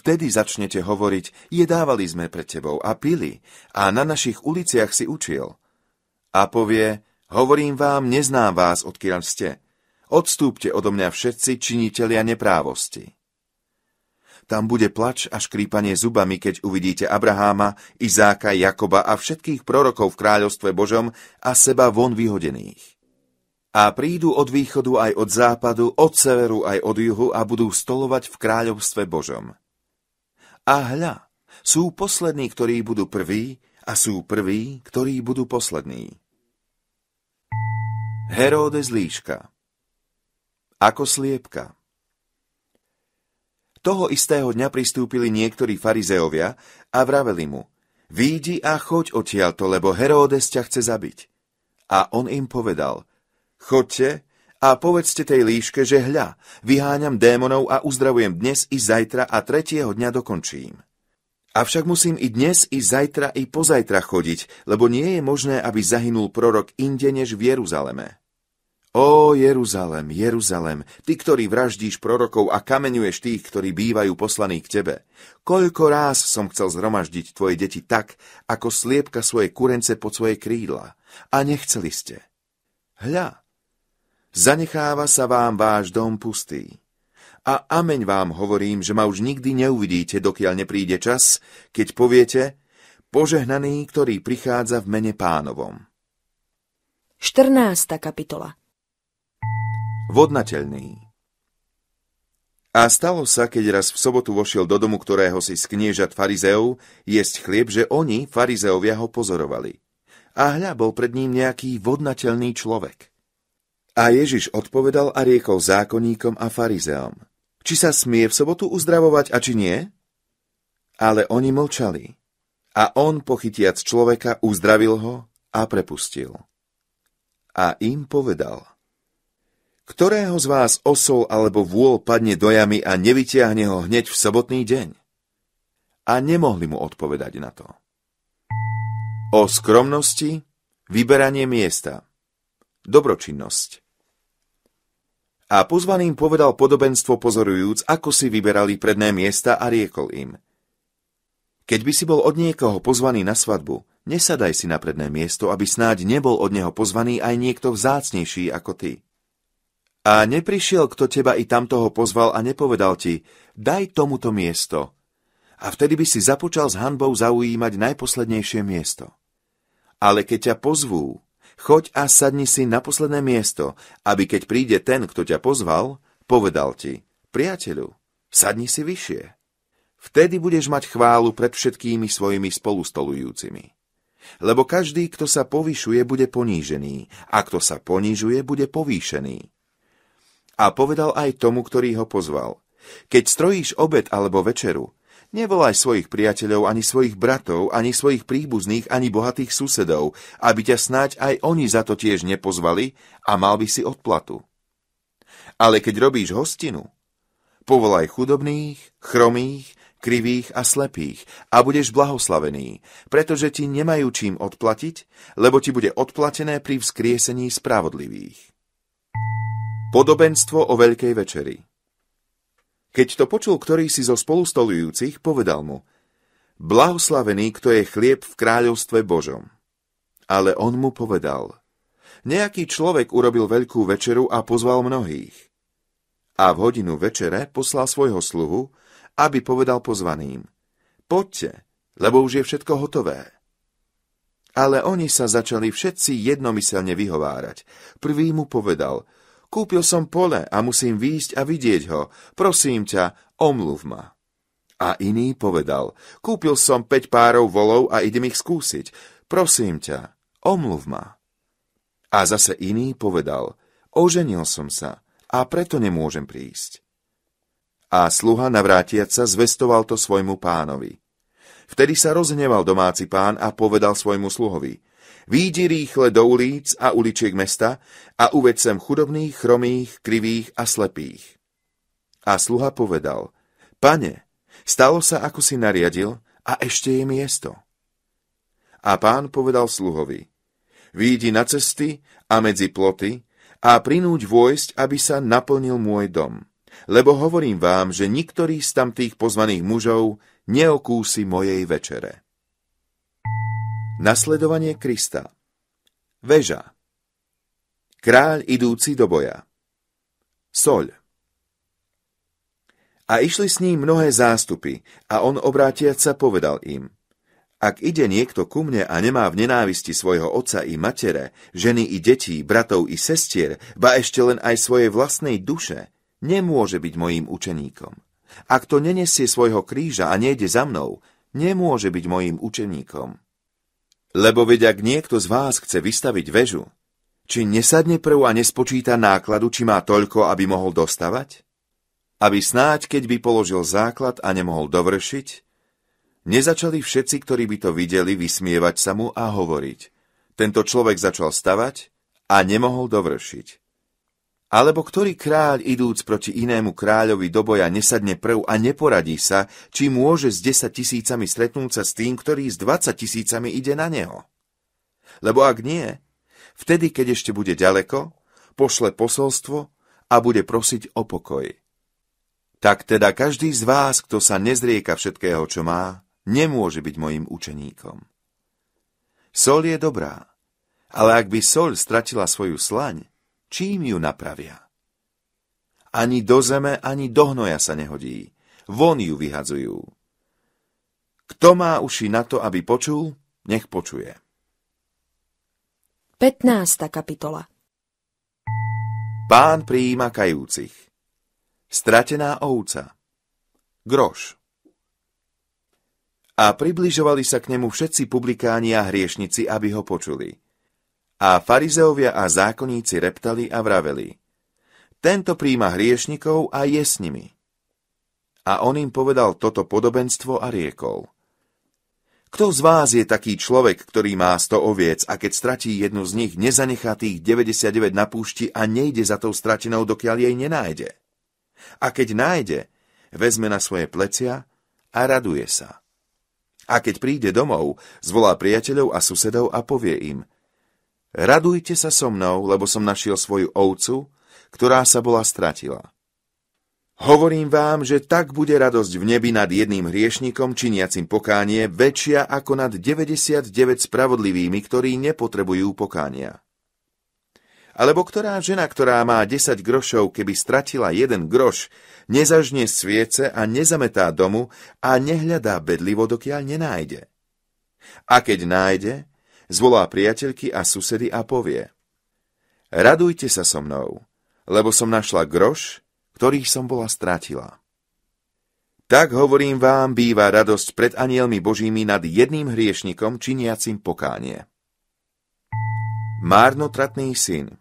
S2: Vtedy začnete hovoriť, jedávali sme pred tebou a pili a na našich uliciach si učil. A povie, hovorím vám, neznám vás, odkiaľ ste. Odstúpte odo mňa všetci činitelia neprávosti. Tam bude plač a škrípanie zubami, keď uvidíte Abraháma, Izáka, Jakoba a všetkých prorokov v kráľovstve Božom a seba von vyhodených. A prídu od východu aj od západu, od severu aj od juhu a budú stolovať v kráľovstve Božom. A hľa, sú poslední, ktorí budú prví, a sú prví, ktorí budú poslední. Heróde Líška Ako sliepka Toho istého dňa pristúpili niektorí farizeovia a vraveli mu Výjdi a choď odtiaľto, lebo Heródes ťa chce zabiť. A on im povedal Chodte a povedzte tej líške, že hľa, vyháňam démonov a uzdravujem dnes i zajtra a tretieho dňa dokončím. Avšak musím i dnes, i zajtra, i pozajtra chodiť, lebo nie je možné, aby zahynul prorok inde než v Jeruzaleme. Ó Jeruzalem, Jeruzalem, ty, ktorý vraždíš prorokov a kameňuješ tých, ktorí bývajú poslaní k tebe. Koľko ráz som chcel zhromaždiť tvoje deti tak, ako sliepka svoje kurence pod svoje krídla. A nechceli ste. Hľa, zanecháva sa vám váš dom pustý. A ameň vám hovorím, že ma už nikdy neuvidíte, dokiaľ nepríde čas, keď poviete, požehnaný, ktorý prichádza v mene pánovom.
S1: 14. kapitola
S2: Vodnateľný a stalo sa, keď raz v sobotu vošiel do domu, ktorého si z kniežat farizeov, jesť chlieb, že oni, farizeovia, ho pozorovali. A hľa bol pred ním nejaký vodnateľný človek. A Ježiš odpovedal a riekol zákonníkom a farizeom, či sa smie v sobotu uzdravovať a či nie? Ale oni mlčali. A on, pochytiac človeka, uzdravil ho a prepustil. A im povedal, ktorého z vás osol alebo vôľ padne do jamy a nevyťahne ho hneď v sobotný deň? A nemohli mu odpovedať na to. O skromnosti, vyberanie miesta – Dobročinnosť. A pozvaným povedal podobenstvo pozorujúc, ako si vyberali predné miesta a riekol im. Keď by si bol od niekoho pozvaný na svadbu, nesadaj si na predné miesto, aby snáď nebol od neho pozvaný aj niekto vzácnejší ako ty. A neprišiel, kto teba i tamtoho pozval a nepovedal ti, daj tomuto miesto. A vtedy by si započal s hanbou zaujímať najposlednejšie miesto. Ale keď ťa pozvú, Choď a sadni si na posledné miesto, aby keď príde ten, kto ťa pozval, povedal ti, priateľu, sadni si vyššie. Vtedy budeš mať chválu pred všetkými svojimi spolustolujúcimi. Lebo každý, kto sa povyšuje, bude ponížený, a kto sa ponižuje, bude povýšený. A povedal aj tomu, ktorý ho pozval, keď strojíš obed alebo večeru, Nevolaj svojich priateľov, ani svojich bratov, ani svojich príbuzných, ani bohatých susedov, aby ťa snáď aj oni za to tiež nepozvali a mal by si odplatu. Ale keď robíš hostinu, povolaj chudobných, chromých, krivých a slepých a budeš blahoslavený, pretože ti nemajú čím odplatiť, lebo ti bude odplatené pri vzkriesení spravodlivých. Podobenstvo o Veľkej večeri keď to počul ktorý si zo spolustolujúcich, povedal mu, blahoslavený, kto je chlieb v kráľovstve Božom. Ale on mu povedal, nejaký človek urobil veľkú večeru a pozval mnohých. A v hodinu večere poslal svojho sluhu, aby povedal pozvaným, poďte, lebo už je všetko hotové. Ale oni sa začali všetci jednomyselne vyhovárať. Prvý mu povedal – Kúpil som pole a musím výjsť a vidieť ho. Prosím ťa, omluv ma. A iný povedal, kúpil som 5 párov volov a idem ich skúsiť. Prosím ťa, omluv ma. A zase iný povedal, oženil som sa a preto nemôžem prísť. A sluha navrátiac sa zvestoval to svojmu pánovi. Vtedy sa rozhneval domáci pán a povedal svojmu sluhovi – Výjdi rýchle do ulíc a uličiek mesta a uved sem chudobných, chromých, krivých a slepých. A sluha povedal, pane, stalo sa, ako si nariadil, a ešte je miesto. A pán povedal sluhovi, výjdi na cesty a medzi ploty a prinúť vojsť, aby sa naplnil môj dom. Lebo hovorím vám, že niektorý z tamtých pozvaných mužov neokúsi mojej večere. Nasledovanie Krista Veža Kráľ idúci do boja Soľ A išli s ním mnohé zástupy a on obrátiac sa povedal im Ak ide niekto ku mne a nemá v nenávisti svojho otca i matere, ženy i detí, bratov i sestier, ba ešte len aj svojej vlastnej duše, nemôže byť mojím učeníkom. Ak to nenesie svojho kríža a nejde za mnou, nemôže byť mojím učeníkom. Lebo veď ak niekto z vás chce vystaviť väžu, či nesadne prv a nespočíta nákladu, či má toľko, aby mohol dostavať? Aby snáď, keď by položil základ a nemohol dovršiť, nezačali všetci, ktorí by to videli, vysmievať sa mu a hovoriť. Tento človek začal stavať a nemohol dovršiť. Alebo ktorý kráľ, idúc proti inému kráľovi do boja, nesadne prv a neporadí sa, či môže s 10 tisícami stretnúť sa s tým, ktorý s 20 tisícami ide na neho. Lebo ak nie, vtedy, keď ešte bude ďaleko, pošle posolstvo a bude prosiť o pokoj. Tak teda každý z vás, kto sa nezrieka všetkého, čo má, nemôže byť mojim učeníkom. Sol je dobrá, ale ak by sol stratila svoju slaň, čím ju napravia? Ani do zeme, ani do hnoja sa nehodí. Von ju vyhadzujú. Kto má uši na to, aby počul, nech počuje.
S1: 15. kapitola
S2: Pán prijíma kajúcich. Stratená ovca. Groš. A približovali sa k nemu všetci publikáni a hriešnici, aby ho počuli. A farizeovia a zákonníci reptali a vraveli. Tento príjma hriešnikov a je s nimi. A on im povedal toto podobenstvo a riekol. Kto z vás je taký človek, ktorý má sto oviec a keď stratí jednu z nich, nezanechá tých 99 na púšti a nejde za tou stratenou, dokiaľ jej nenájde? A keď nájde, vezme na svoje plecia a raduje sa. A keď príde domov, zvolá priateľov a susedov a povie im – Radujte sa so mnou, lebo som našiel svoju ovcu, ktorá sa bola stratila. Hovorím vám, že tak bude radosť v nebi nad jedným hriešnikom činiacim pokánie väčšia ako nad 99 spravodlivými, ktorí nepotrebujú pokánia. Alebo ktorá žena, ktorá má 10 grošov, keby stratila jeden groš, nezažne sviece a nezametá domu a nehľadá bedlivo, dokiaľ nenájde. A keď nájde, zvolá priateľky a susedy a povie Radujte sa so mnou, lebo som našla groš, ktorý som bola strátila. Tak hovorím vám, býva radosť pred anielmi Božími nad jedným hriešnikom činiacim pokánie. Márnotratný syn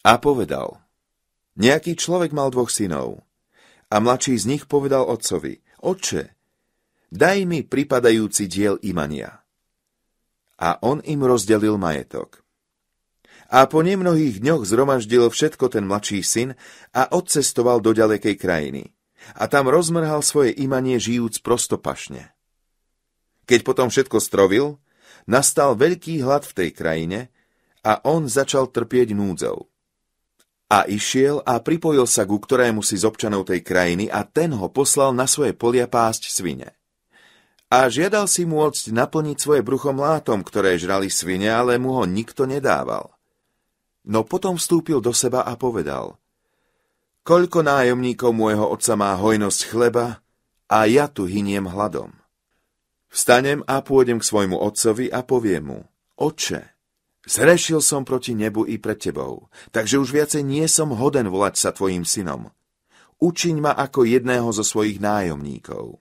S2: A povedal, nejaký človek mal dvoch synov a mladší z nich povedal otcovi, oče, daj mi pripadajúci diel imania a on im rozdelil majetok. A po nemnohých dňoch zromaždil všetko ten mladší syn a odcestoval do ďalekej krajiny. A tam rozmrhal svoje imanie žijúc prostopašne. Keď potom všetko strovil, nastal veľký hlad v tej krajine a on začal trpieť núdzou. A išiel a pripojil sa ku ktorému si z občanov tej krajiny a ten ho poslal na svoje polia pásť svine a žiadal si môcť naplniť svoje brucho mlátom, ktoré žrali svine, ale mu ho nikto nedával. No potom vstúpil do seba a povedal, koľko nájomníkov môjho otca má hojnosť chleba a ja tu hyniem hladom. Vstanem a pôjdem k svojmu otcovi a poviem mu, oče, zrešil som proti nebu i pred tebou, takže už viacej nie som hoden volať sa tvojim synom. Učiň ma ako jedného zo svojich nájomníkov.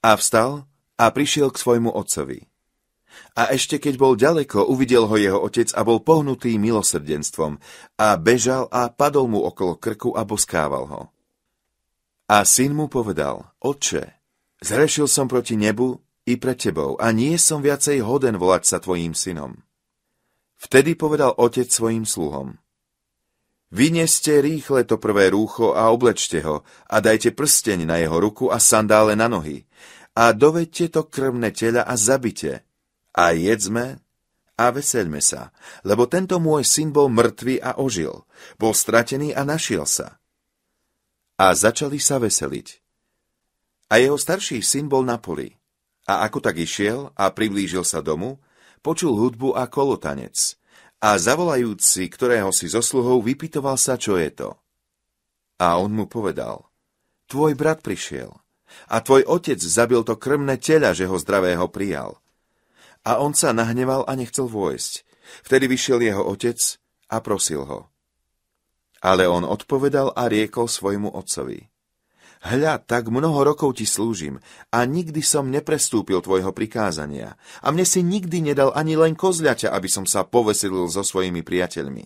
S2: A vstal a prišiel k svojmu otcovi. A ešte keď bol ďaleko, uvidel ho jeho otec a bol pohnutý milosrdenstvom a bežal a padol mu okolo krku a boskával ho. A syn mu povedal, oče, zrešil som proti nebu i pre tebou a nie som viacej hoden volať sa tvojim synom. Vtedy povedal otec svojim sluhom, Vyneste rýchle to prvé rúcho a oblečte ho a dajte prsteň na jeho ruku a sandále na nohy a dovedte to krvné tela a zabite. A jedzme a veselme sa, lebo tento môj syn bol mŕtvý a ožil, bol stratený a našiel sa. A začali sa veseliť. A jeho starší syn bol na poli. A ako tak išiel a priblížil sa domu, počul hudbu a kolotanec. A zavolajúci, ktorého si zo sluhou, vypitoval sa, čo je to. A on mu povedal, tvoj brat prišiel a tvoj otec zabil to krmné tela, že ho zdravého prijal. A on sa nahneval a nechcel vojsť. Vtedy vyšiel jeho otec a prosil ho. Ale on odpovedal a riekol svojmu otcovi. Hľa, tak mnoho rokov ti slúžim a nikdy som neprestúpil tvojho prikázania a mne si nikdy nedal ani len kozľaťa, aby som sa poveselil so svojimi priateľmi.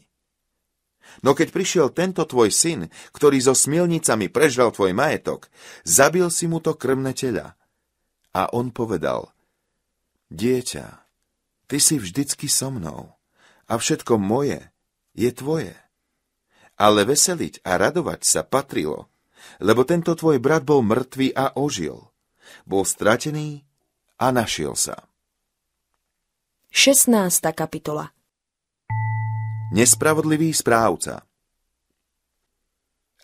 S2: No keď prišiel tento tvoj syn, ktorý so smilnicami prežral tvoj majetok, zabil si mu to krmné tela. A on povedal, Dieťa, ty si vždycky so mnou a všetko moje je tvoje. Ale veseliť a radovať sa patrilo, lebo tento tvoj brat bol mŕtvý a ožil. Bol stratený a našiel sa.
S1: 16. kapitola
S2: nespravodlivý správca.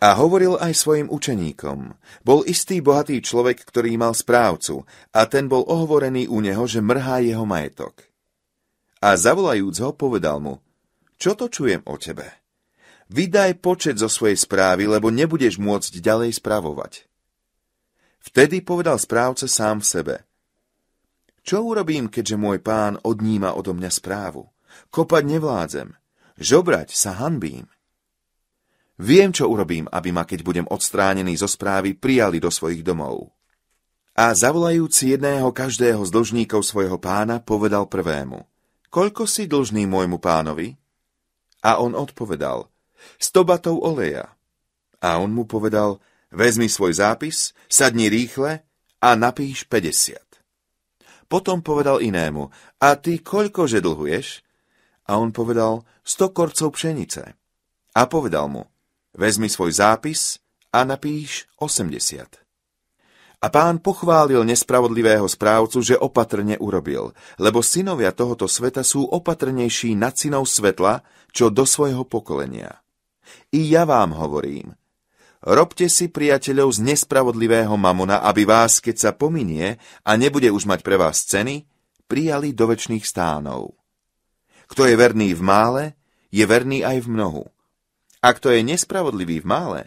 S2: A hovoril aj svojim učeníkom. Bol istý bohatý človek, ktorý mal správcu, a ten bol ohovorený u neho, že mrhá jeho majetok. A zavolajúc ho, povedal mu, čo to čujem o tebe? Vydaj počet zo svojej správy, lebo nebudeš môcť ďalej spravovať. Vtedy povedal správca sám v sebe, čo urobím, keďže môj pán odníma odo mňa správu? Kopať nevládzem. Žobrať sa hanbím. Viem, čo urobím, aby ma, keď budem odstránený zo správy, prijali do svojich domov. A zavolajúci jedného každého z dlžníkov svojho pána, povedal prvému, koľko si dlžný môjmu pánovi? A on odpovedal, sto batov oleja. A on mu povedal, vezmi svoj zápis, sadni rýchle a napíš 50. Potom povedal inému, a ty koľkože dlhuješ? A on povedal, sto korcov pšenice. A povedal mu, vezmi svoj zápis a napíš 80. A pán pochválil nespravodlivého správcu, že opatrne urobil, lebo synovia tohoto sveta sú opatrnejší nad synov svetla, čo do svojho pokolenia. I ja vám hovorím, robte si priateľov z nespravodlivého mamona, aby vás, keď sa pominie a nebude už mať pre vás ceny, prijali do väčšných stánov. Kto je verný v mále, je verný aj v mnohu. A kto je nespravodlivý v mále,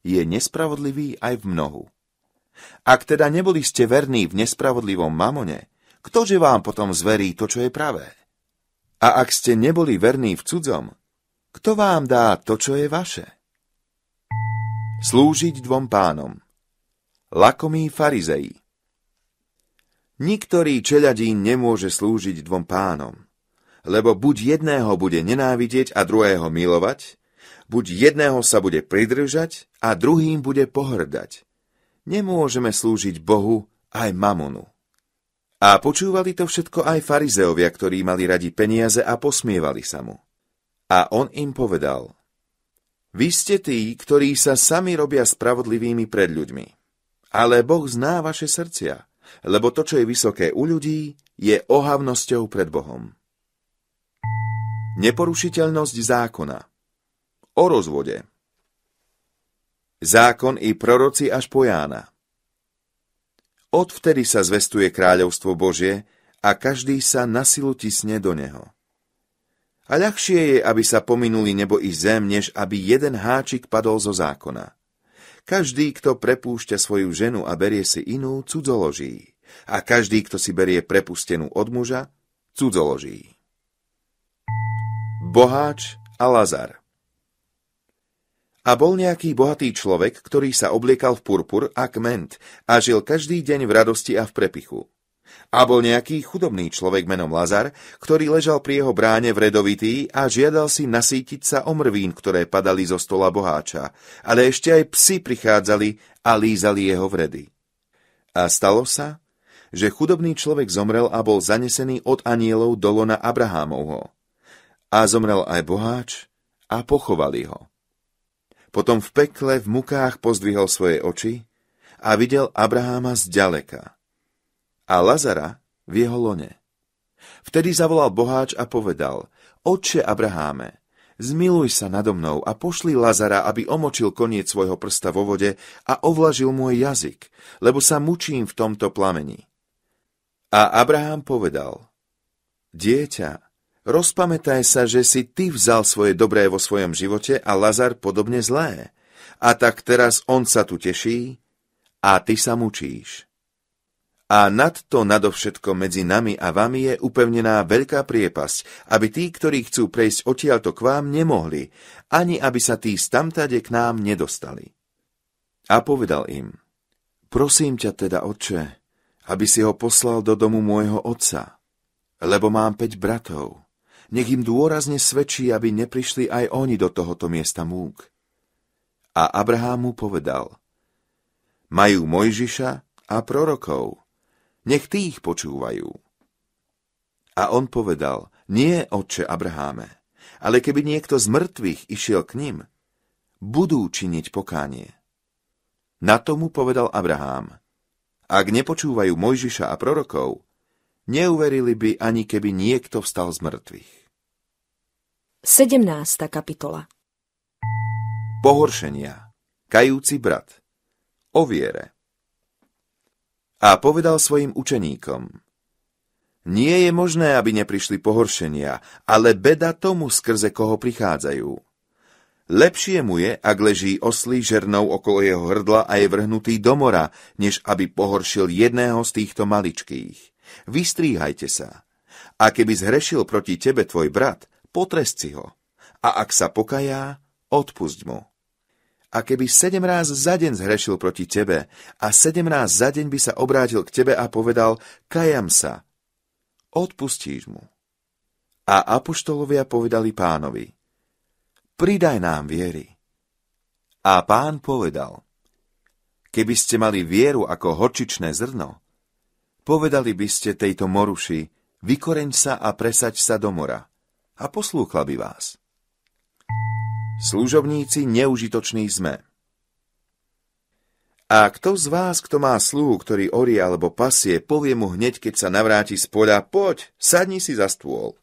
S2: je nespravodlivý aj v mnohu. Ak teda neboli ste verní v nespravodlivom mamone, ktože vám potom zverí to, čo je pravé? A ak ste neboli verní v cudzom, kto vám dá to, čo je vaše? Slúžiť dvom pánom. Lakomí farizei Niktorý čeladín nemôže slúžiť dvom pánom lebo buď jedného bude nenávidieť a druhého milovať, buď jedného sa bude pridržať a druhým bude pohrdať. Nemôžeme slúžiť Bohu aj mamonu. A počúvali to všetko aj farizeovia, ktorí mali radi peniaze a posmievali sa mu. A on im povedal, Vy ste tí, ktorí sa sami robia spravodlivými pred ľuďmi. Ale Boh zná vaše srdcia, lebo to, čo je vysoké u ľudí, je ohavnosťou pred Bohom. Neporušiteľnosť zákona O rozvode Zákon i proroci až po Jána Odvtedy sa zvestuje kráľovstvo Božie a každý sa na silu tisne do neho. A ľahšie je, aby sa pominuli nebo i zem, než aby jeden háčik padol zo zákona. Každý, kto prepúšťa svoju ženu a berie si inú, cudzoloží. A každý, kto si berie prepustenú od muža, cudzoloží. Boháč a Lazar a bol nejaký bohatý človek, ktorý sa obliekal v purpur a kment a žil každý deň v radosti a v prepichu. A bol nejaký chudobný človek menom Lazar, ktorý ležal pri jeho bráne v redovitý a žiadal si nasítiť sa omrvín, ktoré padali zo stola boháča, ale ešte aj psi prichádzali a lízali jeho vredy. A stalo sa, že chudobný človek zomrel a bol zanesený od anielov do lona Abrahámovho. A zomrel aj boháč a pochovali ho. Potom v pekle v mukách pozdvihol svoje oči a videl Abraháma zďaleka a Lazara v jeho lone. Vtedy zavolal boháč a povedal, Oče Abraháme, zmiluj sa nado mnou a pošli Lazara, aby omočil koniec svojho prsta vo vode a ovlažil môj jazyk, lebo sa mučím v tomto plameni. A Abraham povedal, Dieťa, Rozpamätaj sa, že si ty vzal svoje dobré vo svojom živote a Lazar podobne zlé. A tak teraz on sa tu teší a ty sa mučíš. A nadto nadovšetko medzi nami a vami je upevnená veľká priepasť, aby tí, ktorí chcú prejsť odtiaľto k vám, nemohli, ani aby sa tí stamtade k nám nedostali. A povedal im, prosím ťa teda, otče, aby si ho poslal do domu môjho otca, lebo mám päť bratov nech im dôrazne svedčí, aby neprišli aj oni do tohoto miesta múk. A Abraham mu povedal, majú Mojžiša a prorokov, nech tých počúvajú. A on povedal, nie, otče Abraháme, ale keby niekto z mŕtvych išiel k ním, budú činiť pokánie. Na tomu povedal Abrahám, ak nepočúvajú Mojžiša a prorokov, neuverili by ani keby niekto vstal z mŕtvych.
S1: 17. kapitola
S2: Pohoršenia Kajúci brat O viere A povedal svojim učeníkom Nie je možné, aby neprišli pohoršenia, ale beda tomu, skrze koho prichádzajú. Lepšie mu je, ak leží oslý žernou okolo jeho hrdla a je vrhnutý do mora, než aby pohoršil jedného z týchto maličkých. Vystríhajte sa. A keby zhrešil proti tebe tvoj brat, potrest si ho. A ak sa pokajá, odpusť mu. A keby sedem ráz za deň zhrešil proti tebe a sedem ráz za deň by sa obrátil k tebe a povedal, kajam sa, odpustíš mu. A apoštolovia povedali pánovi, pridaj nám viery. A pán povedal, keby ste mali vieru ako horčičné zrno, povedali by ste tejto moruši, vykoreň sa a presaď sa do mora a poslúchla by vás. Služobníci neužitoční sme. A kto z vás, kto má sluhu, ktorý orie alebo pasie, povie mu hneď, keď sa navráti z poľa, poď, sadni si za stôl.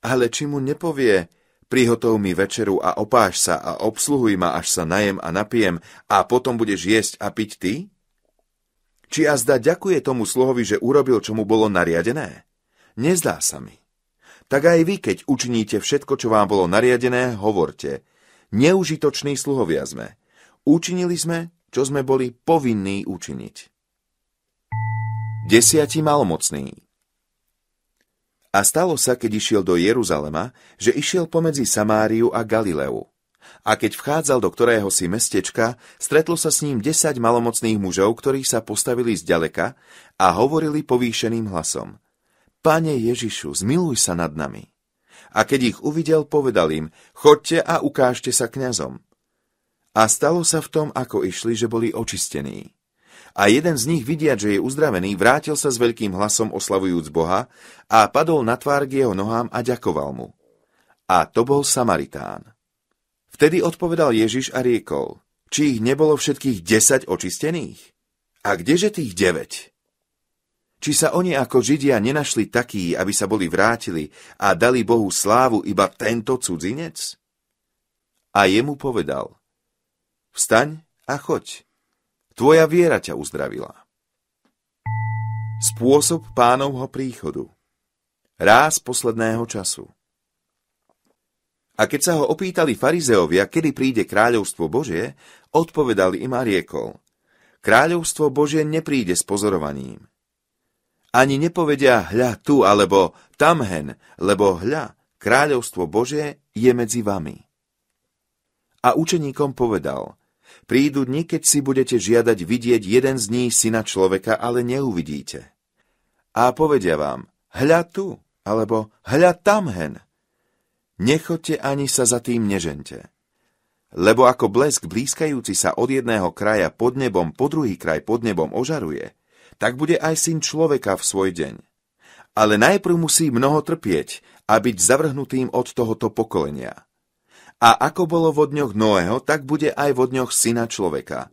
S2: Ale či mu nepovie, prihotov mi večeru a opáš sa a obsluhuj ma, až sa najem a napijem a potom budeš jesť a piť ty? Či azda ďakuje tomu sluhovi, že urobil, čo mu bolo nariadené? Nezdá sa mi tak aj vy, keď učiníte všetko, čo vám bolo nariadené, hovorte. Neužitoční sluhovia sme. Učinili sme, čo sme boli povinní učiniť. Desiatí malomocný A stalo sa, keď išiel do Jeruzalema, že išiel pomedzi Samáriu a Galileu. A keď vchádzal do ktorého si mestečka, stretlo sa s ním desať malomocných mužov, ktorí sa postavili zďaleka a hovorili povýšeným hlasom – Pane Ježišu, zmiluj sa nad nami. A keď ich uvidel, povedal im, chodte a ukážte sa kňazom. A stalo sa v tom, ako išli, že boli očistení. A jeden z nich, vidiať, že je uzdravený, vrátil sa s veľkým hlasom oslavujúc Boha a padol na tvár k jeho nohám a ďakoval mu. A to bol Samaritán. Vtedy odpovedal Ježiš a riekol, či ich nebolo všetkých desať očistených? A kdeže tých deväť? Či sa oni ako Židia nenašli takí, aby sa boli vrátili a dali Bohu slávu iba tento cudzinec? A jemu povedal, vstaň a choď, tvoja viera ťa uzdravila. Spôsob pánovho príchodu Ráz posledného času A keď sa ho opýtali farizeovia, kedy príde kráľovstvo Božie, odpovedali im a riekol, Kráľovstvo Božie nepríde s pozorovaním – ani nepovedia hľa tu alebo tamhen, lebo hľa, kráľovstvo Božie je medzi vami. A učeníkom povedal, prídu dni, keď si budete žiadať vidieť jeden z nich syna človeka, ale neuvidíte. A povedia vám, hľa tu, alebo hľa tamhen. Nechoďte ani sa za tým nežente. Lebo ako blesk blízkajúci sa od jedného kraja pod nebom po druhý kraj pod nebom ožaruje, tak bude aj syn človeka v svoj deň. Ale najprv musí mnoho trpieť a byť zavrhnutým od tohoto pokolenia. A ako bolo vo dňoch Noého, tak bude aj vo dňoch syna človeka.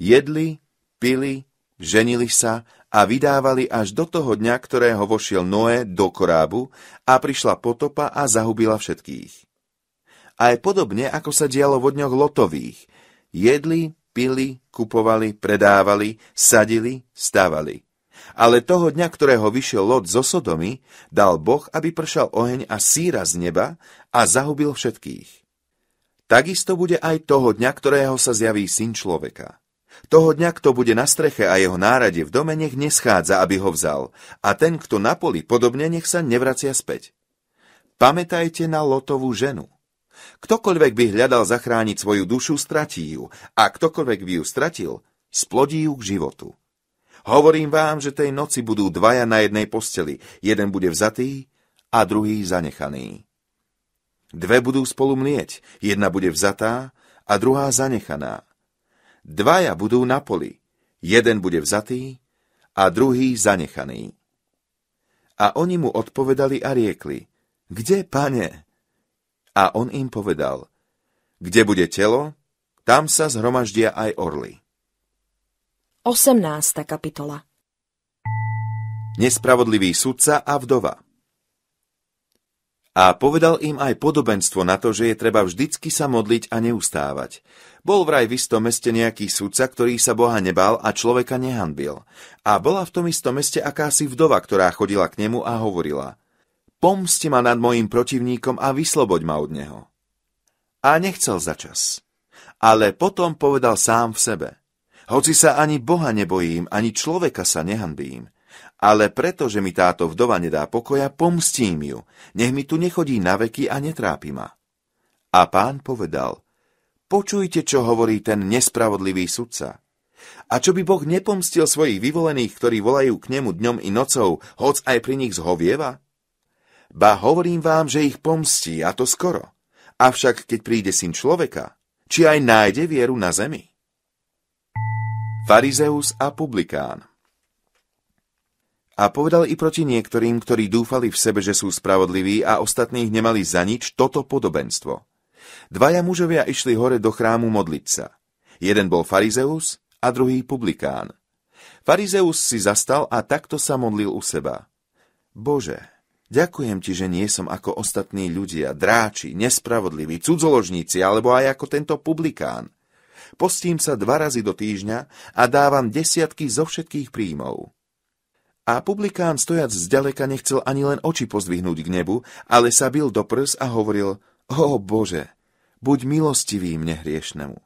S2: Jedli, pili, ženili sa a vydávali až do toho dňa, ktorého vošiel Noé do korábu a prišla potopa a zahubila všetkých. Aj podobne, ako sa dialo vo dňoch Lotových. Jedli, pili, kupovali, predávali, sadili, stavali. Ale toho dňa, ktorého vyšiel Lot zo Sodomy, dal Boh, aby pršal oheň a síra z neba a zahubil všetkých. Takisto bude aj toho dňa, ktorého sa zjaví syn človeka. Toho dňa, kto bude na streche a jeho nárade v dome, nech neschádza, aby ho vzal, a ten, kto na poli, podobne nech sa nevracia späť. Pamätajte na Lotovú ženu. Ktokoľvek by hľadal zachrániť svoju dušu, stratí ju. A ktokoľvek by ju stratil, splodí ju k životu. Hovorím vám, že tej noci budú dvaja na jednej posteli. Jeden bude vzatý a druhý zanechaný. Dve budú spolu mlieť. Jedna bude vzatá a druhá zanechaná. Dvaja budú na poli. Jeden bude vzatý a druhý zanechaný. A oni mu odpovedali a riekli, kde, pane, a on im povedal, kde bude telo, tam sa zhromaždia aj orly.
S1: 18. kapitola
S2: Nespravodlivý sudca a vdova a povedal im aj podobenstvo na to, že je treba vždycky sa modliť a neustávať. Bol vraj v istom meste nejaký sudca, ktorý sa Boha nebál a človeka nehanbil. A bola v tom istom meste akási vdova, ktorá chodila k nemu a hovorila – pomsti ma nad mojim protivníkom a vysloboď ma od neho. A nechcel začas. Ale potom povedal sám v sebe. Hoci sa ani Boha nebojím, ani človeka sa nehanbím, ale preto, že mi táto vdova nedá pokoja, pomstím ju, nech mi tu nechodí na veky a netrápi ma. A pán povedal, počujte, čo hovorí ten nespravodlivý sudca. A čo by Boh nepomstil svojich vyvolených, ktorí volajú k nemu dňom i nocou, hoc aj pri nich zhovieva? Ba hovorím vám, že ich pomstí, a to skoro. Avšak keď príde syn človeka, či aj nájde vieru na zemi? Farizeus a publikán a povedal i proti niektorým, ktorí dúfali v sebe, že sú spravodliví a ostatných nemali za nič toto podobenstvo. Dvaja mužovia išli hore do chrámu modliť sa. Jeden bol farizeus a druhý publikán. Farizeus si zastal a takto sa modlil u seba. Bože, Ďakujem ti, že nie som ako ostatní ľudia, dráči, nespravodliví, cudzoložníci alebo aj ako tento publikán. Postím sa dva razy do týždňa a dávam desiatky zo všetkých príjmov. A publikán stojac zďaleka nechcel ani len oči pozdvihnúť k nebu, ale sa bil do prs a hovoril, o Bože, buď milostivý mne hriešnemu.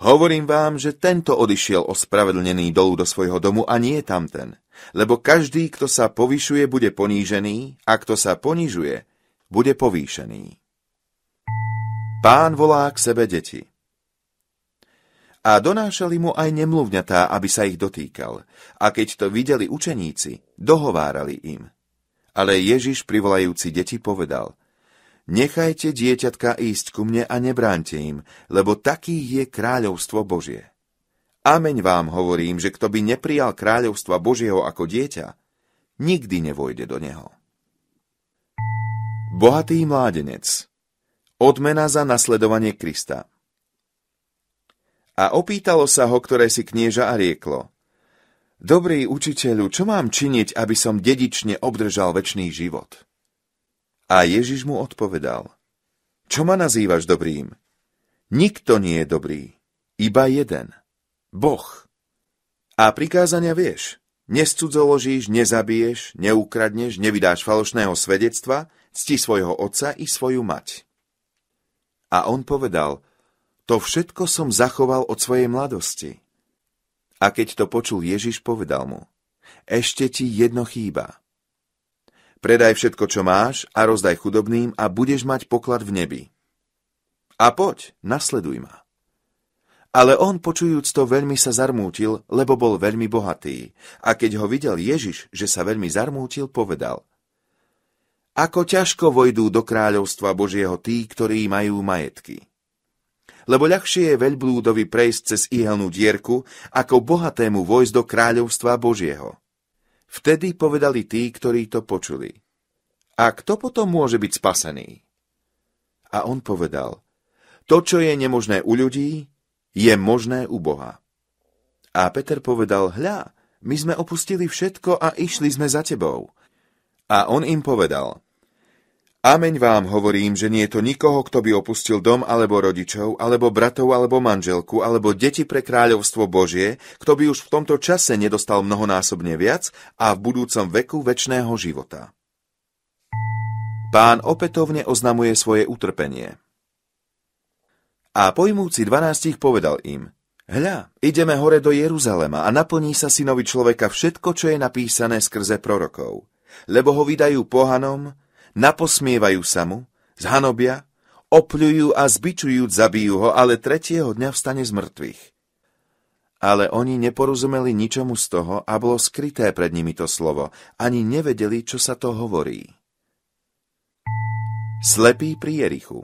S2: Hovorím vám, že tento odišiel ospravedlnený dolu do svojho domu a nie tamten. Lebo každý, kto sa povyšuje, bude ponížený a kto sa ponižuje, bude povýšený. Pán volá k sebe deti. A donášali mu aj nemluvňatá, aby sa ich dotýkal. A keď to videli učeníci, dohovárali im. Ale Ježiš, privolajúci deti, povedal, Nechajte dieťatka ísť ku mne a nebránte im, lebo takých je kráľovstvo Božie. Ameň vám hovorím, že kto by neprijal kráľovstva Božieho ako dieťa, nikdy nevojde do neho. Bohatý mládenec Odmena za nasledovanie Krista A opýtalo sa ho, ktoré si knieža a rieklo Dobrý učiteľu, čo mám činiť, aby som dedične obdržal väčší život? A Ježiš mu odpovedal, čo ma nazývaš dobrým? Nikto nie je dobrý, iba jeden, Boh. A prikázania vieš, nescudzoložíš, nezabiješ, neukradneš, nevydáš falošného svedectva, cti svojho otca i svoju mať. A on povedal, to všetko som zachoval od svojej mladosti. A keď to počul Ježiš, povedal mu, ešte ti jedno chýba. Predaj všetko, čo máš a rozdaj chudobným a budeš mať poklad v nebi. A poď, nasleduj ma. Ale on, počujúc to, veľmi sa zarmútil, lebo bol veľmi bohatý. A keď ho videl Ježiš, že sa veľmi zarmútil, povedal Ako ťažko vojdú do kráľovstva Božieho tí, ktorí majú majetky. Lebo ľahšie je veľblúdovi prejsť cez ihelnú dierku, ako bohatému vojsť do kráľovstva Božieho. Vtedy povedali tí, ktorí to počuli. A kto potom môže byť spasený? A on povedal, to, čo je nemožné u ľudí, je možné u Boha. A Peter povedal, hľa, my sme opustili všetko a išli sme za tebou. A on im povedal, Ameň vám hovorím, že nie je to nikoho, kto by opustil dom alebo rodičov, alebo bratov, alebo manželku, alebo deti pre kráľovstvo Božie, kto by už v tomto čase nedostal mnohonásobne viac a v budúcom veku väčšného života. Pán opätovne oznamuje svoje utrpenie. A pojmúci dvanástich povedal im, Hľa, ideme hore do Jeruzalema a naplní sa synovi človeka všetko, čo je napísané skrze prorokov. Lebo ho vydajú pohanom, naposmievajú sa mu, zhanobia, opľujú a zbičujú zabijú ho, ale tretieho dňa vstane z mŕtvych. Ale oni neporozumeli ničomu z toho a bolo skryté pred nimi to slovo, ani nevedeli, čo sa to hovorí. Slepý pri Jerichu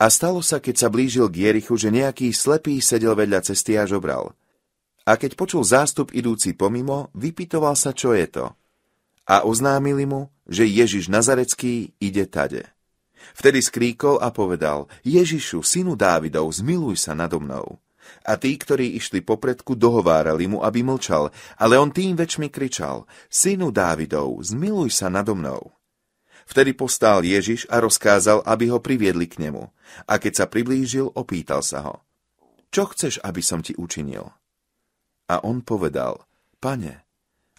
S2: A stalo sa, keď sa blížil k Jerichu, že nejaký slepý sedel vedľa cesty a žobral. A keď počul zástup idúci pomimo, vypitoval sa, čo je to – a oznámili mu, že Ježiš Nazarecký ide tade. Vtedy skríkol a povedal, Ježišu, synu Dávidov, zmiluj sa nado mnou. A tí, ktorí išli popredku, dohovárali mu, aby mlčal, ale on tým väčšmi kričal, synu Dávidov, zmiluj sa nado mnou. Vtedy postál Ježiš a rozkázal, aby ho priviedli k nemu. A keď sa priblížil, opýtal sa ho. Čo chceš, aby som ti učinil? A on povedal, pane,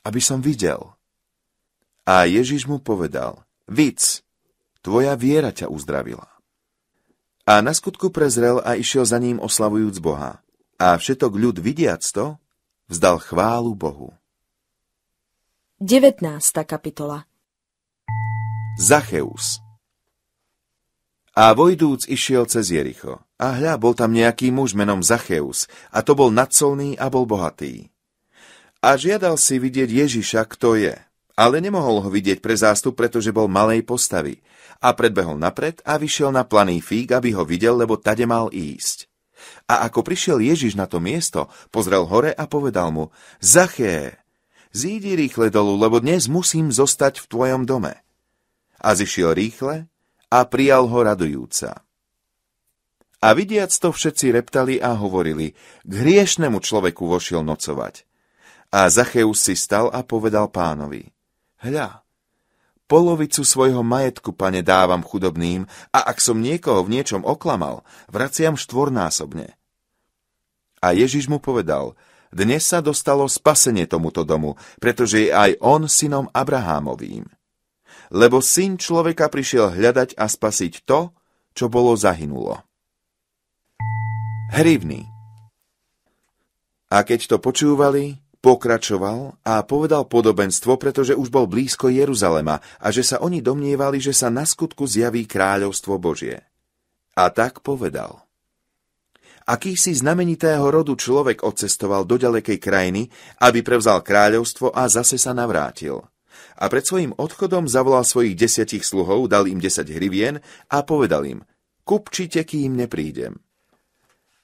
S2: aby som videl. A Ježiš mu povedal, víc, tvoja viera ťa uzdravila. A na skutku prezrel a išiel za ním oslavujúc Boha. A všetok ľud vidiac to, vzdal chválu Bohu.
S1: 19. kapitola
S2: Zacheus A vojdúc išiel cez Jericho. A hľa, bol tam nejaký muž menom Zacheus, a to bol nadsolný a bol bohatý. A žiadal si vidieť Ježiša, kto je – ale nemohol ho vidieť pre zástup, pretože bol malej postavy. A predbehol napred a vyšiel na planý fík, aby ho videl, lebo tade mal ísť. A ako prišiel Ježiš na to miesto, pozrel hore a povedal mu, Zaché, zídi rýchle dolu, lebo dnes musím zostať v tvojom dome. A zišiel rýchle a prijal ho radujúca. A vidiac to všetci reptali a hovorili, k hriešnemu človeku vošiel nocovať. A Zacheus si stal a povedal pánovi, Hľa, polovicu svojho majetku, pane, dávam chudobným a ak som niekoho v niečom oklamal, vraciam štvornásobne. A Ježiš mu povedal, dnes sa dostalo spasenie tomuto domu, pretože je aj on synom Abrahámovým. Lebo syn človeka prišiel hľadať a spasiť to, čo bolo zahynulo. Hrivný A keď to počúvali, Pokračoval a povedal podobenstvo, pretože už bol blízko Jeruzalema a že sa oni domnievali, že sa na skutku zjaví kráľovstvo Božie. A tak povedal. Akýsi znamenitého rodu človek odcestoval do ďalekej krajiny, aby prevzal kráľovstvo a zase sa navrátil. A pred svojim odchodom zavolal svojich desiatich sluhov, dal im desať hrivien a povedal im, kupčite, kým neprídem.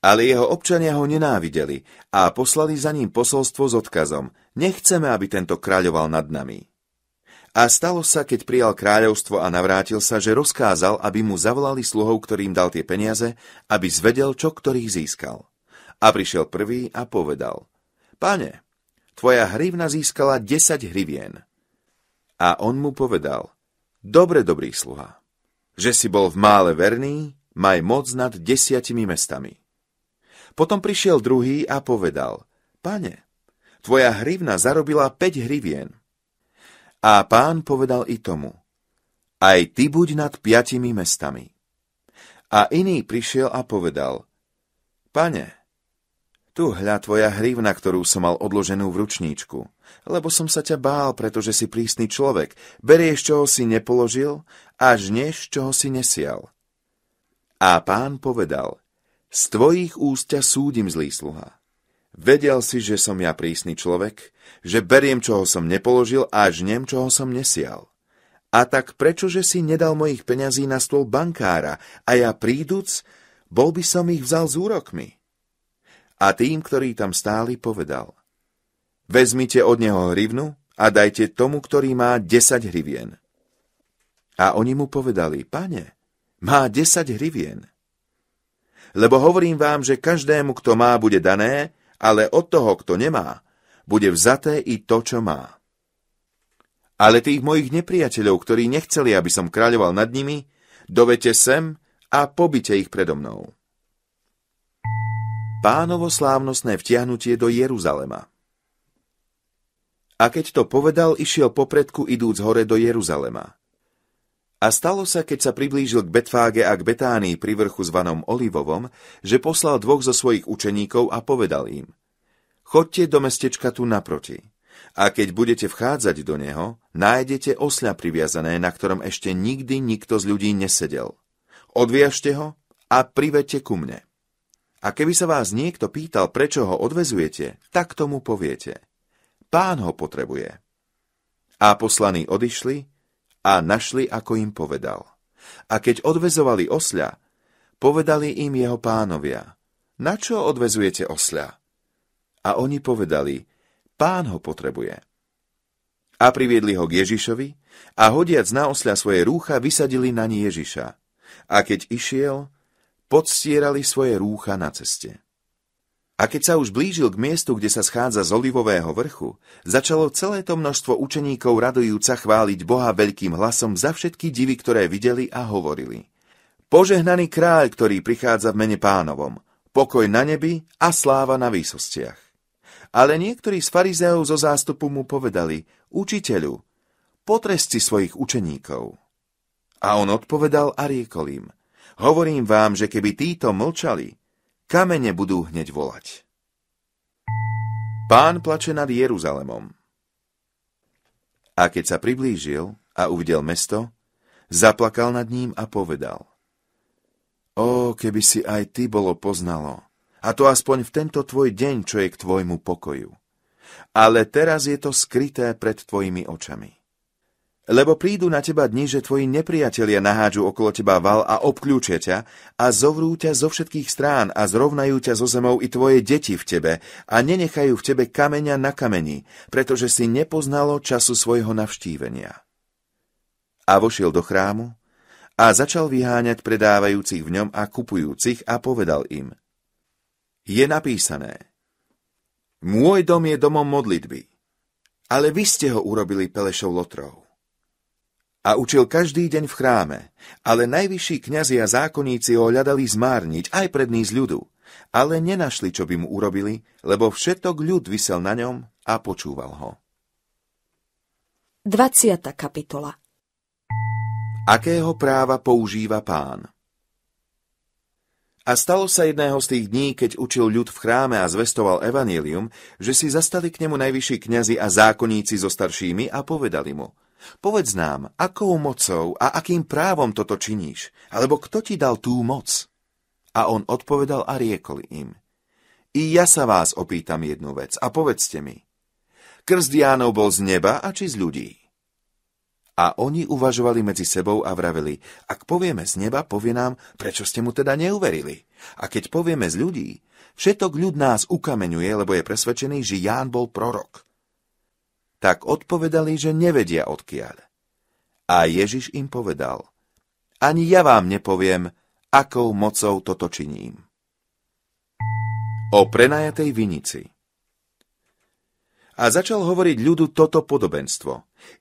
S2: Ale jeho občania ho nenávideli a poslali za ním posolstvo s odkazom Nechceme, aby tento kráľoval nad nami. A stalo sa, keď prijal kráľovstvo a navrátil sa, že rozkázal, aby mu zavolali sluhov, ktorým dal tie peniaze, aby zvedel, čo ktorých získal. A prišiel prvý a povedal, Pane, tvoja hrivna získala 10 hrivien. A on mu povedal, Dobre, dobrý sluha, že si bol v mále verný, maj moc nad desiatimi mestami. Potom prišiel druhý a povedal, pane, tvoja hrivna zarobila 5 hrivien. A pán povedal i tomu, aj ty buď nad piatimi mestami. A iný prišiel a povedal, pane, tu hľa tvoja hrivna, ktorú som mal odloženú v ručníčku, lebo som sa ťa bál, pretože si prísny človek, berieš, čoho si nepoložil, až než, čoho si nesial. A pán povedal, z tvojich ústa súdim, zlý sluha. Vedel si, že som ja prísny človek, že beriem, čoho som nepoložil a žnem, čoho som nesial. A tak prečože si nedal mojich peňazí na stôl bankára a ja príduc, bol by som ich vzal s úrokmi? A tým, ktorí tam stáli, povedal. Vezmite od neho hrivnu a dajte tomu, ktorý má 10 hrivien. A oni mu povedali, pane, má 10 hrivien. Lebo hovorím vám, že každému, kto má, bude dané, ale od toho, kto nemá, bude vzaté i to, čo má. Ale tých mojich nepriateľov, ktorí nechceli, aby som kráľoval nad nimi, dovete sem a pobite ich predo mnou. Pánovo slávnostné vtiahnutie do Jeruzalema A keď to povedal, išiel popredku idúc hore do Jeruzalema. A stalo sa, keď sa priblížil k Betfáge a k Betánii pri vrchu zvanom Olivovom, že poslal dvoch zo svojich učeníkov a povedal im, chodte do mestečka tu naproti. A keď budete vchádzať do neho, nájdete osľa priviazané, na ktorom ešte nikdy nikto z ľudí nesedel. Odviažte ho a privete ku mne. A keby sa vás niekto pýtal, prečo ho odvezujete, tak tomu poviete. Pán ho potrebuje. A poslaní odišli a našli, ako im povedal. A keď odvezovali osľa, povedali im jeho pánovia, na čo odvezujete osľa? A oni povedali, pán ho potrebuje. A priviedli ho k Ježišovi a hodiac na osľa svoje rúcha vysadili na Ježiša. A keď išiel, podstierali svoje rúcha na ceste. A keď sa už blížil k miestu, kde sa schádza z olivového vrchu, začalo celé to množstvo učeníkov radujúca chváliť Boha veľkým hlasom za všetky divy, ktoré videli a hovorili. Požehnaný kráľ, ktorý prichádza v mene pánovom, pokoj na nebi a sláva na výsostiach. Ale niektorí z farizeov zo zástupu mu povedali, učiteľu, potresti svojich učeníkov. A on odpovedal a riekol im, hovorím vám, že keby títo mlčali, Kamene budú hneď volať. Pán plače nad Jeruzalemom. A keď sa priblížil a uvidel mesto, zaplakal nad ním a povedal. O keby si aj ty bolo poznalo, a to aspoň v tento tvoj deň, čo je k tvojmu pokoju. Ale teraz je to skryté pred tvojimi očami. Lebo prídu na teba dni, že tvoji nepriatelia nahádžu okolo teba val a obklúčia ťa a zovrú ťa zo všetkých strán a zrovnajú ťa zo zemou i tvoje deti v tebe a nenechajú v tebe kameňa na kameni, pretože si nepoznalo času svojho navštívenia. A vošiel do chrámu a začal vyháňať predávajúcich v ňom a kupujúcich a povedal im. Je napísané, môj dom je domom modlitby, ale vy ste ho urobili pelešou lotrov a učil každý deň v chráme, ale najvyšší kňazi a zákonníci ho hľadali zmárniť aj pred z ľudu, ale nenašli, čo by mu urobili, lebo všetok ľud vysel na ňom a počúval ho.
S1: 20. kapitola
S2: Akého práva používa pán? A stalo sa jedného z tých dní, keď učil ľud v chráme a zvestoval evanílium, že si zastali k nemu najvyšší kňazi a zákonníci so staršími a povedali mu – Povedz nám, akou mocou a akým právom toto činíš, alebo kto ti dal tú moc? A on odpovedal a riekol im. I ja sa vás opýtam jednu vec a povedzte mi. Krst Jánov bol z neba a či z ľudí? A oni uvažovali medzi sebou a vraveli, ak povieme z neba, povie nám, prečo ste mu teda neuverili. A keď povieme z ľudí, všetok ľud nás ukameňuje, lebo je presvedčený, že Ján bol prorok tak odpovedali, že nevedia odkiaľ. A Ježiš im povedal, ani ja vám nepoviem, akou mocou toto činím. O prenajatej vinici A začal hovoriť ľudu toto podobenstvo.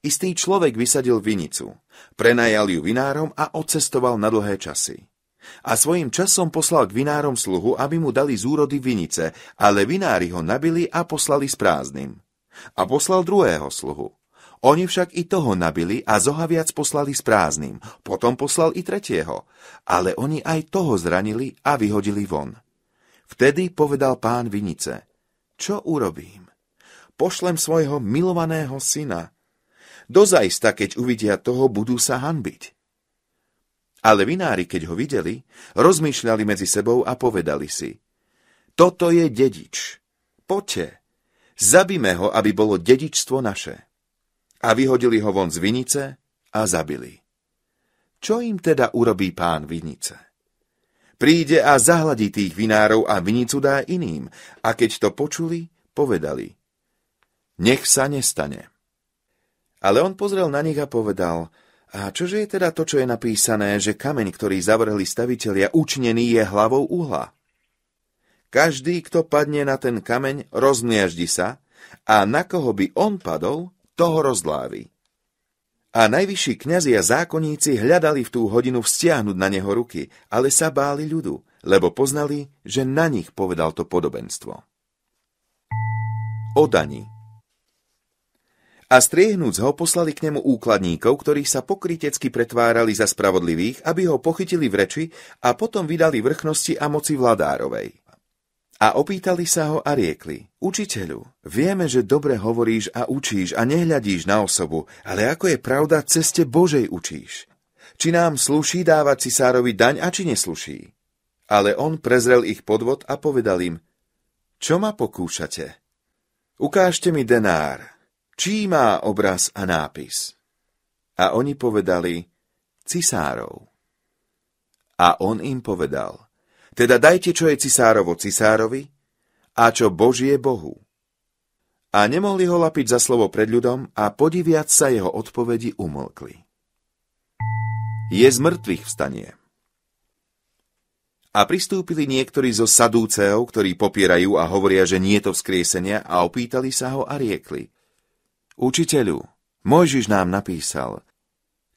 S2: Istý človek vysadil vinicu, prenajal ju vinárom a odcestoval na dlhé časy. A svojim časom poslal k vinárom sluhu, aby mu dali z úrody vinice, ale vinári ho nabili a poslali s prázdnym. A poslal druhého sluhu. Oni však i toho nabili a zohaviac poslali s prázdnym, potom poslal i tretieho, ale oni aj toho zranili a vyhodili von. Vtedy povedal pán Vinice, čo urobím? Pošlem svojho milovaného syna. Dozajsta, keď uvidia toho, budú sa hanbiť. Ale vinári, keď ho videli, rozmýšľali medzi sebou a povedali si, toto je dedič, poďte, zabíme ho, aby bolo dedičstvo naše. A vyhodili ho von z vinice a zabili. Čo im teda urobí pán vinice? Príde a zahladí tých vinárov a vinicu dá iným. A keď to počuli, povedali. Nech sa nestane. Ale on pozrel na nich a povedal, a čože je teda to, čo je napísané, že kameň, ktorý zavrhli stavitelia, učnený je hlavou uhla? Každý, kto padne na ten kameň, rozmiaždi sa a na koho by on padol, toho rozdlávi. A najvyšší kňazi a zákonníci hľadali v tú hodinu vzťahnuť na neho ruky, ale sa báli ľudu, lebo poznali, že na nich povedal to podobenstvo. O a striehnúc ho poslali k nemu úkladníkov, ktorí sa pokrytecky pretvárali za spravodlivých, aby ho pochytili v reči a potom vydali vrchnosti a moci vladárovej. A opýtali sa ho a riekli, učiteľu, vieme, že dobre hovoríš a učíš a nehľadíš na osobu, ale ako je pravda, ceste Božej učíš. Či nám sluší dávať cisárovi daň a či nesluší? Ale on prezrel ich podvod a povedal im, čo ma pokúšate? Ukážte mi denár, čí má obraz a nápis. A oni povedali, cisárov. A on im povedal, teda dajte, čo je cisárovo cisárovi a čo Božie Bohu. A nemohli ho lapiť za slovo pred ľudom a podiviac sa jeho odpovedi umlkli. Je z mŕtvych vstanie. A pristúpili niektorí zo sadúceov, ktorí popierajú a hovoria, že nie je to vzkriesenia a opýtali sa ho a riekli. Učiteľu, Mojžiš nám napísal,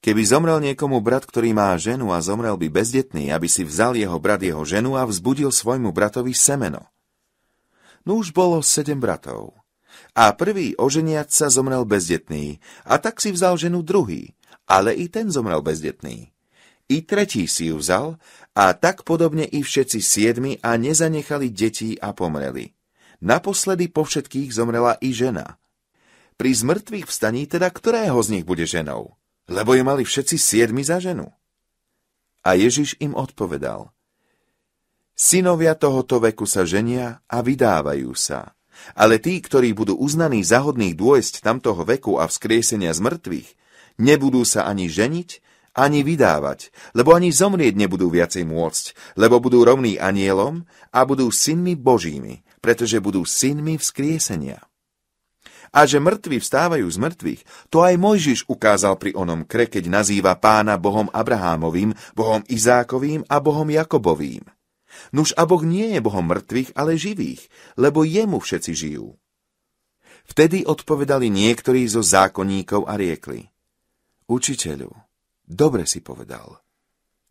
S2: Keby zomrel niekomu brat, ktorý má ženu a zomrel by bezdetný, aby si vzal jeho brat jeho ženu a vzbudil svojmu bratovi semeno. No už bolo sedem bratov. A prvý oženiac sa zomrel bezdetný, a tak si vzal ženu druhý, ale i ten zomrel bezdetný. I tretí si ju vzal, a tak podobne i všetci siedmi a nezanechali detí a pomreli. Naposledy po všetkých zomrela i žena. Pri zmrtvých vstaní teda ktorého z nich bude ženou? lebo ju mali všetci siedmi za ženu. A Ježiš im odpovedal, Synovia tohoto veku sa ženia a vydávajú sa, ale tí, ktorí budú uznaní za hodných dôjsť tamtoho veku a vzkriesenia z mŕtvych, nebudú sa ani ženiť, ani vydávať, lebo ani zomrieť nebudú viacej môcť, lebo budú rovní anielom a budú synmi Božími, pretože budú synmi vzkriesenia a že mŕtvi vstávajú z mŕtvych, to aj Mojžiš ukázal pri onom kre, keď nazýva pána Bohom Abrahámovým, Bohom Izákovým a Bohom Jakobovým. Nuž a Boh nie je Bohom mŕtvych, ale živých, lebo jemu všetci žijú. Vtedy odpovedali niektorí zo zákonníkov a riekli. Učiteľu, dobre si povedal.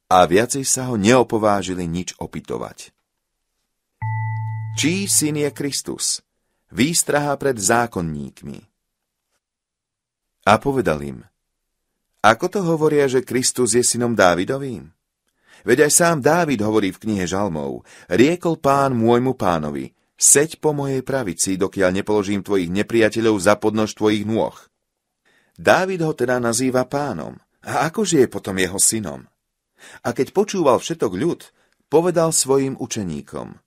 S2: A viacej sa ho neopovážili nič opitovať. Čí syn je Kristus? Výstraha pred zákonníkmi. A povedal im, ako to hovoria, že Kristus je synom Dávidovým? Veď aj sám Dávid hovorí v knihe Žalmov, riekol pán môjmu pánovi, seď po mojej pravici, dokiaľ nepoložím tvojich nepriateľov za podnož tvojich nôh. Dávid ho teda nazýva pánom. A akože je potom jeho synom? A keď počúval všetok ľud, povedal svojim učeníkom –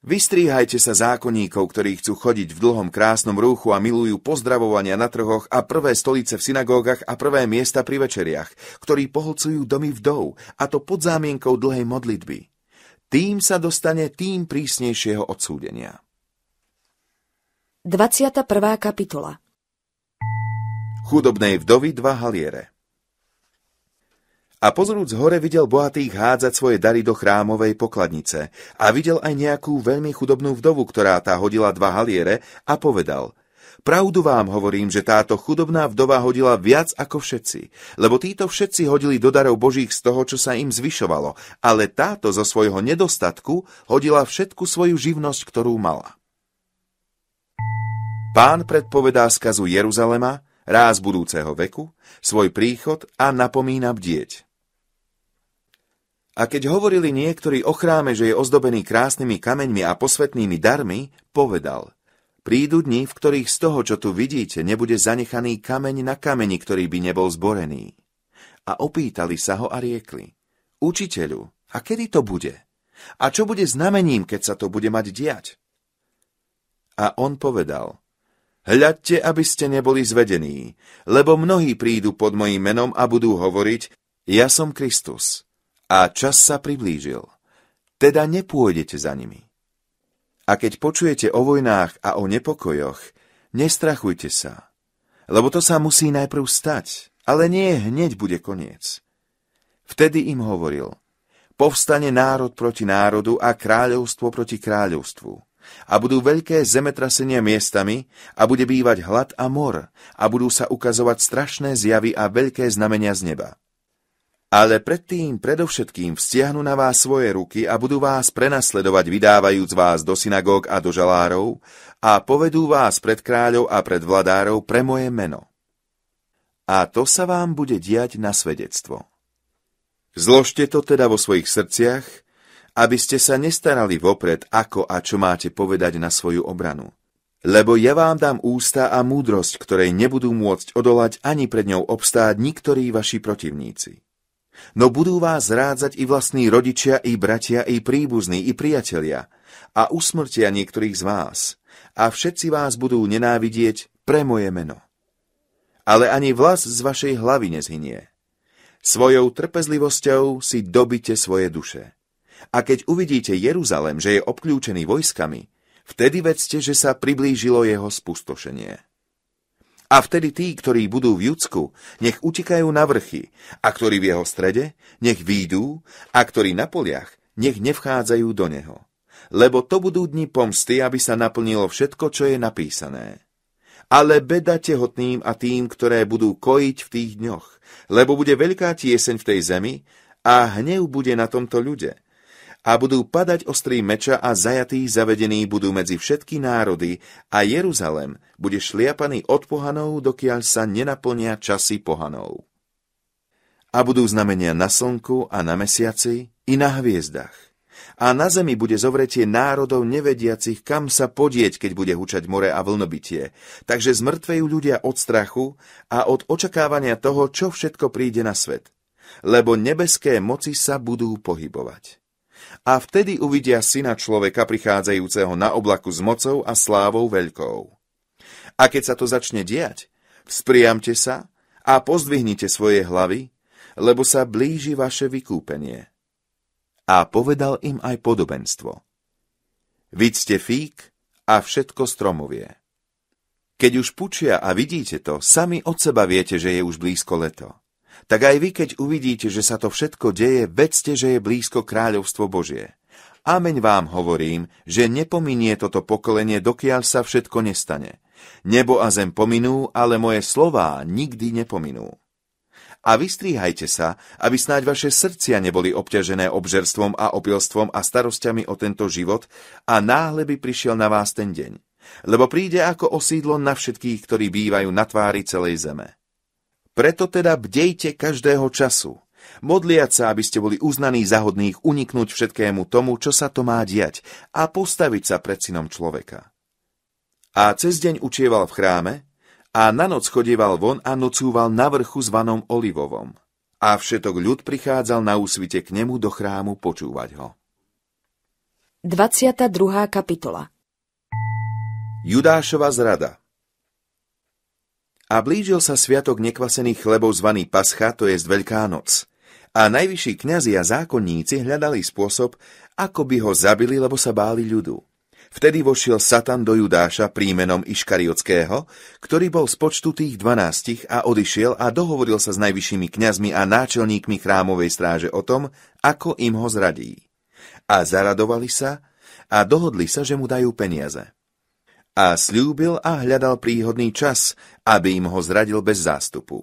S2: Vystríhajte sa zákonníkov, ktorí chcú chodiť v dlhom krásnom rúchu a milujú pozdravovania na trhoch a prvé stolice v synagógach a prvé miesta pri večeriach, ktorí pohlcujú domy vdov, a to pod zámienkou dlhej modlitby. Tým sa dostane tým prísnejšieho odsúdenia.
S1: 21. kapitola
S2: Chudobnej vdovy dva haliere a pozrúc hore videl bohatých hádzať svoje dary do chrámovej pokladnice a videl aj nejakú veľmi chudobnú vdovu, ktorá tá hodila dva haliere a povedal – Pravdu vám hovorím, že táto chudobná vdova hodila viac ako všetci, lebo títo všetci hodili do darov Božích z toho, čo sa im zvyšovalo, ale táto zo svojho nedostatku hodila všetku svoju živnosť, ktorú mala. Pán predpovedá skazu Jeruzalema, ráz budúceho veku, svoj príchod a napomína bdieť. A keď hovorili niektorí o chráme, že je ozdobený krásnymi kameňmi a posvetnými darmi, povedal, prídu dni, v ktorých z toho, čo tu vidíte, nebude zanechaný kameň na kameni, ktorý by nebol zborený. A opýtali sa ho a riekli, učiteľu, a kedy to bude? A čo bude znamením, keď sa to bude mať diať? A on povedal, hľadte, aby ste neboli zvedení, lebo mnohí prídu pod mojím menom a budú hovoriť, ja som Kristus a čas sa priblížil. Teda nepôjdete za nimi. A keď počujete o vojnách a o nepokojoch, nestrachujte sa, lebo to sa musí najprv stať, ale nie hneď bude koniec. Vtedy im hovoril, povstane národ proti národu a kráľovstvo proti kráľovstvu. A budú veľké zemetrasenia miestami a bude bývať hlad a mor a budú sa ukazovať strašné zjavy a veľké znamenia z neba ale predtým predovšetkým vzťahnu na vás svoje ruky a budú vás prenasledovať, vydávajúc vás do synagóg a do žalárov a povedú vás pred kráľov a pred vladárov pre moje meno. A to sa vám bude diať na svedectvo. Zložte to teda vo svojich srdciach, aby ste sa nestarali vopred, ako a čo máte povedať na svoju obranu. Lebo ja vám dám ústa a múdrosť, ktorej nebudú môcť odolať ani pred ňou obstáť niktorí vaši protivníci no budú vás zrádzať i vlastní rodičia, i bratia, i príbuzní, i priatelia a usmrtia niektorých z vás a všetci vás budú nenávidieť pre moje meno. Ale ani vlas z vašej hlavy nezhynie. Svojou trpezlivosťou si dobite svoje duše. A keď uvidíte Jeruzalem, že je obklúčený vojskami, vtedy vedzte, že sa priblížilo jeho spustošenie. A vtedy tí, ktorí budú v Judsku, nech utekajú na vrchy, a ktorí v jeho strede, nech výjdú, a ktorí na poliach, nech nevchádzajú do neho. Lebo to budú dni pomsty, aby sa naplnilo všetko, čo je napísané. Ale beda tehotným a tým, ktoré budú kojiť v tých dňoch, lebo bude veľká tieseň v tej zemi a hnev bude na tomto ľude, a budú padať ostrý meča a zajatí zavedení budú medzi všetky národy a Jeruzalem bude šliapaný od pohanov, dokiaľ sa nenaplnia časy pohanov. A budú znamenia na slnku a na mesiaci i na hviezdach. A na zemi bude zovretie národov nevediacich, kam sa podieť, keď bude hučať more a vlnobytie. Takže zmrtvejú ľudia od strachu a od očakávania toho, čo všetko príde na svet. Lebo nebeské moci sa budú pohybovať a vtedy uvidia syna človeka prichádzajúceho na oblaku s mocou a slávou veľkou. A keď sa to začne diať, vzpriamte sa a pozdvihnite svoje hlavy, lebo sa blíži vaše vykúpenie. A povedal im aj podobenstvo. Vidzte fík a všetko stromovie. Keď už pučia a vidíte to, sami od seba viete, že je už blízko leto tak aj vy, keď uvidíte, že sa to všetko deje, vedzte, že je blízko kráľovstvo Božie. Ameň vám hovorím, že nepominie toto pokolenie, dokiaľ sa všetko nestane. Nebo a zem pominú, ale moje slová nikdy nepominú. A vystríhajte sa, aby snáď vaše srdcia neboli obťažené obžerstvom a opilstvom a starostiami o tento život a náhle by prišiel na vás ten deň. Lebo príde ako osídlo na všetkých, ktorí bývajú na tvári celej zeme. Preto teda bdejte každého času, modliať sa, aby ste boli uznaní za hodných uniknúť všetkému tomu, čo sa to má diať a postaviť sa pred synom človeka. A cez deň učieval v chráme a na noc chodieval von a nocúval na vrchu zvanom Olivovom. A všetok ľud prichádzal na úsvite k nemu do chrámu počúvať ho.
S1: 22. kapitola
S2: Judášova zrada a blížil sa sviatok nekvasených chlebov zvaný Pascha, to je Veľká noc. A najvyšší kňazi a zákonníci hľadali spôsob, ako by ho zabili, lebo sa báli ľudu. Vtedy vošiel Satan do Judáša príjmenom Iškariotského, ktorý bol z počtu tých dvanástich a odišiel a dohovoril sa s najvyššími kňazmi a náčelníkmi chrámovej stráže o tom, ako im ho zradí. A zaradovali sa a dohodli sa, že mu dajú peniaze a slúbil a hľadal príhodný čas, aby im ho zradil bez zástupu.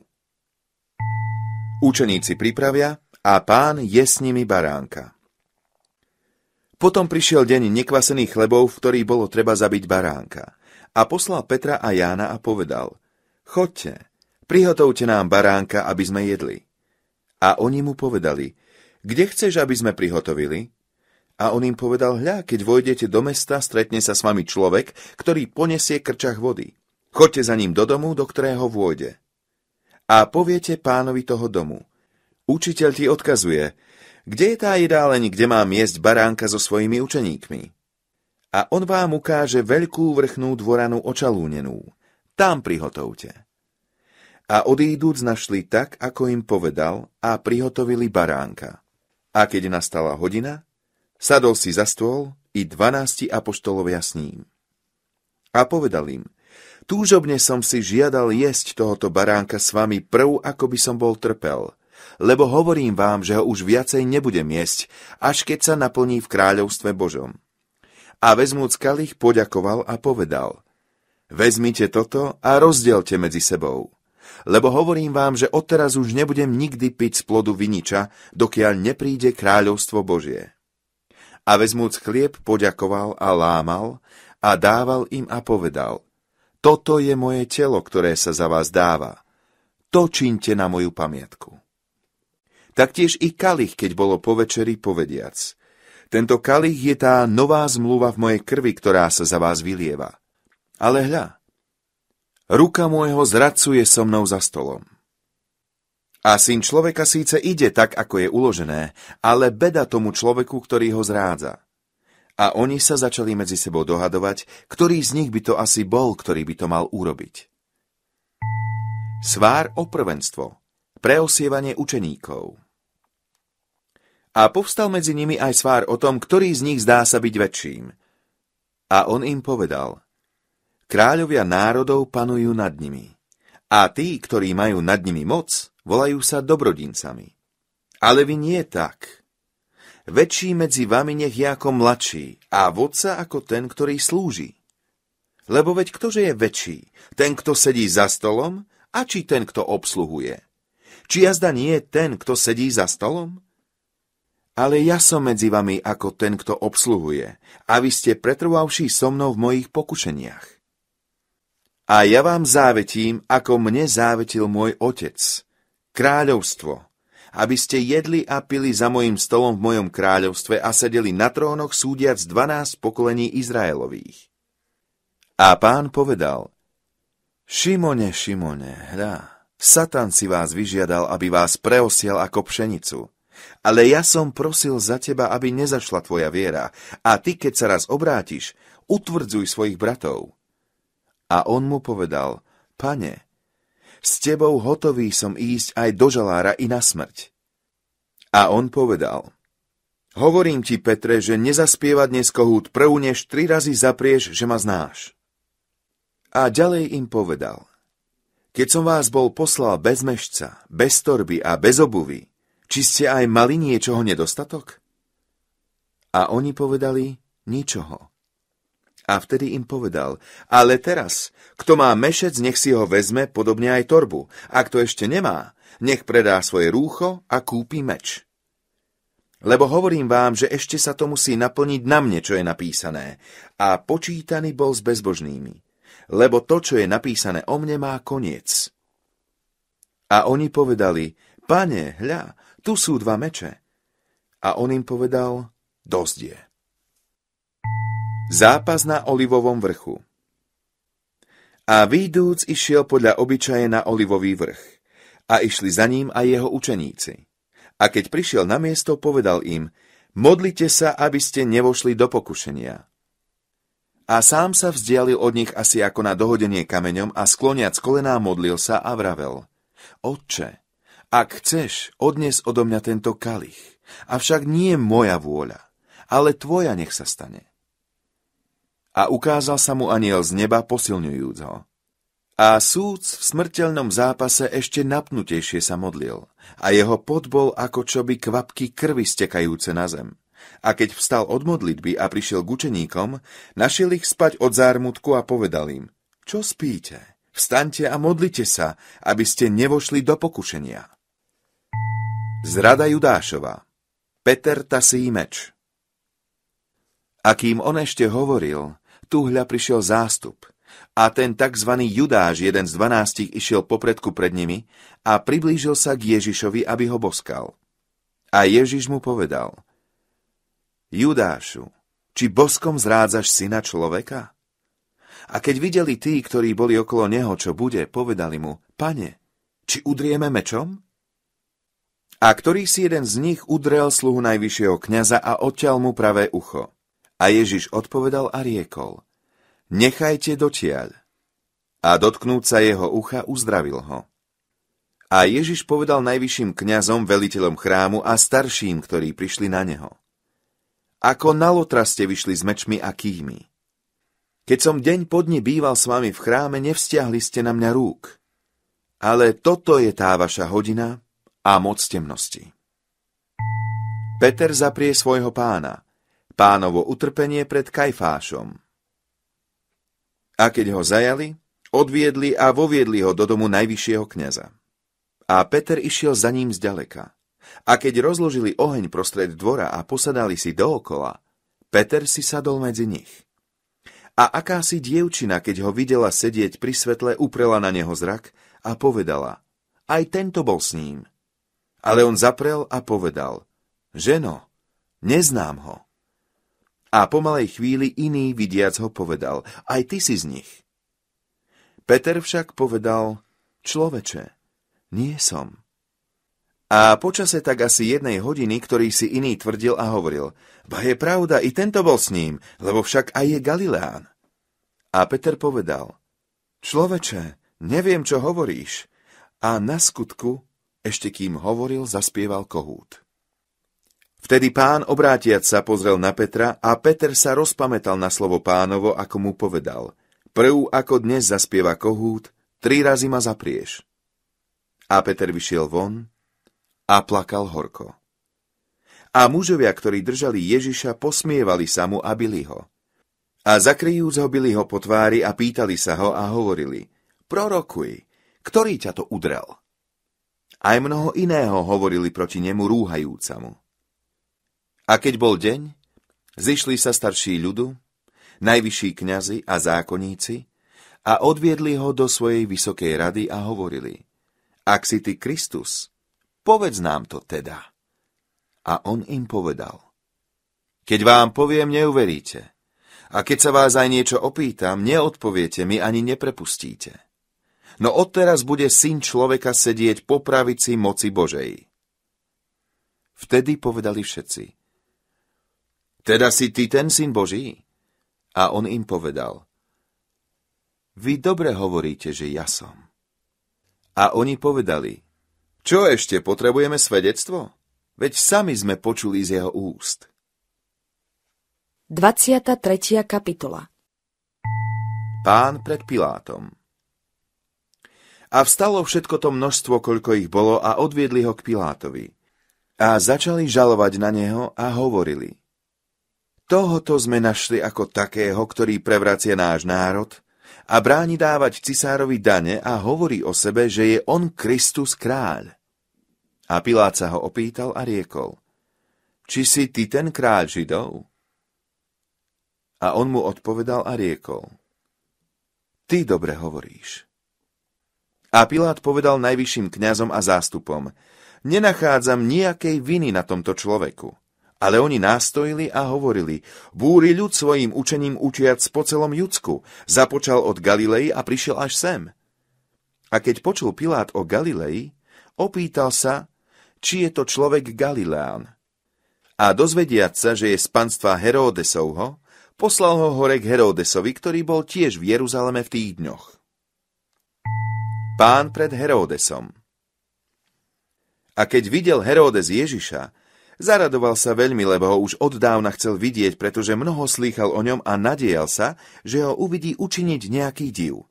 S2: Učeníci pripravia a pán je s nimi baránka. Potom prišiel deň nekvasených chlebov, v ktorý bolo treba zabiť baránka. A poslal Petra a Jána a povedal, chodte, prihotovte nám baránka, aby sme jedli. A oni mu povedali, kde chceš, aby sme prihotovili? A on im povedal, hľa, keď vojdete do mesta, stretne sa s vami človek, ktorý ponesie krčach vody. Choďte za ním do domu, do ktorého vôjde. A poviete pánovi toho domu. Učiteľ ti odkazuje, kde je tá jedáleň, kde mám jesť baránka so svojimi učeníkmi. A on vám ukáže veľkú vrchnú dvoranu očalúnenú. Tam prihotovte. A odídúc našli tak, ako im povedal, a prihotovili baránka. A keď nastala hodina, Sadol si za stôl i dvanácti apoštolovia s ním. A povedal im, túžobne som si žiadal jesť tohoto baránka s vami prv, ako by som bol trpel, lebo hovorím vám, že ho už viacej nebudem jesť, až keď sa naplní v kráľovstve Božom. A vezmúc kalich poďakoval a povedal, vezmite toto a rozdielte medzi sebou, lebo hovorím vám, že odteraz už nebudem nikdy piť z plodu viniča, dokiaľ nepríde kráľovstvo Božie. A vezmúc chlieb, poďakoval a lámal a dával im a povedal, toto je moje telo, ktoré sa za vás dáva. To činte na moju pamiatku. Taktiež i kalich, keď bolo po večeri povediac. Tento kalich je tá nová zmluva v mojej krvi, ktorá sa za vás vylieva. Ale hľa, ruka môjho zracuje so mnou za stolom. A syn človeka síce ide tak, ako je uložené, ale beda tomu človeku, ktorý ho zrádza. A oni sa začali medzi sebou dohadovať, ktorý z nich by to asi bol, ktorý by to mal urobiť. Svár o prvenstvo. Preosievanie učeníkov. A povstal medzi nimi aj svár o tom, ktorý z nich zdá sa byť väčším. A on im povedal, kráľovia národov panujú nad nimi. A tí, ktorí majú nad nimi moc, Volajú sa dobrodincami. Ale vy nie tak. Väčší medzi vami nech je ako mladší a vodca ako ten, ktorý slúži. Lebo veď ktože je väčší? Ten, kto sedí za stolom, a či ten, kto obsluhuje? Či jazda nie je ten, kto sedí za stolom? Ale ja som medzi vami ako ten, kto obsluhuje, a vy ste pretrvavší so mnou v mojich pokušeniach. A ja vám závetím, ako mne závetil môj otec kráľovstvo, aby ste jedli a pili za mojim stolom v mojom kráľovstve a sedeli na trónoch súdiac 12 pokolení Izraelových. A pán povedal, Šimone, Šimone, hľa, Satan si vás vyžiadal, aby vás preosiel ako pšenicu. Ale ja som prosil za teba, aby nezašla tvoja viera, a ty, keď sa raz obrátiš, utvrdzuj svojich bratov. A on mu povedal, pane, s tebou hotový som ísť aj do žalára i na smrť. A on povedal, hovorím ti, Petre, že nezaspieva dnes kohút prvú, než tri razy zaprieš, že ma znáš. A ďalej im povedal, keď som vás bol poslal bez mešca, bez torby a bez obuvy, či ste aj mali niečoho nedostatok? A oni povedali, ničoho. A vtedy im povedal, ale teraz, kto má mešec, nech si ho vezme, podobne aj torbu. A kto ešte nemá, nech predá svoje rúcho a kúpi meč. Lebo hovorím vám, že ešte sa to musí naplniť na mne, čo je napísané. A počítaný bol s bezbožnými. Lebo to, čo je napísané o mne, má koniec. A oni povedali, pane, hľa, tu sú dva meče. A on im povedal, dosť je. Zápas na Olivovom vrchu A výjdúc išiel podľa obyčaje na Olivový vrch. A išli za ním aj jeho učeníci. A keď prišiel na miesto, povedal im, modlite sa, aby ste nevošli do pokušenia. A sám sa vzdialil od nich asi ako na dohodenie kameňom a skloniac kolená modlil sa a vravel. Otče, ak chceš, odnes odo mňa tento kalich, avšak nie moja vôľa, ale tvoja nech sa stane a ukázal sa mu aniel z neba, posilňujúc ho. A súc v smrteľnom zápase ešte napnutejšie sa modlil a jeho pot bol ako čoby kvapky krvi stekajúce na zem. A keď vstal od modlitby a prišiel k učeníkom, našiel ich spať od zármutku a povedal im, čo spíte? Vstaňte a modlite sa, aby ste nevošli do pokušenia. Zrada Judášova Peter tasí meč A on ešte hovoril, tu hľa prišiel zástup. A ten tzv. Judáš, jeden z dvanástich, išiel popredku pred nimi a priblížil sa k Ježišovi, aby ho boskal. A Ježiš mu povedal, Judášu, či boskom zrádzaš syna človeka? A keď videli tí, ktorí boli okolo neho, čo bude, povedali mu, Pane, či udrieme mečom? A ktorý si jeden z nich udrel sluhu najvyššieho kniaza a odťal mu pravé ucho – a Ježiš odpovedal a riekol, nechajte dotiaľ. A dotknúť sa jeho ucha uzdravil ho. A Ježiš povedal najvyšším kňazom, veliteľom chrámu a starším, ktorí prišli na neho. Ako na lotra ste vyšli s mečmi a kými. Keď som deň po dni býval s vami v chráme, nevzťahli ste na mňa rúk. Ale toto je tá vaša hodina a moc temnosti. Peter zaprie svojho pána – pánovo utrpenie pred Kajfášom. A keď ho zajali, odviedli a voviedli ho do domu najvyššieho kniaza. A Peter išiel za ním zďaleka. A keď rozložili oheň prostred dvora a posadali si dookola, Peter si sadol medzi nich. A akási dievčina, keď ho videla sedieť pri svetle, uprela na neho zrak a povedala, aj tento bol s ním. Ale on zaprel a povedal, ženo, neznám ho. A po malej chvíli iný vidiac ho povedal, aj ty si z nich. Peter však povedal, človeče, nie som. A počase tak asi jednej hodiny, ktorý si iný tvrdil a hovoril, ba je pravda, i tento bol s ním, lebo však aj je Galileán. A Peter povedal, človeče, neviem, čo hovoríš. A na skutku, ešte kým hovoril, zaspieval kohút. Vtedy pán obrátiac sa pozrel na Petra a Peter sa rozpamätal na slovo pánovo, ako mu povedal. Prv, ako dnes zaspieva kohút, tri razy ma zaprieš. A Peter vyšiel von a plakal horko. A mužovia, ktorí držali Ježiša, posmievali sa mu a byli ho. A zakryjúc ho, byli ho po tvári a pýtali sa ho a hovorili, prorokuj, ktorý ťa to udrel? Aj mnoho iného hovorili proti nemu rúhajúcamu. mu. A keď bol deň, zišli sa starší ľudu, najvyšší kňazi a zákonníci a odviedli ho do svojej vysokej rady a hovorili, ak si ty Kristus, povedz nám to teda. A on im povedal, keď vám poviem, neuveríte. A keď sa vás aj niečo opýtam, neodpoviete mi ani neprepustíte. No odteraz bude syn človeka sedieť po pravici moci Božej. Vtedy povedali všetci, teda si ty ten syn Boží? A on im povedal, Vy dobre hovoríte, že ja som. A oni povedali, Čo ešte, potrebujeme svedectvo? Veď sami sme počuli z jeho úst.
S1: 23. kapitola
S2: Pán pred Pilátom A vstalo všetko to množstvo, koľko ich bolo, a odviedli ho k Pilátovi. A začali žalovať na neho a hovorili – Tohoto sme našli ako takého, ktorý prevracie náš národ a bráni dávať cisárovi dane a hovorí o sebe, že je on Kristus kráľ. A Pilát sa ho opýtal a riekol, či si ty ten kráľ Židov? A on mu odpovedal a riekol, ty dobre hovoríš. A Pilát povedal najvyšším kňazom a zástupom, nenachádzam nejakej viny na tomto človeku. Ale oni nástojili a hovorili, búri ľud svojim učením učiac po celom Judsku, započal od Galilei a prišiel až sem. A keď počul Pilát o Galilei, opýtal sa, či je to človek Galileán. A dozvediac sa, že je z panstva Heródesovho, poslal ho hore k Heródesovi, ktorý bol tiež v Jeruzaleme v tých dňoch. Pán pred Heródesom A keď videl Heródes Ježiša, Zaradoval sa veľmi, lebo ho už od dávna chcel vidieť, pretože mnoho slýchal o ňom a nadiejal sa, že ho uvidí učiniť nejaký div.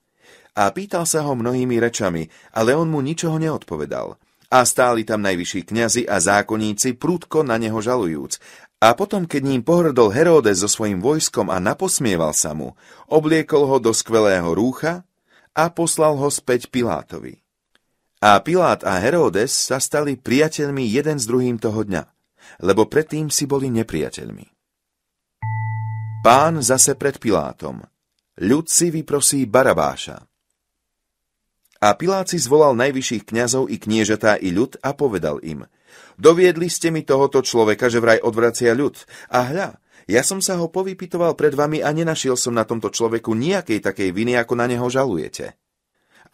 S2: A pýtal sa ho mnohými rečami, ale on mu ničoho neodpovedal. A stáli tam najvyšší kňazi a zákonníci prúdko na neho žalujúc. A potom, keď ním pohrdol Heródes so svojím vojskom a naposmieval sa mu, obliekol ho do skvelého rúcha a poslal ho späť Pilátovi. A Pilát a Heródes sa stali priateľmi jeden s druhým toho dňa lebo predtým si boli nepriateľmi. Pán zase pred Pilátom. Ľud si vyprosí Barabáša. A Pilát si zvolal najvyšších kňazov i kniežatá i ľud a povedal im, doviedli ste mi tohoto človeka, že vraj odvracia ľud. A hľa, ja som sa ho povypitoval pred vami a nenašiel som na tomto človeku nejakej takej viny, ako na neho žalujete.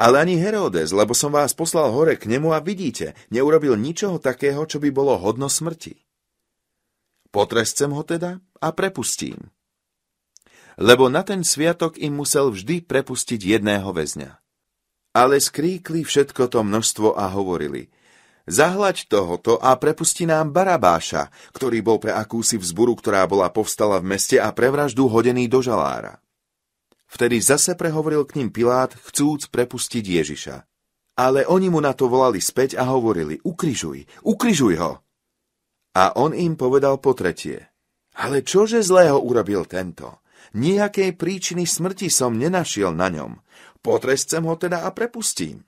S2: Ale ani Herodes, lebo som vás poslal hore k nemu a vidíte, neurobil ničoho takého, čo by bolo hodno smrti. Potrescem ho teda a prepustím. Lebo na ten sviatok im musel vždy prepustiť jedného väzňa. Ale skríkli všetko to množstvo a hovorili – Zahlaď tohoto a prepusti nám Barabáša, ktorý bol pre akúsi vzburu, ktorá bola povstala v meste a pre vraždu hodený do žalára. Vtedy zase prehovoril k ním Pilát, chcúc prepustiť Ježiša. Ale oni mu na to volali späť a hovorili, ukrižuj, ukrižuj ho. A on im povedal po tretie, ale čože zlého urobil tento? Nijakej príčiny smrti som nenašiel na ňom. Potrescem ho teda a prepustím.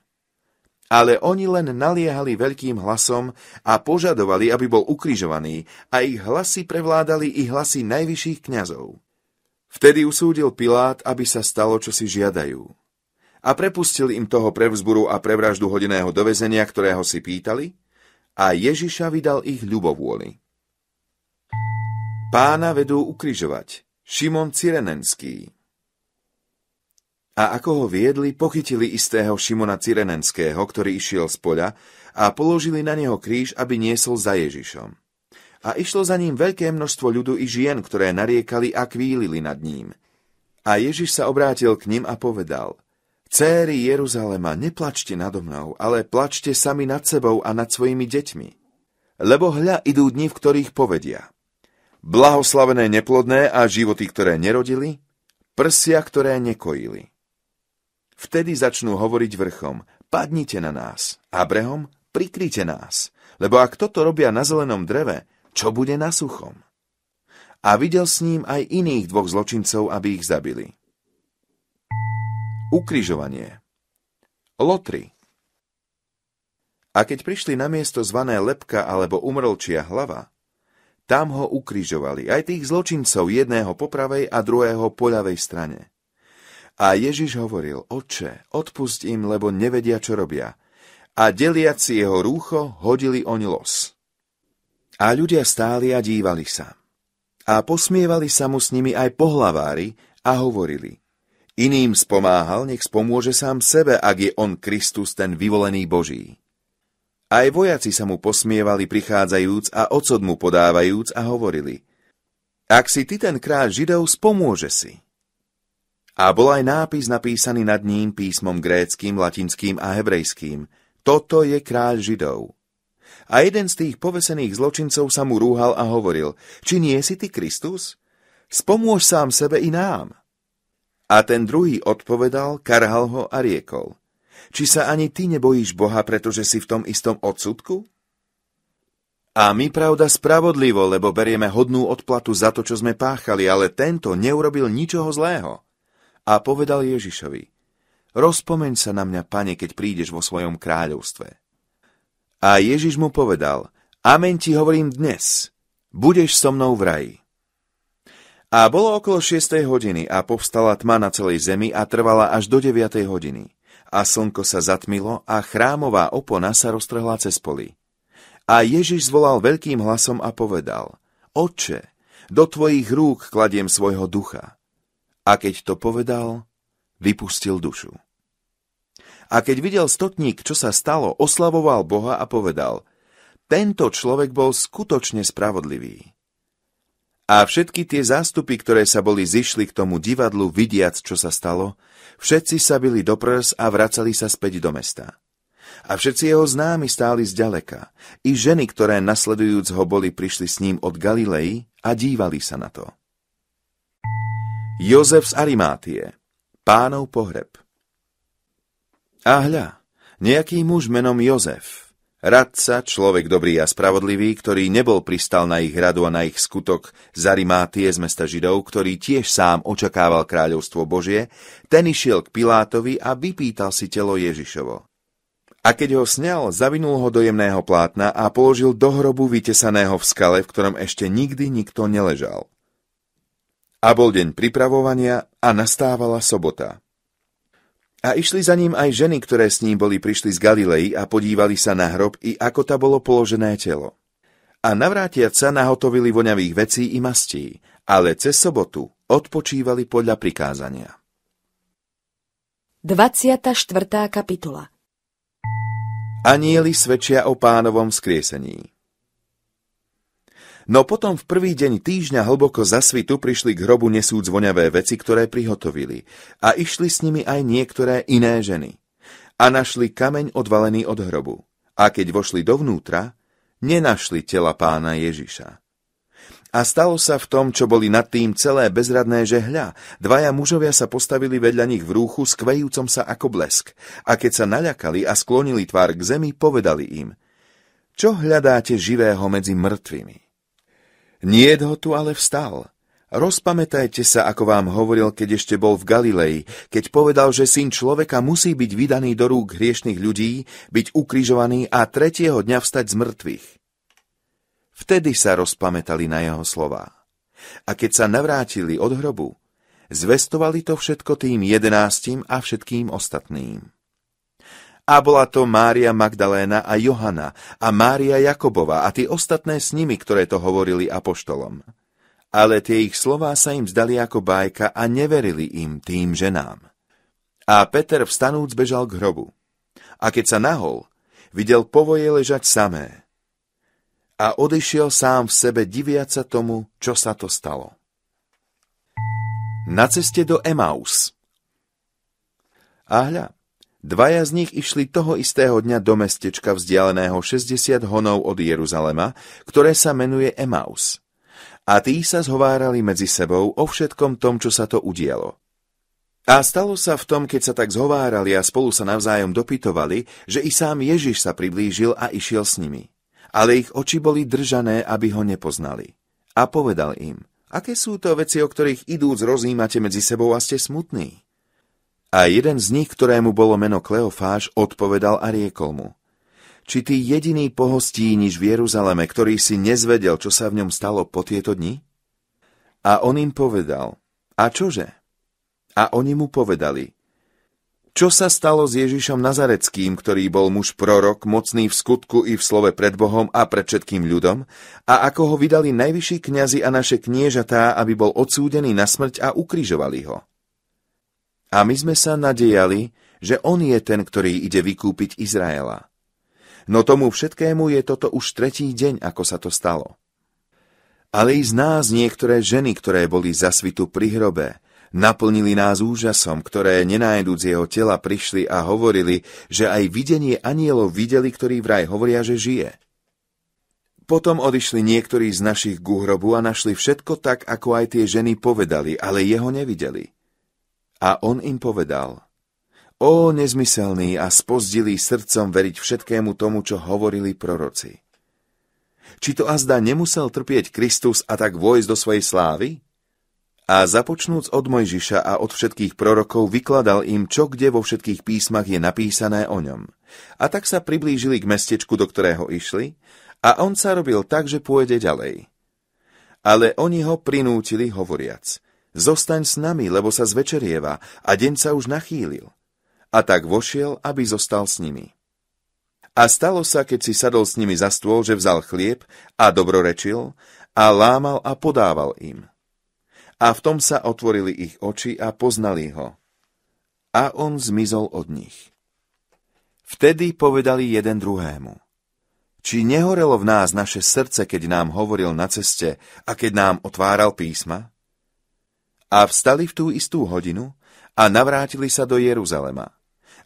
S2: Ale oni len naliehali veľkým hlasom a požadovali, aby bol ukrižovaný a ich hlasy prevládali i hlasy najvyšších kňazov. Vtedy usúdil Pilát, aby sa stalo, čo si žiadajú. A prepustil im toho prevzburu a prevraždu hodeného do ktorého si pýtali, a Ježiša vydal ich ľubovôli. Pána vedú ukrižovať, Šimon Cyrenenský. A ako ho viedli, pochytili istého Šimona Cyrenenského, ktorý išiel z poľa a položili na neho kríž, aby niesol za Ježišom. A išlo za ním veľké množstvo ľudu i žien, ktoré nariekali a kvílili nad ním. A Ježiš sa obrátil k ním a povedal – Céry Jeruzalema, neplačte nado mnou, ale plačte sami nad sebou a nad svojimi deťmi. Lebo hľa idú dni, v ktorých povedia. Blahoslavené neplodné a životy, ktoré nerodili, prsia, ktoré nekojili. Vtedy začnú hovoriť vrchom, padnite na nás, a brehom, prikryte nás, lebo ak toto robia na zelenom dreve, čo bude na suchom? A videl s ním aj iných dvoch zločincov, aby ich zabili. Ukrižovanie. Lotry. A keď prišli na miesto zvané lepka alebo umrlčia hlava, tam ho ukrižovali, aj tých zločincov, jedného po pravej a druhého po ľavej strane. A Ježiš hovoril, oče, odpust im, lebo nevedia, čo robia. A deliaci jeho rúcho, hodili oň los. A ľudia stáli a dívali sa. A posmievali sa mu s nimi aj pohlavári a hovorili – Iným spomáhal, nech spomôže sám sebe, ak je on Kristus ten vyvolený Boží. Aj vojaci sa mu posmievali prichádzajúc a ocod mu podávajúc a hovorili Ak si ty ten kráľ Židov, spomôže si. A bol aj nápis napísaný nad ním písmom gréckým, latinským a hebrejským. Toto je kráľ Židov. A jeden z tých povesených zločincov sa mu rúhal a hovoril, či nie si ty Kristus? Spomôž sám sebe i nám. A ten druhý odpovedal, karhal ho a riekol. Či sa ani ty nebojíš Boha, pretože si v tom istom odsudku? A my pravda spravodlivo, lebo berieme hodnú odplatu za to, čo sme páchali, ale tento neurobil ničoho zlého. A povedal Ježišovi, rozpomeň sa na mňa, pane, keď prídeš vo svojom kráľovstve. A Ježiš mu povedal, amen ti hovorím dnes, budeš so mnou v raji. A bolo okolo 6. hodiny a povstala tma na celej zemi a trvala až do 9. hodiny. A slnko sa zatmilo a chrámová opona sa roztrhla cez poli. A Ježiš zvolal veľkým hlasom a povedal, Oče, do tvojich rúk kladiem svojho ducha. A keď to povedal, vypustil dušu. A keď videl stotník, čo sa stalo, oslavoval Boha a povedal, tento človek bol skutočne spravodlivý. A všetky tie zástupy, ktoré sa boli zišli k tomu divadlu, vidiac, čo sa stalo, všetci sa byli do prs a vracali sa späť do mesta. A všetci jeho známi stáli zďaleka. I ženy, ktoré nasledujúc ho boli, prišli s ním od Galilei a dívali sa na to. Jozef z Arimátie Pánov pohreb A hľa, nejaký muž menom Jozef – Radca, človek dobrý a spravodlivý, ktorý nebol pristal na ich radu a na ich skutok Zarimátie z mesta Židov, ktorý tiež sám očakával kráľovstvo Božie, ten išiel k Pilátovi a vypýtal si telo Ježišovo. A keď ho sňal, zavinul ho do jemného plátna a položil do hrobu vytesaného v skale, v ktorom ešte nikdy nikto neležal. A bol deň pripravovania a nastávala sobota. A išli za ním aj ženy, ktoré s ním boli prišli z Galilei a podívali sa na hrob i ako ta bolo položené telo. A navrátiac sa nahotovili voňavých vecí i mastí, ale cez sobotu odpočívali podľa prikázania.
S1: 24. kapitola
S2: Anieli svedčia o pánovom skriesení. No potom v prvý deň týždňa hlboko za svitu prišli k hrobu nesúc voňavé veci, ktoré prihotovili. A išli s nimi aj niektoré iné ženy. A našli kameň odvalený od hrobu. A keď vošli dovnútra, nenašli tela pána Ježiša. A stalo sa v tom, čo boli nad tým celé bezradné, že hľa, dvaja mužovia sa postavili vedľa nich v rúchu, skvejúcom sa ako blesk. A keď sa naľakali a sklonili tvár k zemi, povedali im, čo hľadáte živého medzi mŕtvými? Niet ho tu ale vstal. Rozpamätajte sa, ako vám hovoril, keď ešte bol v Galilei, keď povedal, že syn človeka musí byť vydaný do rúk hriešných ľudí, byť ukrižovaný a tretieho dňa vstať z mŕtvych. Vtedy sa rozpamätali na jeho slová. A keď sa navrátili od hrobu, zvestovali to všetko tým jedenáctim a všetkým ostatným. A bola to Mária Magdaléna a Johana a Mária Jakobova a tí ostatné s nimi, ktoré to hovorili apoštolom. Ale tie ich slová sa im zdali ako bajka a neverili im tým ženám. A Peter vstanúc bežal k hrobu. A keď sa nahol, videl povoje ležať samé. A odišiel sám v sebe diviať sa tomu, čo sa to stalo. Na ceste do Emaus. A hľa, Dvaja z nich išli toho istého dňa do mestečka vzdialeného 60 honov od Jeruzalema, ktoré sa menuje Emaus. A tí sa zhovárali medzi sebou o všetkom tom, čo sa to udialo. A stalo sa v tom, keď sa tak zhovárali a spolu sa navzájom dopytovali, že i sám Ježiš sa priblížil a išiel s nimi. Ale ich oči boli držané, aby ho nepoznali. A povedal im, aké sú to veci, o ktorých idúc rozímate medzi sebou a ste smutní? A jeden z nich, ktorému bolo meno Kleofáš, odpovedal a riekol mu. Či ty jediný pohostíniš v Jeruzaleme, ktorý si nezvedel, čo sa v ňom stalo po tieto dni? A on im povedal, a čože? A oni mu povedali, čo sa stalo s Ježišom Nazareckým, ktorý bol muž prorok, mocný v skutku i v slove pred Bohom a pred všetkým ľudom, a ako ho vydali najvyšší kňazi a naše kniežatá, aby bol odsúdený na smrť a ukrižovali ho. A my sme sa nadejali, že on je ten, ktorý ide vykúpiť Izraela. No tomu všetkému je toto už tretí deň, ako sa to stalo. Ale i z nás niektoré ženy, ktoré boli za svitu pri hrobe, naplnili nás úžasom, ktoré nenájdúc jeho tela prišli a hovorili, že aj videnie anielov videli, ktorí vraj hovoria, že žije. Potom odišli niektorí z našich k hrobu a našli všetko tak, ako aj tie ženy povedali, ale jeho nevideli. A on im povedal, Ó nezmyselný a spozdilý srdcom veriť všetkému tomu, čo hovorili proroci. Či to azda nemusel trpieť Kristus a tak vojsť do svojej slávy? A započnúc od Mojžiša a od všetkých prorokov vykladal im, čo kde vo všetkých písmach je napísané o ňom. A tak sa priblížili k mestečku, do ktorého išli, a on sa robil tak, že pôjde ďalej. Ale oni ho prinútili hovoriac – Zostaň s nami, lebo sa zvečerieva a deň sa už nachýlil. A tak vošiel, aby zostal s nimi. A stalo sa, keď si sadol s nimi za stôl, že vzal chlieb a dobrorečil a lámal a podával im. A v tom sa otvorili ich oči a poznali ho. A on zmizol od nich. Vtedy povedali jeden druhému. Či nehorelo v nás naše srdce, keď nám hovoril na ceste a keď nám otváral písma? A vstali v tú istú hodinu a navrátili sa do Jeruzalema.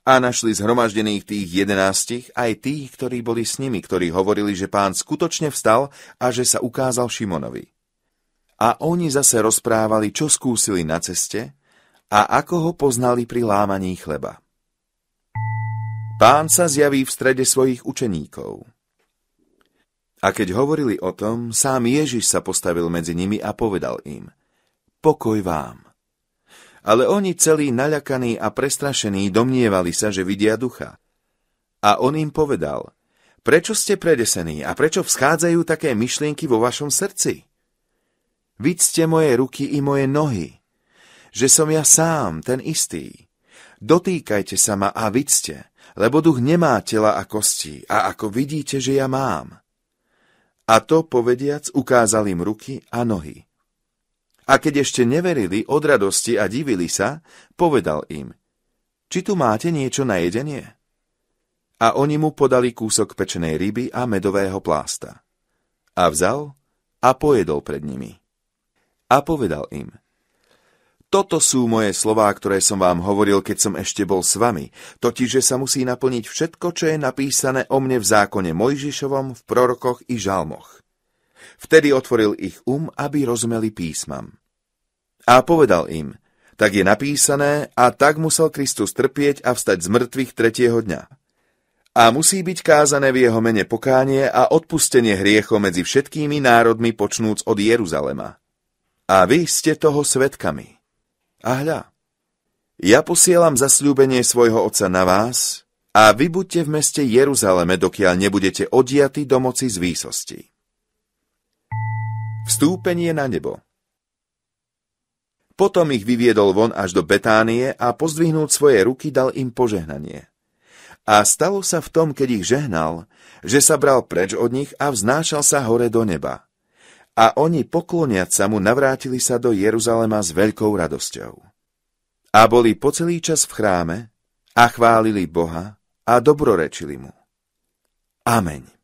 S2: A našli zhromaždených tých jedenástich, aj tých, ktorí boli s nimi, ktorí hovorili, že pán skutočne vstal a že sa ukázal Šimonovi. A oni zase rozprávali, čo skúsili na ceste a ako ho poznali pri lámaní chleba. Pán sa zjaví v strede svojich učeníkov. A keď hovorili o tom, sám Ježiš sa postavil medzi nimi a povedal im, pokoj vám. Ale oni celí naľakaní a prestrašení domnievali sa, že vidia ducha. A on im povedal, prečo ste predesení a prečo vschádzajú také myšlienky vo vašom srdci? Vidzte moje ruky i moje nohy, že som ja sám, ten istý. Dotýkajte sa ma a vidzte, lebo duch nemá tela a kosti a ako vidíte, že ja mám. A to povediac ukázal im ruky a nohy. A keď ešte neverili od radosti a divili sa, povedal im, či tu máte niečo na jedenie? A oni mu podali kúsok pečenej ryby a medového plásta. A vzal a pojedol pred nimi. A povedal im, toto sú moje slová, ktoré som vám hovoril, keď som ešte bol s vami, totiž, že sa musí naplniť všetko, čo je napísané o mne v zákone Mojžišovom, v prorokoch i žalmoch. Vtedy otvoril ich um, aby rozumeli písmam. A povedal im, tak je napísané a tak musel Kristus trpieť a vstať z mŕtvych tretieho dňa. A musí byť kázané v jeho mene pokánie a odpustenie hriecho medzi všetkými národmi počnúc od Jeruzalema. A vy ste toho svetkami. A hľa, ja posielam zasľúbenie svojho otca na vás a vy buďte v meste Jeruzaleme, dokiaľ nebudete odiaty do moci z výsosti. Vstúpenie na nebo potom ich vyviedol von až do Betánie a pozdvihnúť svoje ruky dal im požehnanie. A stalo sa v tom, keď ich žehnal, že sa bral preč od nich a vznášal sa hore do neba. A oni pokloniať sa mu navrátili sa do Jeruzalema s veľkou radosťou. A boli po celý čas v chráme a chválili Boha a dobrorečili mu. Amen.